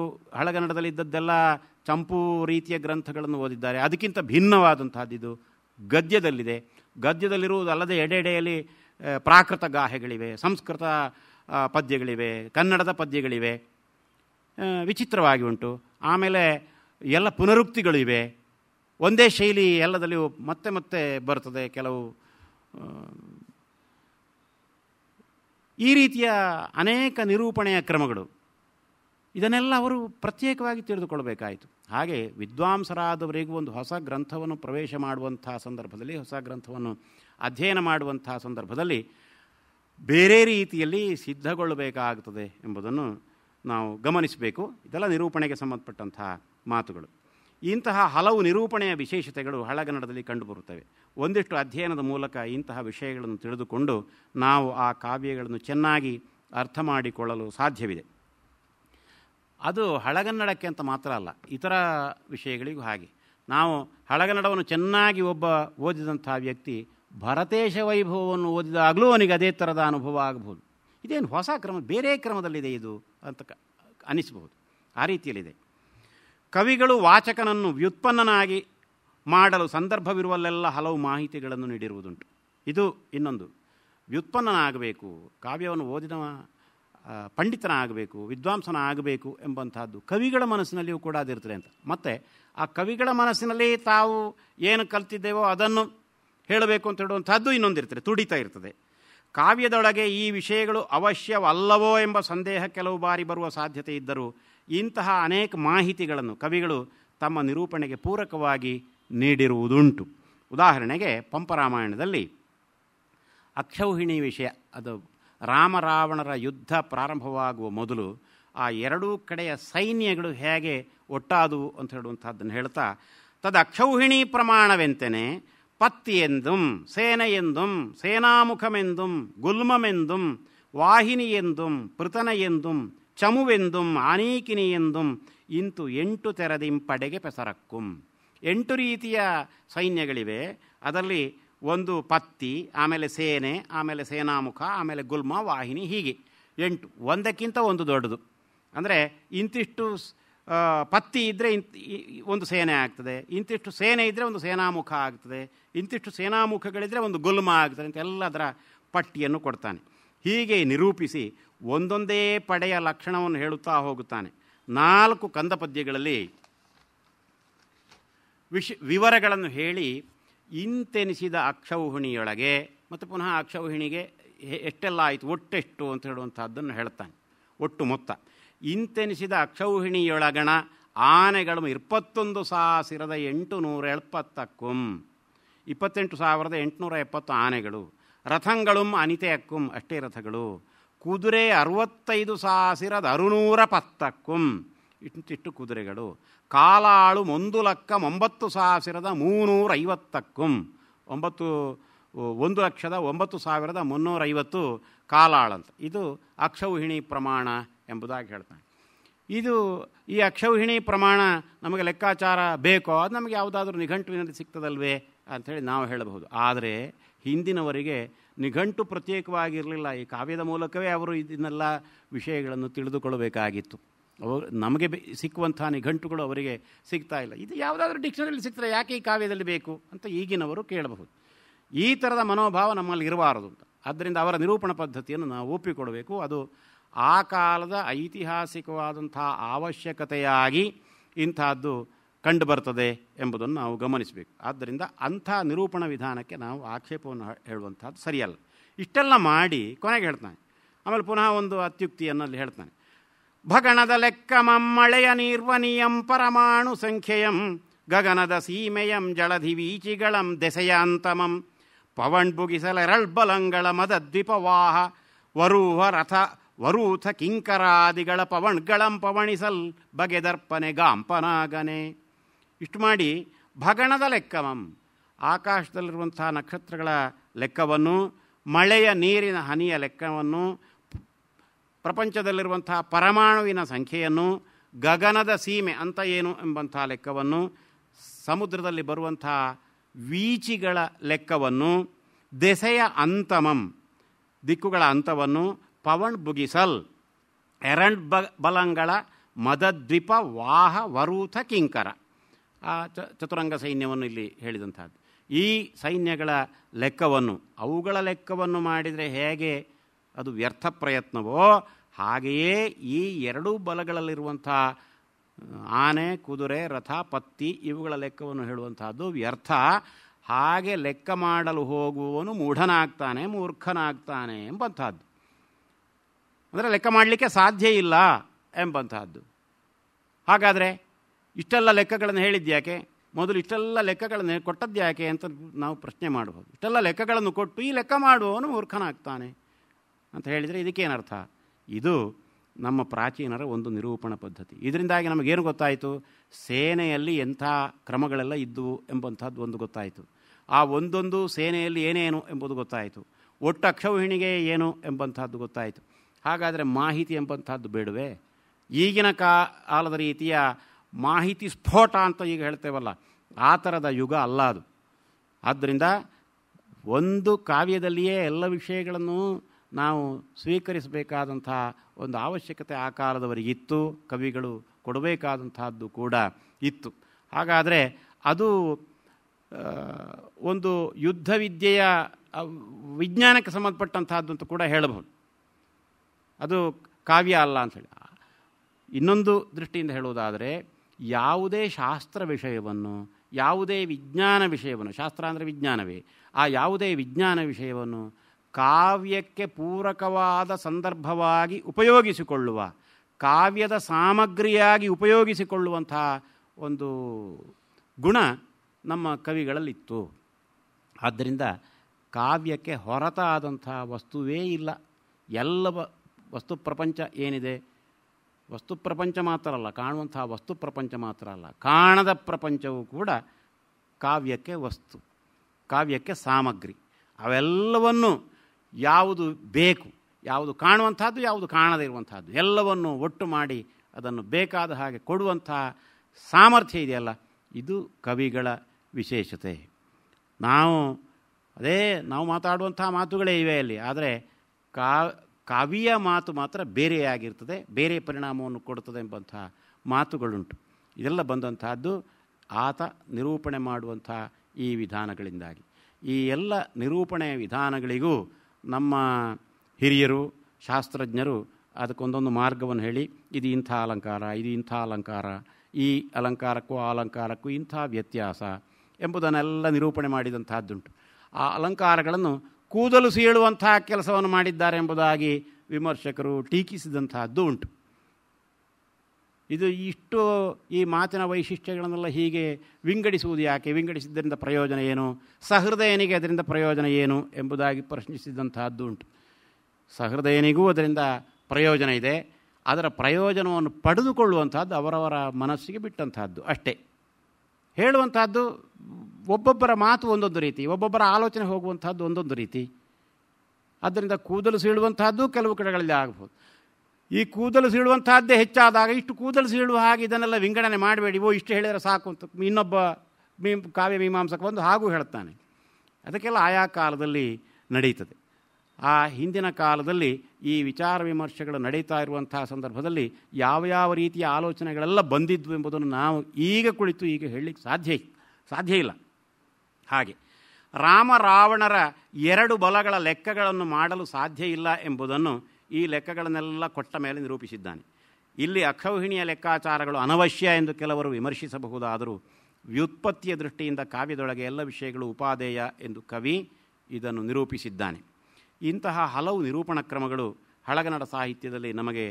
ಇದ್ದದ್ದೆಲ್ಲ ಚಂಪು ರೀತಿಯ ಗ್ರಂಥಗಳನ್ನು ಓದಿದ್ದಾರೆ ಅದಕ್ಕಿಂತ ಭಿನ್ನವಾದಂತಹದ್ದಿದು ಗದ್ಯದಲ್ಲಿದೆ ಗದ್ಯದಲ್ಲಿರುವುದು ಗದ್ಯದಲ್ಲಿರುವುದಲ್ಲದೆ ಎಡೆಡೆಯಲ್ಲಿ ಪ್ರಾಕೃತ ಗಾಹೆಗಳಿವೆ ಸಂಸ್ಕೃತ ಪದ್ಯಗಳಿವೆ ಕನ್ನಡದ ಪದ್ಯಗಳಿವೆ ವಿಚಿತ್ರವಾಗಿ ಉಂಟು ಆಮೇಲೆ ಎಲ್ಲ ಪುನರುಕ್ತಿಗಳಿವೆ ಒಂದೇ ಶೈಲಿ ಎಲ್ಲದಲ್ಲಿಯೂ ಮತ್ತೆ ಮತ್ತೆ ಬರ್ತದೆ ಕೆಲವು ಈ ರೀತಿಯ ಅನೇಕ ನಿರೂಪಣೆಯ ಕ್ರಮಗಳು ಇದನ್ನೆಲ್ಲ ಅವರು ಪ್ರತ್ಯೇಕವಾಗಿ ತಿಳಿದುಕೊಳ್ಳಬೇಕಾಯಿತು ಹಾಗೆ ವಿದ್ವಾಂಸರಾದವರಿಗೂ ಒಂದು ಹೊಸ ಗ್ರಂಥವನ್ನು ಪ್ರವೇಶ ಮಾಡುವಂಥ ಸಂದರ್ಭದಲ್ಲಿ ಹೊಸ ಗ್ರಂಥವನ್ನು ಅಧ್ಯಯನ ಮಾಡುವಂಥ ಸಂದರ್ಭದಲ್ಲಿ ಬೇರೆ ರೀತಿಯಲ್ಲಿ ಸಿದ್ಧಗೊಳ್ಳಬೇಕಾಗುತ್ತದೆ ಎಂಬುದನ್ನು ನಾವು ಗಮನಿಸಬೇಕು ಇದೆಲ್ಲ ನಿರೂಪಣೆಗೆ ಸಂಬಂಧಪಟ್ಟಂತಹ ಮಾತುಗಳು ಇಂತಹ ಹಲವು ನಿರೂಪಣೆಯ ವಿಶೇಷತೆಗಳು ಹಳಗನ್ನಡದಲ್ಲಿ ಕಂಡುಬರುತ್ತವೆ ಒಂದಿಷ್ಟು ಅಧ್ಯಯನದ ಮೂಲಕ ಇಂತಹ ವಿಷಯಗಳನ್ನು ತಿಳಿದುಕೊಂಡು ನಾವು ಆ ಕಾವ್ಯಗಳನ್ನು ಚೆನ್ನಾಗಿ ಅರ್ಥ ಮಾಡಿಕೊಳ್ಳಲು ಸಾಧ್ಯವಿದೆ ಅದು ಹಳಗನ್ನಡಕ್ಕೆ ಅಂತ ಮಾತ್ರ ಅಲ್ಲ ಇತರ ವಿಷಯಗಳಿಗೂ ಹಾಗೆ ನಾವು ಹಳಗನ್ನಡವನ್ನು ಚೆನ್ನಾಗಿ ಒಬ್ಬ ಓದಿದಂಥ ವ್ಯಕ್ತಿ ಭರತೇಶ ವೈಭವವನ್ನು ಓದಿದಾಗಲೂ ಅವನಿಗೆ ಅದೇ ಥರದ ಅನುಭವ ಆಗಬಹುದು ಇದೇನು ಹೊಸ ಕ್ರಮ ಬೇರೆ ಕ್ರಮದಲ್ಲಿದೆ ಇದು ಅಂತ ಅನಿಸಬಹುದು ಆ ರೀತಿಯಲ್ಲಿದೆ ಕವಿಗಳು ವಾಚಕನನ್ನು ವ್ಯುತ್ಪನ್ನನಾಗಿ ಮಾಡಲು ಸಂದರ್ಭವಿರುವಲ್ಲೆಲ್ಲ ಹಲವು ಮಾಹಿತಿಗಳನ್ನು ನೀಡಿರುವುದುಂಟು ಇದು ಇನ್ನೊಂದು ವ್ಯುತ್ಪನ್ನನಾಗಬೇಕು ಕಾವ್ಯವನ್ನು ಓದಿದವ ಪಂಡಿತನ ಆಗಬೇಕು ವಿದ್ವಾಂಸನ ಆಗಬೇಕು ಎಂಬಂತಹದ್ದು ಕವಿಗಳ ಮನಸ್ಸಿನಲ್ಲಿಯೂ ಕೂಡ ಅದಿರ್ತದೆ ಅಂತ ಮತ್ತು ಆ ಕವಿಗಳ ಮನಸ್ಸಿನಲ್ಲಿ ತಾವು ಏನು ಕಲ್ತಿದ್ದೇವೋ ಅದನ್ನು ಹೇಳಬೇಕು ಅಂತ ಹೇಳುವಂಥದ್ದು ಇನ್ನೊಂದಿರ್ತದೆ ತುಡಿತಾ ಇರ್ತದೆ ಕಾವ್ಯದೊಳಗೆ ಈ ವಿಷಯಗಳು ಅವಶ್ಯವಲ್ಲವೋ ಎಂಬ ಸಂದೇಹ ಕೆಲವು ಬಾರಿ ಬರುವ ಸಾಧ್ಯತೆ ಇದ್ದರೂ ಇಂತಹ ಅನೇಕ ಮಾಹಿತಿಗಳನ್ನು ಕವಿಗಳು ತಮ್ಮ ನಿರೂಪಣೆಗೆ ಪೂರಕವಾಗಿ ನೀಡಿರುವುದುಂಟು ಉದಾಹರಣೆಗೆ ಪಂಪರಾಮಾಯಣದಲ್ಲಿ ಅಕ್ಷೌಹಿಣಿ ವಿಷಯ ಅದು ರಾಮರಾವಣರ ಯುದ್ಧ ಪ್ರಾರಂಭವಾಗುವ ಮೊದಲು ಆ ಎರಡೂ ಕಡೆಯ ಸೈನ್ಯಗಳು ಹೇಗೆ ಒಟ್ಟಾದವು ಅಂತ ಹೇಳುವಂಥದ್ದನ್ನು ಹೇಳ್ತಾ ತದ ಅಕ್ಷೌಹಿಣಿ ಪ್ರಮಾಣವೆಂತೆಯೇ ಪತ್ತಿಯೆಂದುಂ ಸೇನೆಯೆಂದುಂ ಸೇನಾಮುಖಮೆಂದುಂ ಗುಲ್ಮಮೆಂದುಂ ಪೃತನ ಎಂದುಂ ಚಮುವೆಂದುಂ ಎಂದುಂ ಇಂತು ಎಂಟು ತೆರೆದಿಂಪಡೆಗೆ ಪೆಸರಕ್ಕುಂ ಎಂಟು ರೀತಿಯ ಸೈನ್ಯಗಳಿವೆ ಅದರಲ್ಲಿ ಒಂದು ಪತ್ತಿ ಆಮೇಲೆ ಸೇನೆ ಆಮೇಲೆ ಸೇನಾಮುಖ ಆಮೇಲೆ ಗುಲ್ಮ ವಾಹಿನಿ ಹೀಗೆ ಎಂಟು ಒಂದಕ್ಕಿಂತ ಒಂದು ದೊಡ್ಡದು ಅಂದರೆ ಇಂತಿಷ್ಟು ಪತ್ತಿ ಇದ್ದರೆ ಒಂದು ಸೇನೆ ಆಗ್ತದೆ ಇಂತಿಷ್ಟು ಸೇನೆ ಇದ್ದರೆ ಒಂದು ಸೇನಾಮುಖ ಆಗ್ತದೆ ಇಂತಿಷ್ಟು ಸೇನಾಮುಖಗಳಿದ್ದರೆ ಒಂದು ಗುಲ್ಮ ಆಗ್ತದೆ ಅಂತ ಎಲ್ಲದರ ಪಟ್ಟಿಯನ್ನು ಕೊಡ್ತಾನೆ ಹೀಗೆ ನಿರೂಪಿಸಿ ಒಂದೊಂದೇ ಪಡೆಯ ಲಕ್ಷಣವನ್ನು ಹೇಳುತ್ತಾ ಹೋಗುತ್ತಾನೆ ನಾಲ್ಕು ಕಂದ ಪದ್ಯಗಳಲ್ಲಿ ವಿಶ್ ವಿವರಗಳನ್ನು ಹೇಳಿ ಇಂತೆನಿಸಿದ ಅಕ್ಷೌಹಿಣಿಯೊಳಗೆ ಮತ್ತು ಪುನಃ ಅಕ್ಷೌಹಿಣಿಗೆ ಎಷ್ಟೆಲ್ಲ ಆಯಿತು ಒಟ್ಟೆಷ್ಟು ಅಂತ ಹೇಳುವಂಥದ್ದನ್ನು ಹೇಳ್ತಾನೆ ಒಟ್ಟು ಮೊತ್ತ ಇಂತೆನಿಸಿದ ಅಕ್ಷೌಹಿಣಿಯೊಳಗಣ ಆನೆಗಳು ಇಪ್ಪತ್ತೊಂದು ಸಾವಿರದ ಎಂಟು ನೂರ ಎಪ್ಪತ್ತಕ್ಕುಂ ಇಪ್ಪತ್ತೆಂಟು ಸಾವಿರದ ಎಂಟುನೂರ ಎಪ್ಪತ್ತು ಆನೆಗಳು ಅನಿತೆ ಅನಿತೆಯಕ್ಕುಂ ಅಷ್ಟೇ ರಥಗಳು ಕುದುರೆ ಅರವತ್ತೈದು ಸಾವಿರದ ಅರುನೂರ ಪತ್ತಕ್ಕುಂ ಇಷ್ಟಿಷ್ಟು ಕುದುರೆಗಳು ಕಾಲಾಳು ಒಂದು ಲಕ್ಕ ಒಂಬತ್ತು ಸಾವಿರದ ಮುನ್ನೂರೈವತ್ತಕ್ಕೂ ಒಂಬತ್ತು ಒಂದು ಲಕ್ಷದ ಒಂಬತ್ತು ಸಾವಿರದ ಮುನ್ನೂರೈವತ್ತು ಕಾಲಾಳಂತ ಇದು ಅಕ್ಷೌಹಿಣಿ ಪ್ರಮಾಣ ಎಂಬುದಾಗಿ ಹೇಳ್ತಾನೆ ಇದು ಈ ಅಕ್ಷೌಹಿಣಿ ಪ್ರಮಾಣ ನಮಗೆ ಲೆಕ್ಕಾಚಾರ ಬೇಕೋ ಅದು ನಮಗೆ ಯಾವುದಾದ್ರೂ ನಿಘಂಟುವಿನಲ್ಲಿ ಸಿಗ್ತದಲ್ವೇ ಅಂಥೇಳಿ ನಾವು ಹೇಳಬಹುದು ಆದರೆ ಹಿಂದಿನವರಿಗೆ ನಿಘಂಟು ಪ್ರತ್ಯೇಕವಾಗಿರಲಿಲ್ಲ ಈ ಕಾವ್ಯದ ಮೂಲಕವೇ ಅವರು ಇದನ್ನೆಲ್ಲ ವಿಷಯಗಳನ್ನು ತಿಳಿದುಕೊಳ್ಳಬೇಕಾಗಿತ್ತು ಅವರು ನಮಗೆ ಸಿಕ್ಕುವಂಥ ನಿಘಂಟುಗಳು ಅವರಿಗೆ ಸಿಗ್ತಾ ಇಲ್ಲ ಇದು ಯಾವುದಾದ್ರೂ ಡಿಕ್ಷನರಿಲಿ ಸಿಗ್ತಾರೆ ಯಾಕೆ ಈ ಕಾವ್ಯದಲ್ಲಿ ಬೇಕು ಅಂತ ಈಗಿನವರು ಕೇಳಬಹುದು ಈ ಥರದ ಮನೋಭಾವ ನಮ್ಮಲ್ಲಿ ಇರಬಾರದು ಅಂತ ಆದ್ದರಿಂದ ಅವರ ನಿರೂಪಣ ಪದ್ಧತಿಯನ್ನು ನಾವು ಒಪ್ಪಿಕೊಡಬೇಕು ಅದು ಆ ಕಾಲದ ಐತಿಹಾಸಿಕವಾದಂಥ ಅವಶ್ಯಕತೆಯಾಗಿ ಇಂಥದ್ದು ಕಂಡು ಬರ್ತದೆ ಎಂಬುದನ್ನು ನಾವು ಗಮನಿಸಬೇಕು ಆದ್ದರಿಂದ ಅಂಥ ನಿರೂಪಣ ವಿಧಾನಕ್ಕೆ ನಾವು ಆಕ್ಷೇಪವನ್ನು ಹೇಳುವಂಥದ್ದು ಸರಿಯಲ್ಲ ಇಷ್ಟೆಲ್ಲ ಮಾಡಿ ಕೊನೆಗೆ ಹೇಳ್ತಾನೆ ಆಮೇಲೆ ಪುನಃ ಒಂದು ಅತ್ಯುಕ್ತಿಯನ್ನು ಅಲ್ಲಿ ಹೇಳ್ತಾನೆ ಭಗಣದ ಮಳೆಯ ನಿರ್ವನಿಯಂ ಪರಮಾಣು ಸಂಖ್ಯೆಯಂ ಗಗನದ ಸೀಮೆಯಂ ಜಳಧಿವೀಚಿಗಳಂ ದೆಸೆಯಾಂತಮಂ ಪವಣ್ಬುಗಿಸಲೆರಳ್ಬಲಂಗಳ ಮದದ್ವಿಪವಾಹ ವರೂಹ ರಥ ವರೂಥ ಕಿಂಕರಾದಿಗಳ ಪವಣ್ಗಳಂ ಪವಣಿಸಲ್ ಬಗೆದರ್ಪನೆ ಗಾಂಪನಾಗನೆ ಇಷ್ಟು ಮಾಡಿ ಭಗಣದ ಲೆಕ್ಕಮಂ ಆಕಾಶದಲ್ಲಿರುವಂತಹ ನಕ್ಷತ್ರಗಳ ಲೆಕ್ಕವನ್ನು ಮಳೆಯ ನೀರಿನ ಹನಿಯ ಲೆಕ್ಕವನ್ನು ಪ್ರಪಂಚದಲ್ಲಿರುವಂತಹ ಪರಮಾಣುವಿನ ಸಂಖ್ಯೆಯನ್ನು ಗಗನದ ಸೀಮೆ ಅಂತ ಏನು ಎಂಬಂತಹ ಲೆಕ್ಕವನ್ನು ಸಮುದ್ರದಲ್ಲಿ ಬರುವಂತಹ ವೀಚಿಗಳ ಲೆಕ್ಕವನ್ನು ದೆಸೆಯ ಅಂತಮಂ ದಿಕ್ಕುಗಳ ಅಂತವನ್ನು ಪವಣ್ ಬುಗಿಸಲ್ ಎರಂಡ್ ಬ ಬಲಂಗಳ ಮದದ್ವಿಪ ವಾಹ ವರೂಥ ಕಿಂಕರ ಆ ಚತುರಂಗ ಸೈನ್ಯವನ್ನು ಇಲ್ಲಿ ಹೇಳಿದಂಥದ್ದು ಈ ಸೈನ್ಯಗಳ ಲೆಕ್ಕವನ್ನು ಅವುಗಳ ಲೆಕ್ಕವನ್ನು ಮಾಡಿದರೆ ಹೇಗೆ ಅದು ವ್ಯರ್ಥ ಪ್ರಯತ್ನವೋ ಹಾಗೆಯೇ ಈ ಎರಡೂ ಬಲಗಳಲ್ಲಿರುವಂಥ ಆನೆ ಕುದುರೆ ರಥ ಪತ್ತಿ ಇವುಗಳ ಲೆಕ್ಕವನ್ನು ಹೇಳುವಂತಹದ್ದು ವ್ಯರ್ಥ ಹಾಗೆ ಲೆಕ್ಕ ಮಾಡಲು ಹೋಗುವವನು ಮೂಢನಾಗ್ತಾನೆ ಮೂರ್ಖನಾಗ್ತಾನೆ ಎಂಬಂತಹದ್ದು ಅಂದರೆ ಲೆಕ್ಕ ಮಾಡಲಿಕ್ಕೆ ಸಾಧ್ಯ ಇಲ್ಲ ಎಂಬಂತಹದ್ದು ಹಾಗಾದರೆ ಇಷ್ಟೆಲ್ಲ ಲೆಕ್ಕಗಳನ್ನು ಹೇಳಿದ್ಯಾಕೆ ಮೊದಲು ಇಷ್ಟೆಲ್ಲ ಲೆಕ್ಕಗಳನ್ನು ಕೊಟ್ಟದ್ದು ಯಾಕೆ ಅಂತ ನಾವು ಪ್ರಶ್ನೆ ಮಾಡಬಹುದು ಇಷ್ಟೆಲ್ಲ ಲೆಕ್ಕಗಳನ್ನು ಕೊಟ್ಟು ಈ ಲೆಕ್ಕ ಮಾಡುವವನು ಮೂರ್ಖನಾಗ್ತಾನೆ ಅಂತ ಹೇಳಿದರೆ ಇದಕ್ಕೇನರ್ಥ ಇದು ನಮ್ಮ ಪ್ರಾಚೀನರ ಒಂದು ನಿರೂಪಣ ಪದ್ಧತಿ ಇದರಿಂದಾಗಿ ನಮಗೇನು ಗೊತ್ತಾಯಿತು ಸೇನೆಯಲ್ಲಿ ಎಂಥ ಕ್ರಮಗಳೆಲ್ಲ ಇದ್ದವು ಎಂಬಂಥದ್ದು ಒಂದು ಗೊತ್ತಾಯಿತು ಆ ಒಂದೊಂದು ಸೇನೆಯಲ್ಲಿ ಏನೇನು ಎಂಬುದು ಗೊತ್ತಾಯಿತು ಒಟ್ಟು ಅಕ್ಷೌಹಿಣಿಗೆ ಏನು ಎಂಬಂಥದ್ದು ಗೊತ್ತಾಯಿತು ಹಾಗಾದರೆ ಮಾಹಿತಿ ಎಂಬಂಥದ್ದು ಬೇಡುವೆ ಈಗಿನ ಕಾಲದ ರೀತಿಯ ಮಾಹಿತಿ ಸ್ಫೋಟ ಅಂತ ಈಗ ಹೇಳ್ತೇವಲ್ಲ ಆ ಥರದ ಯುಗ ಅಲ್ಲ ಅದು ಆದ್ದರಿಂದ ಒಂದು ಕಾವ್ಯದಲ್ಲಿಯೇ ಎಲ್ಲ ವಿಷಯಗಳನ್ನು ನಾವು ಸ್ವೀಕರಿಸಬೇಕಾದಂತಹ ಒಂದು ಅವಶ್ಯಕತೆ ಆ ಕಾಲದವರಿಗಿತ್ತು ಕವಿಗಳು ಕೊಡಬೇಕಾದಂಥದ್ದು ಕೂಡ ಇತ್ತು ಹಾಗಾದರೆ ಅದು ಒಂದು ಯುದ್ಧ ವಿದ್ಯೆಯ ವಿಜ್ಞಾನಕ್ಕೆ ಸಂಬಂಧಪಟ್ಟಂತಹದ್ದು ಅಂತ ಕೂಡ ಹೇಳಬಹುದು ಅದು ಕಾವ್ಯ ಅಲ್ಲ ಅಂಥೇಳಿ ಇನ್ನೊಂದು ದೃಷ್ಟಿಯಿಂದ ಹೇಳುವುದಾದರೆ ಯಾವುದೇ ಶಾಸ್ತ್ರ ವಿಷಯವನ್ನು ಯಾವುದೇ ವಿಜ್ಞಾನ ವಿಷಯವನ್ನು ಶಾಸ್ತ್ರ ಅಂದರೆ ವಿಜ್ಞಾನವೇ ಆ ಯಾವುದೇ ವಿಜ್ಞಾನ ವಿಷಯವನ್ನು ಕಾವ್ಯಕ್ಕೆ ಪೂರಕವಾದ ಸಂದರ್ಭವಾಗಿ ಉಪಯೋಗಿಸಿಕೊಳ್ಳುವ ಕಾವ್ಯದ ಸಾಮಗ್ರಿಯಾಗಿ ಉಪಯೋಗಿಸಿಕೊಳ್ಳುವಂತಹ ಒಂದು ಗುಣ ನಮ್ಮ ಕವಿಗಳಲ್ಲಿತ್ತು ಆದ್ದರಿಂದ ಕಾವ್ಯಕ್ಕೆ ಹೊರತಾದಂಥ ವಸ್ತುವೇ ಇಲ್ಲ ಎಲ್ಲ ವಸ್ತು ಪ್ರಪಂಚ ಏನಿದೆ ವಸ್ತು ಪ್ರಪಂಚ ಮಾತ್ರ ಅಲ್ಲ ಕಾಣುವಂತಹ ವಸ್ತು ಪ್ರಪಂಚ ಮಾತ್ರ ಅಲ್ಲ ಕಾಣದ ಪ್ರಪಂಚವೂ ಕೂಡ ಕಾವ್ಯಕ್ಕೆ ವಸ್ತು ಕಾವ್ಯಕ್ಕೆ ಸಾಮಗ್ರಿ ಅವೆಲ್ಲವನ್ನು ಯಾವುದು ಬೇಕು ಯಾವುದು ಕಾಣುವಂಥದ್ದು ಯಾವುದು ಕಾಣದೇ ಇರುವಂಥದ್ದು ಎಲ್ಲವನ್ನು ಒಟ್ಟು ಮಾಡಿ ಅದನ್ನು ಬೇಕಾದ ಹಾಗೆ ಕೊಡುವಂತಹ ಸಾಮರ್ಥ್ಯ ಇದೆಯಲ್ಲ ಇದು ಕವಿಗಳ ವಿಶೇಷತೆ ನಾವು ಅದೇ ನಾವು ಮಾತಾಡುವಂಥ ಮಾತುಗಳೇ ಇವೆ ಅಲ್ಲಿ ಆದರೆ ಕಾ ಕವಿಯ ಮಾತು ಮಾತ್ರ ಬೇರೆಯಾಗಿರ್ತದೆ ಬೇರೆ ಪರಿಣಾಮವನ್ನು ಕೊಡುತ್ತದೆ ಎಂಬಂತಹ ಮಾತುಗಳುಂಟು ಇದೆಲ್ಲ ಬಂದಂತಹದ್ದು ಆತ ನಿರೂಪಣೆ ಮಾಡುವಂಥ ಈ ವಿಧಾನಗಳಿಂದಾಗಿ ಈ ಎಲ್ಲ ನಿರೂಪಣೆಯ ವಿಧಾನಗಳಿಗೂ ನಮ್ಮ ಹಿರಿಯರು ಶಾಸ್ತ್ರಜ್ಞರು ಅದಕ್ಕೊಂದೊಂದು ಮಾರ್ಗವನ್ನು ಹೇಳಿ ಇದು ಇಂಥ ಅಲಂಕಾರ ಇದು ಇಂಥ ಅಲಂಕಾರ ಈ ಅಲಂಕಾರಕ್ಕೂ ಆ ಅಲಂಕಾರಕ್ಕೂ ಇಂಥ ವ್ಯತ್ಯಾಸ ಎಂಬುದನ್ನೆಲ್ಲ ನಿರೂಪಣೆ ಮಾಡಿದಂತಹದ್ದುಂಟು ಆ ಅಲಂಕಾರಗಳನ್ನು ಕೂದಲು ಸೀಳುವಂತಹ ಕೆಲಸವನ್ನು ಮಾಡಿದ್ದಾರೆ ಎಂಬುದಾಗಿ ವಿಮರ್ಶಕರು ಟೀಕಿಸಿದಂತಹದ್ದು ಉಂಟು ಇದು ಇಷ್ಟು ಈ ಮಾತಿನ ವೈಶಿಷ್ಟ್ಯಗಳನ್ನೆಲ್ಲ ಹೀಗೆ ವಿಂಗಡಿಸುವುದು ಯಾಕೆ ವಿಂಗಡಿಸಿದ್ದರಿಂದ ಪ್ರಯೋಜನ ಏನು ಸಹೃದಯನಿಗೆ ಅದರಿಂದ ಪ್ರಯೋಜನ ಏನು ಎಂಬುದಾಗಿ ಪ್ರಶ್ನಿಸಿದಂತಹದ್ದು ಉಂಟು ಸಹೃದಯನಿಗೂ ಅದರಿಂದ ಪ್ರಯೋಜನ ಇದೆ ಅದರ ಪ್ರಯೋಜನವನ್ನು ಪಡೆದುಕೊಳ್ಳುವಂಥದ್ದು ಅವರವರ ಮನಸ್ಸಿಗೆ ಬಿಟ್ಟಂತಹದ್ದು ಅಷ್ಟೇ ಹೇಳುವಂಥದ್ದು ಒಬ್ಬೊಬ್ಬರ ಮಾತು ಒಂದೊಂದು ರೀತಿ ಒಬ್ಬೊಬ್ಬರ ಆಲೋಚನೆ ಹೋಗುವಂಥದ್ದು ಒಂದೊಂದು ರೀತಿ ಅದರಿಂದ ಕೂದಲು ಸೀಳುವಂತಹದ್ದು ಕೆಲವು ಕಡೆಗಳಲ್ಲಿ ಆಗಬಹುದು ಈ ಕೂದಲು ಸೀಳುವಂತಹದ್ದೇ ಹೆಚ್ಚಾದಾಗ ಇಷ್ಟು ಕೂದಲು ಸೀಳುವ ಹಾಗೆ ಇದನ್ನೆಲ್ಲ ವಿಂಗಡಣೆ ಮಾಡಬೇಡಿ ಓ ಇಷ್ಟು ಹೇಳಿದರೆ ಸಾಕು ಅಂತ ಇನ್ನೊಬ್ಬ ಮೀ ಕಾವ್ಯ ಮೀಮಾಂಸಕ ಬಂದು ಹಾಗೂ ಹೇಳ್ತಾನೆ ಅದಕ್ಕೆಲ್ಲ ಆಯಾ ಕಾಲದಲ್ಲಿ ನಡೀತದೆ ಆ ಹಿಂದಿನ ಕಾಲದಲ್ಲಿ ಈ ವಿಚಾರ ವಿಮರ್ಶೆಗಳು ನಡೀತಾ ಇರುವಂತಹ ಸಂದರ್ಭದಲ್ಲಿ ಯಾವ ಯಾವ ರೀತಿಯ ಆಲೋಚನೆಗಳೆಲ್ಲ ಬಂದಿದ್ವು ಎಂಬುದನ್ನು ನಾವು ಈಗ ಕುಳಿತು ಈಗ ಹೇಳಲಿಕ್ಕೆ ಸಾಧ್ಯ ಸಾಧ್ಯ ಇಲ್ಲ ಹಾಗೆ ರಾಮ ರಾವಣರ ಎರಡು ಬಲಗಳ ಲೆಕ್ಕಗಳನ್ನು ಮಾಡಲು ಸಾಧ್ಯ ಇಲ್ಲ ಎಂಬುದನ್ನು ಈ ಲೆಕ್ಕಗಳನ್ನೆಲ್ಲ ಕೊಟ್ಟ ಮೇಲೆ ನಿರೂಪಿಸಿದ್ದಾನೆ ಇಲ್ಲಿ ಅಖೌಹಿಣಿಯ ಲೆಕ್ಕಾಚಾರಗಳು ಅನವಶ್ಯ ಎಂದು ಕೆಲವರು ವಿಮರ್ಶಿಸಬಹುದಾದರೂ ವ್ಯುತ್ಪತ್ತಿಯ ದೃಷ್ಟಿಯಿಂದ ಕಾವ್ಯದೊಳಗೆ ಎಲ್ಲ ವಿಷಯಗಳು ಉಪಾದೇಯ ಎಂದು ಕವಿ ಇದನ್ನು ನಿರೂಪಿಸಿದ್ದಾನೆ ಇಂತಹ ಹಲವು ನಿರೂಪಣ ಕ್ರಮಗಳು ಹಳಗನ್ನಡ ಸಾಹಿತ್ಯದಲ್ಲಿ ನಮಗೆ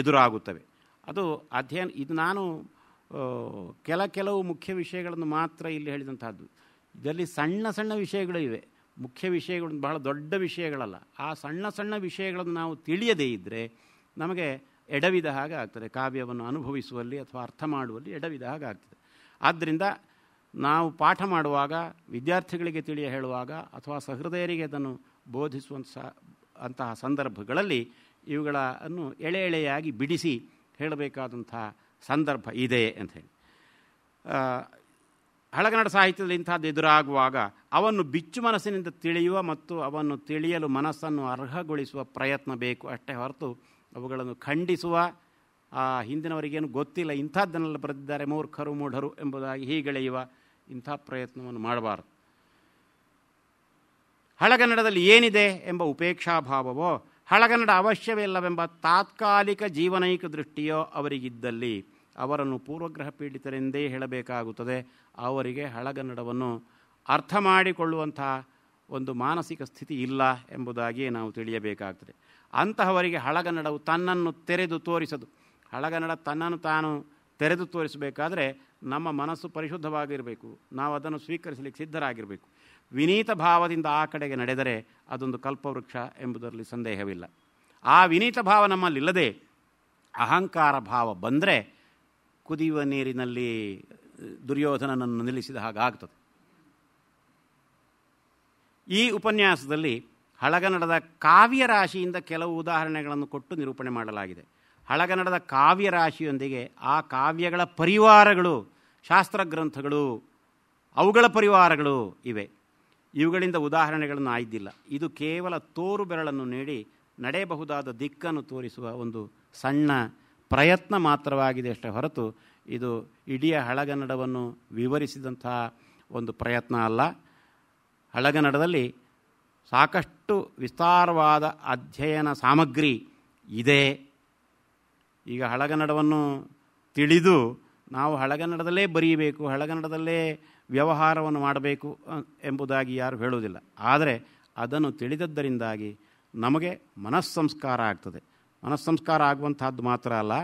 ಎದುರಾಗುತ್ತವೆ ಅದು ಅಧ್ಯಯನ ಇದು ನಾನು ಕೆಲ ಕೆಲವು ಮುಖ್ಯ ವಿಷಯಗಳನ್ನು ಮಾತ್ರ ಇಲ್ಲಿ ಹೇಳಿದಂತಹದ್ದು ಇದರಲ್ಲಿ ಸಣ್ಣ ಸಣ್ಣ ವಿಷಯಗಳು ಇವೆ ಮುಖ್ಯ ವಿಷಯಗಳು ಬಹಳ ದೊಡ್ಡ ವಿಷಯಗಳಲ್ಲ ಆ ಸಣ್ಣ ಸಣ್ಣ ವಿಷಯಗಳನ್ನು ನಾವು ತಿಳಿಯದೇ ಇದ್ದರೆ ನಮಗೆ ಎಡವಿದ ಹಾಗೆ ಆಗ್ತದೆ ಕಾವ್ಯವನ್ನು ಅನುಭವಿಸುವಲ್ಲಿ ಅಥವಾ ಅರ್ಥ ಮಾಡುವಲ್ಲಿ ಎಡವಿದ ಹಾಗೆ ಆಗ್ತದೆ ಆದ್ದರಿಂದ ನಾವು ಪಾಠ ಮಾಡುವಾಗ ವಿದ್ಯಾರ್ಥಿಗಳಿಗೆ ತಿಳಿಯ ಹೇಳುವಾಗ ಅಥವಾ ಸಹೃದಯರಿಗೆ ಅದನ್ನು ಬೋಧಿಸುವಂಥ ಅಂತಹ ಸಂದರ್ಭಗಳಲ್ಲಿ ಇವುಗಳನ್ನು ಎಳೆ ಎಳೆಯಾಗಿ ಬಿಡಿಸಿ ಹೇಳಬೇಕಾದಂತಹ ಸಂದರ್ಭ ಇದೆ ಅಂತ ಹೇಳಿ ಹಳಗನ್ನಡ ಸಾಹಿತ್ಯದಲ್ಲಿ ಇಂಥದ್ದು ಎದುರಾಗುವಾಗ ಅವನ್ನು ಬಿಚ್ಚು ಮನಸ್ಸಿನಿಂದ ತಿಳಿಯುವ ಮತ್ತು ಅವನ್ನು ತಿಳಿಯಲು ಮನಸ್ಸನ್ನು ಅರ್ಹಗೊಳಿಸುವ ಪ್ರಯತ್ನ ಬೇಕು ಅಷ್ಟೇ ಹೊರತು ಅವುಗಳನ್ನು ಖಂಡಿಸುವ ಹಿಂದಿನವರಿಗೇನು ಗೊತ್ತಿಲ್ಲ ಇಂಥದ್ದನ್ನೆಲ್ಲ ಬರೆದಿದ್ದಾರೆ ಮೂರ್ಖರು ಮೂಢರು ಎಂಬುದಾಗಿ ಹೀಗೆಳೆಯುವ ಇಂಥ ಪ್ರಯತ್ನವನ್ನು ಮಾಡಬಾರದು ಹಳಗನ್ನಡದಲ್ಲಿ ಏನಿದೆ ಎಂಬ ಉಪೇಕ್ಷಾಭಾವವೋ ಹಳಗನ್ನಡ ಅವಶ್ಯವೇ ಇಲ್ಲವೆಂಬ ತಾತ್ಕಾಲಿಕ ಜೀವನೈಕ ದೃಷ್ಟಿಯೋ ಅವರಿಗಿದ್ದಲ್ಲಿ ಅವರನ್ನು ಪೂರ್ವಗ್ರಹ ಪೀಡಿತರೆಂದೇ ಹೇಳಬೇಕಾಗುತ್ತದೆ ಅವರಿಗೆ ಹಳಗನ್ನಡವನ್ನು ಅರ್ಥ ಮಾಡಿಕೊಳ್ಳುವಂಥ ಒಂದು ಮಾನಸಿಕ ಸ್ಥಿತಿ ಇಲ್ಲ ಎಂಬುದಾಗಿ ನಾವು ತಿಳಿಯಬೇಕಾಗ್ತದೆ ಅಂತಹವರಿಗೆ ಹಳಗನ್ನಡವು ತನ್ನನ್ನು ತೆರೆದು ತೋರಿಸದು ಹಳಗನ್ನಡ ತನ್ನನ್ನು ತಾನು ತೆರೆದು ತೋರಿಸಬೇಕಾದರೆ ನಮ್ಮ ಮನಸ್ಸು ಪರಿಶುದ್ಧವಾಗಿರಬೇಕು ನಾವು ಅದನ್ನು ಸ್ವೀಕರಿಸಲಿಕ್ಕೆ ಸಿದ್ಧರಾಗಿರಬೇಕು ವಿನೀತ ಭಾವದಿಂದ ಆ ಕಡೆಗೆ ನಡೆದರೆ ಅದೊಂದು ಕಲ್ಪವೃಕ್ಷ ಎಂಬುದರಲ್ಲಿ ಸಂದೇಹವಿಲ್ಲ ಆ ವಿನೀತ ಭಾವ ನಮ್ಮಲ್ಲಿಲ್ಲದೆ ಅಹಂಕಾರ ಭಾವ ಬಂದರೆ ಕುದಿಯುವ ನೀರಿನಲ್ಲಿ ದುರ್ಯೋಧನನನ್ನು ನಿಲ್ಲಿಸಿದ ಹಾಗಾಗ್ತದೆ ಈ ಉಪನ್ಯಾಸದಲ್ಲಿ ಹಳಗನ್ನಡದ ಕಾವ್ಯರಾಶಿಯಿಂದ ಕೆಲವು ಉದಾಹರಣೆಗಳನ್ನು ಕೊಟ್ಟು ನಿರೂಪಣೆ ಮಾಡಲಾಗಿದೆ ಹಳಗನ್ನಡದ ಕಾವ್ಯರಾಶಿಯೊಂದಿಗೆ ಆ ಕಾವ್ಯಗಳ ಪರಿವಾರಗಳು ಶಾಸ್ತ್ರಗ್ರಂಥಗಳು ಅವುಗಳ ಪರಿವಾರಗಳು ಇವೆ ಇವುಗಳಿಂದ ಉದಾಹರಣೆಗಳನ್ನು ಆಯ್ದಿಲ್ಲ ಇದು ಕೇವಲ ತೋರು ಬೆರಳನ್ನು ನೀಡಿ ನಡೆಯಬಹುದಾದ ದಿಕ್ಕನ್ನು ತೋರಿಸುವ ಒಂದು ಸಣ್ಣ ಪ್ರಯತ್ನ ಮಾತ್ರವಾಗಿದೆ ಅಷ್ಟೇ ಹೊರತು ಇದು ಇಡೀ ಹಳಗನ್ನಡವನ್ನು ವಿವರಿಸಿದಂತಹ ಒಂದು ಪ್ರಯತ್ನ ಅಲ್ಲ ಹಳಗನ್ನಡದಲ್ಲಿ ಸಾಕಷ್ಟು ವಿಸ್ತಾರವಾದ ಅಧ್ಯಯನ ಸಾಮಗ್ರಿ ಇದೆ ಈಗ ಹಳಗನ್ನಡವನ್ನು ತಿಳಿದು ನಾವು ಹಳಗನ್ನಡದಲ್ಲೇ ಬರೀಬೇಕು ಹಳಗನ್ನಡದಲ್ಲೇ ವ್ಯವಹಾರವನ್ನು ಮಾಡಬೇಕು ಎಂಬುದಾಗಿ ಯಾರು ಹೇಳುವುದಿಲ್ಲ ಆದರೆ ಅದನ್ನು ತಿಳಿದದ್ದರಿಂದಾಗಿ ನಮಗೆ ಮನಸ್ಸಂಸ್ಕಾರ ಆಗ್ತದೆ ಮನಸ್ಸಂಸ್ಕಾರ ಆಗುವಂಥದ್ದು ಮಾತ್ರ ಅಲ್ಲ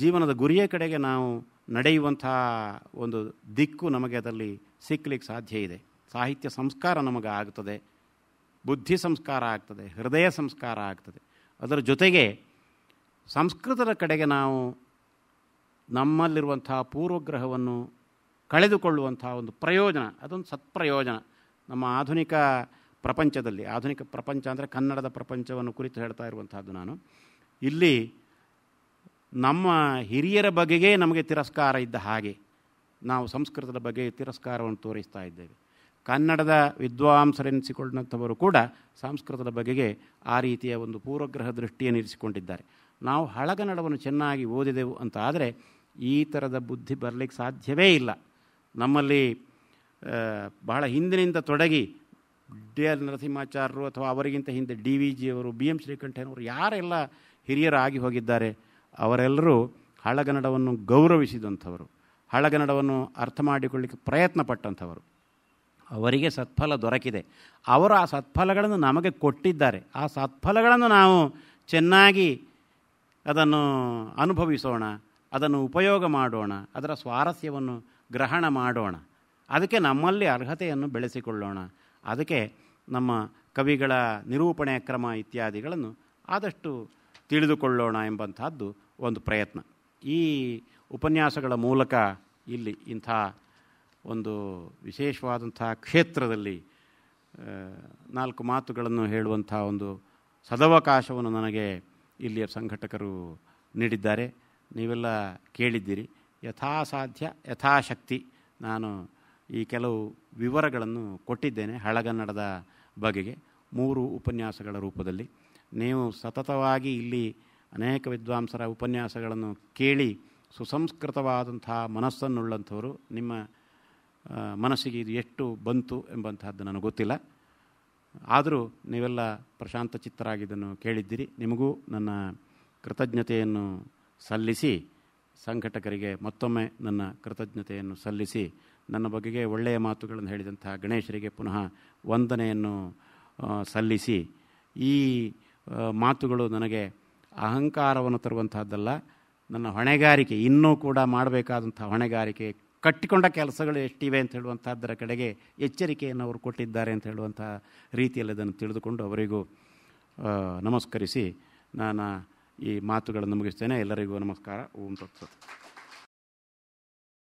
ಜೀವನದ ಗುರಿಯ ಕಡೆಗೆ ನಾವು ನಡೆಯುವಂತಹ ಒಂದು ದಿಕ್ಕು ನಮಗೆ ಅದರಲ್ಲಿ ಸಿಕ್ಕಲಿಕ್ಕೆ ಸಾಧ್ಯ ಇದೆ ಸಾಹಿತ್ಯ ಸಂಸ್ಕಾರ ನಮಗೆ ಆಗ್ತದೆ ಬುದ್ಧಿ ಸಂಸ್ಕಾರ ಆಗ್ತದೆ ಹೃದಯ ಸಂಸ್ಕಾರ ಆಗ್ತದೆ ಅದರ ಜೊತೆಗೆ ಸಂಸ್ಕೃತದ ಕಡೆಗೆ ನಾವು ನಮ್ಮಲ್ಲಿರುವಂಥ ಪೂರ್ವಗ್ರಹವನ್ನು ಕಳೆದುಕೊಳ್ಳುವಂಥ ಒಂದು ಪ್ರಯೋಜನ ಅದೊಂದು ಸತ್ಪ್ರಯೋಜನ ನಮ್ಮ ಆಧುನಿಕ ಪ್ರಪಂಚದಲ್ಲಿ ಆಧುನಿಕ ಪ್ರಪಂಚ ಅಂದರೆ ಕನ್ನಡದ ಪ್ರಪಂಚವನ್ನು ಕುರಿತು ಹೇಳ್ತಾ ಇರುವಂತಹದ್ದು ನಾನು ಇಲ್ಲಿ ನಮ್ಮ ಹಿರಿಯರ ಬಗೆಗೆ ನಮಗೆ ತಿರಸ್ಕಾರ ಇದ್ದ ಹಾಗೆ ನಾವು ಸಂಸ್ಕೃತದ ಬಗ್ಗೆ ತಿರಸ್ಕಾರವನ್ನು ತೋರಿಸ್ತಾ ಇದ್ದೇವೆ ಕನ್ನಡದ ವಿದ್ವಾಂಸರೆನಿಸಿಕೊಂಡಂಥವರು ಕೂಡ ಸಂಸ್ಕೃತದ ಬಗೆಗೆ ಆ ರೀತಿಯ ಒಂದು ಪೂರ್ವಗ್ರಹ ದೃಷ್ಟಿಯನ್ನು ಇರಿಸಿಕೊಂಡಿದ್ದಾರೆ ನಾವು ಹಳಗನ್ನಡವನ್ನು ಚೆನ್ನಾಗಿ ಓದಿದೆವು ಅಂತ ಆದರೆ ಈ ಥರದ ಬುದ್ಧಿ ಬರಲಿಕ್ಕೆ ಸಾಧ್ಯವೇ ಇಲ್ಲ ನಮ್ಮಲ್ಲಿ ಬಹಳ ಹಿಂದಿನಿಂದ ತೊಡಗಿ ಡಿ ಎಲ್ ನರಸಿಂಹಾಚಾರ್ಯರು ಅಥವಾ ಅವರಿಗಿಂತ ಹಿಂದೆ ಡಿ ವಿ ಜಿಯವರು ಬಿ ಎಂ ಶ್ರೀಕಂಠಯ್ಯನವರು ಯಾರೆಲ್ಲ ಹಿರಿಯರಾಗಿ ಹೋಗಿದ್ದಾರೆ ಅವರೆಲ್ಲರೂ ಹಳಗನ್ನಡವನ್ನು ಗೌರವಿಸಿದಂಥವರು ಹಳಗನ್ನಡವನ್ನು ಅರ್ಥ ಮಾಡಿಕೊಳ್ಳಿಕ್ಕೆ ಪ್ರಯತ್ನ ಪಟ್ಟಂಥವರು ಅವರಿಗೆ ಸತ್ಫಲ ದೊರಕಿದೆ ಅವರು ಆ ಸತ್ಫಲಗಳನ್ನು ನಮಗೆ ಕೊಟ್ಟಿದ್ದಾರೆ ಆ ಸತ್ಫಲಗಳನ್ನು ನಾವು ಚೆನ್ನಾಗಿ ಅದನ್ನು ಅನುಭವಿಸೋಣ ಅದನ್ನು ಉಪಯೋಗ ಮಾಡೋಣ ಅದರ ಸ್ವಾರಸ್ಯವನ್ನು ಗ್ರಹಣ ಮಾಡೋಣ ಅದಕ್ಕೆ ನಮ್ಮಲ್ಲಿ ಅರ್ಹತೆಯನ್ನು ಬೆಳೆಸಿಕೊಳ್ಳೋಣ ಅದಕ್ಕೆ ನಮ್ಮ ಕವಿಗಳ ನಿರೂಪಣೆ ಕ್ರಮ ಇತ್ಯಾದಿಗಳನ್ನು ಆದಷ್ಟು ತಿಳಿದುಕೊಳ್ಳೋಣ ಎಂಬಂತಹದ್ದು ಒಂದು ಪ್ರಯತ್ನ ಈ ಉಪನ್ಯಾಸಗಳ ಮೂಲಕ ಇಲ್ಲಿ ಇಂಥ ಒಂದು ವಿಶೇಷವಾದಂಥ ಕ್ಷೇತ್ರದಲ್ಲಿ ನಾಲ್ಕು ಮಾತುಗಳನ್ನು ಹೇಳುವಂಥ ಒಂದು ಸದವಕಾಶವನ್ನು ನನಗೆ ಇಲ್ಲಿಯ ಸಂಘಟಕರು ನೀಡಿದ್ದಾರೆ ನೀವೆಲ್ಲ ಕೇಳಿದ್ದೀರಿ ಯಥಾಸಾಧ್ಯ ಯಥಾಶಕ್ತಿ ನಾನು ಈ ಕೆಲವು ವಿವರಗಳನ್ನು ಕೊಟ್ಟಿದ್ದೇನೆ ಹಳಗನ್ನಡದ ಬಗೆಗೆ ಮೂರು ಉಪನ್ಯಾಸಗಳ ರೂಪದಲ್ಲಿ ನೀವು ಸತತವಾಗಿ ಇಲ್ಲಿ ಅನೇಕ ವಿದ್ವಾಂಸರ ಉಪನ್ಯಾಸಗಳನ್ನು ಕೇಳಿ ಸುಸಂಸ್ಕೃತವಾದಂತಹ ಮನಸ್ಸನ್ನುಳ್ಳಂಥವರು ನಿಮ್ಮ ಮನಸ್ಸಿಗೆ ಇದು ಎಷ್ಟು ಬಂತು ಎಂಬಂತಹದ್ದು ನನಗೆ ಗೊತ್ತಿಲ್ಲ ಆದರೂ ನೀವೆಲ್ಲ ಪ್ರಶಾಂತ ಚಿತ್ತರಾಗಿದ್ದನ್ನು ಕೇಳಿದ್ದೀರಿ ನಿಮಗೂ ನನ್ನ ಕೃತಜ್ಞತೆಯನ್ನು ಸಲ್ಲಿಸಿ ಸಂಘಟಕರಿಗೆ ಮತ್ತೊಮ್ಮೆ ನನ್ನ ಕೃತಜ್ಞತೆಯನ್ನು ಸಲ್ಲಿಸಿ ನನ್ನ ಬಗೆಗೆ ಒಳ್ಳೆಯ ಮಾತುಗಳನ್ನು ಹೇಳಿದಂತಹ ಗಣೇಶರಿಗೆ ಪುನಃ ವಂದನೆಯನ್ನು ಸಲ್ಲಿಸಿ ಈ ಮಾತುಗಳು ನನಗೆ ಅಹಂಕಾರವನ್ನು ತರುವಂತಹದ್ದಲ್ಲ ನನ್ನ ಹೊಣೆಗಾರಿಕೆ ಇನ್ನೂ ಕೂಡ ಮಾಡಬೇಕಾದಂಥ ಹೊಣೆಗಾರಿಕೆ ಕಟ್ಟಿಕೊಂಡ ಕೆಲಸಗಳು ಎಷ್ಟಿವೆ ಅಂತ ಹೇಳುವಂಥದ್ದರ ಕಡೆಗೆ ಎಚ್ಚರಿಕೆಯನ್ನು ಅವರು ಕೊಟ್ಟಿದ್ದಾರೆ ಅಂತ ಹೇಳುವಂಥ ರೀತಿಯಲ್ಲಿ ಅದನ್ನು ತಿಳಿದುಕೊಂಡು ಅವರಿಗೂ ನಮಸ್ಕರಿಸಿ ನಾನು ಈ ಮಾತುಗಳನ್ನು ಮುಗಿಸ್ತೇನೆ ಎಲ್ಲರಿಗೂ ನಮಸ್ಕಾರ ಓಂ ತತ್ಸತ್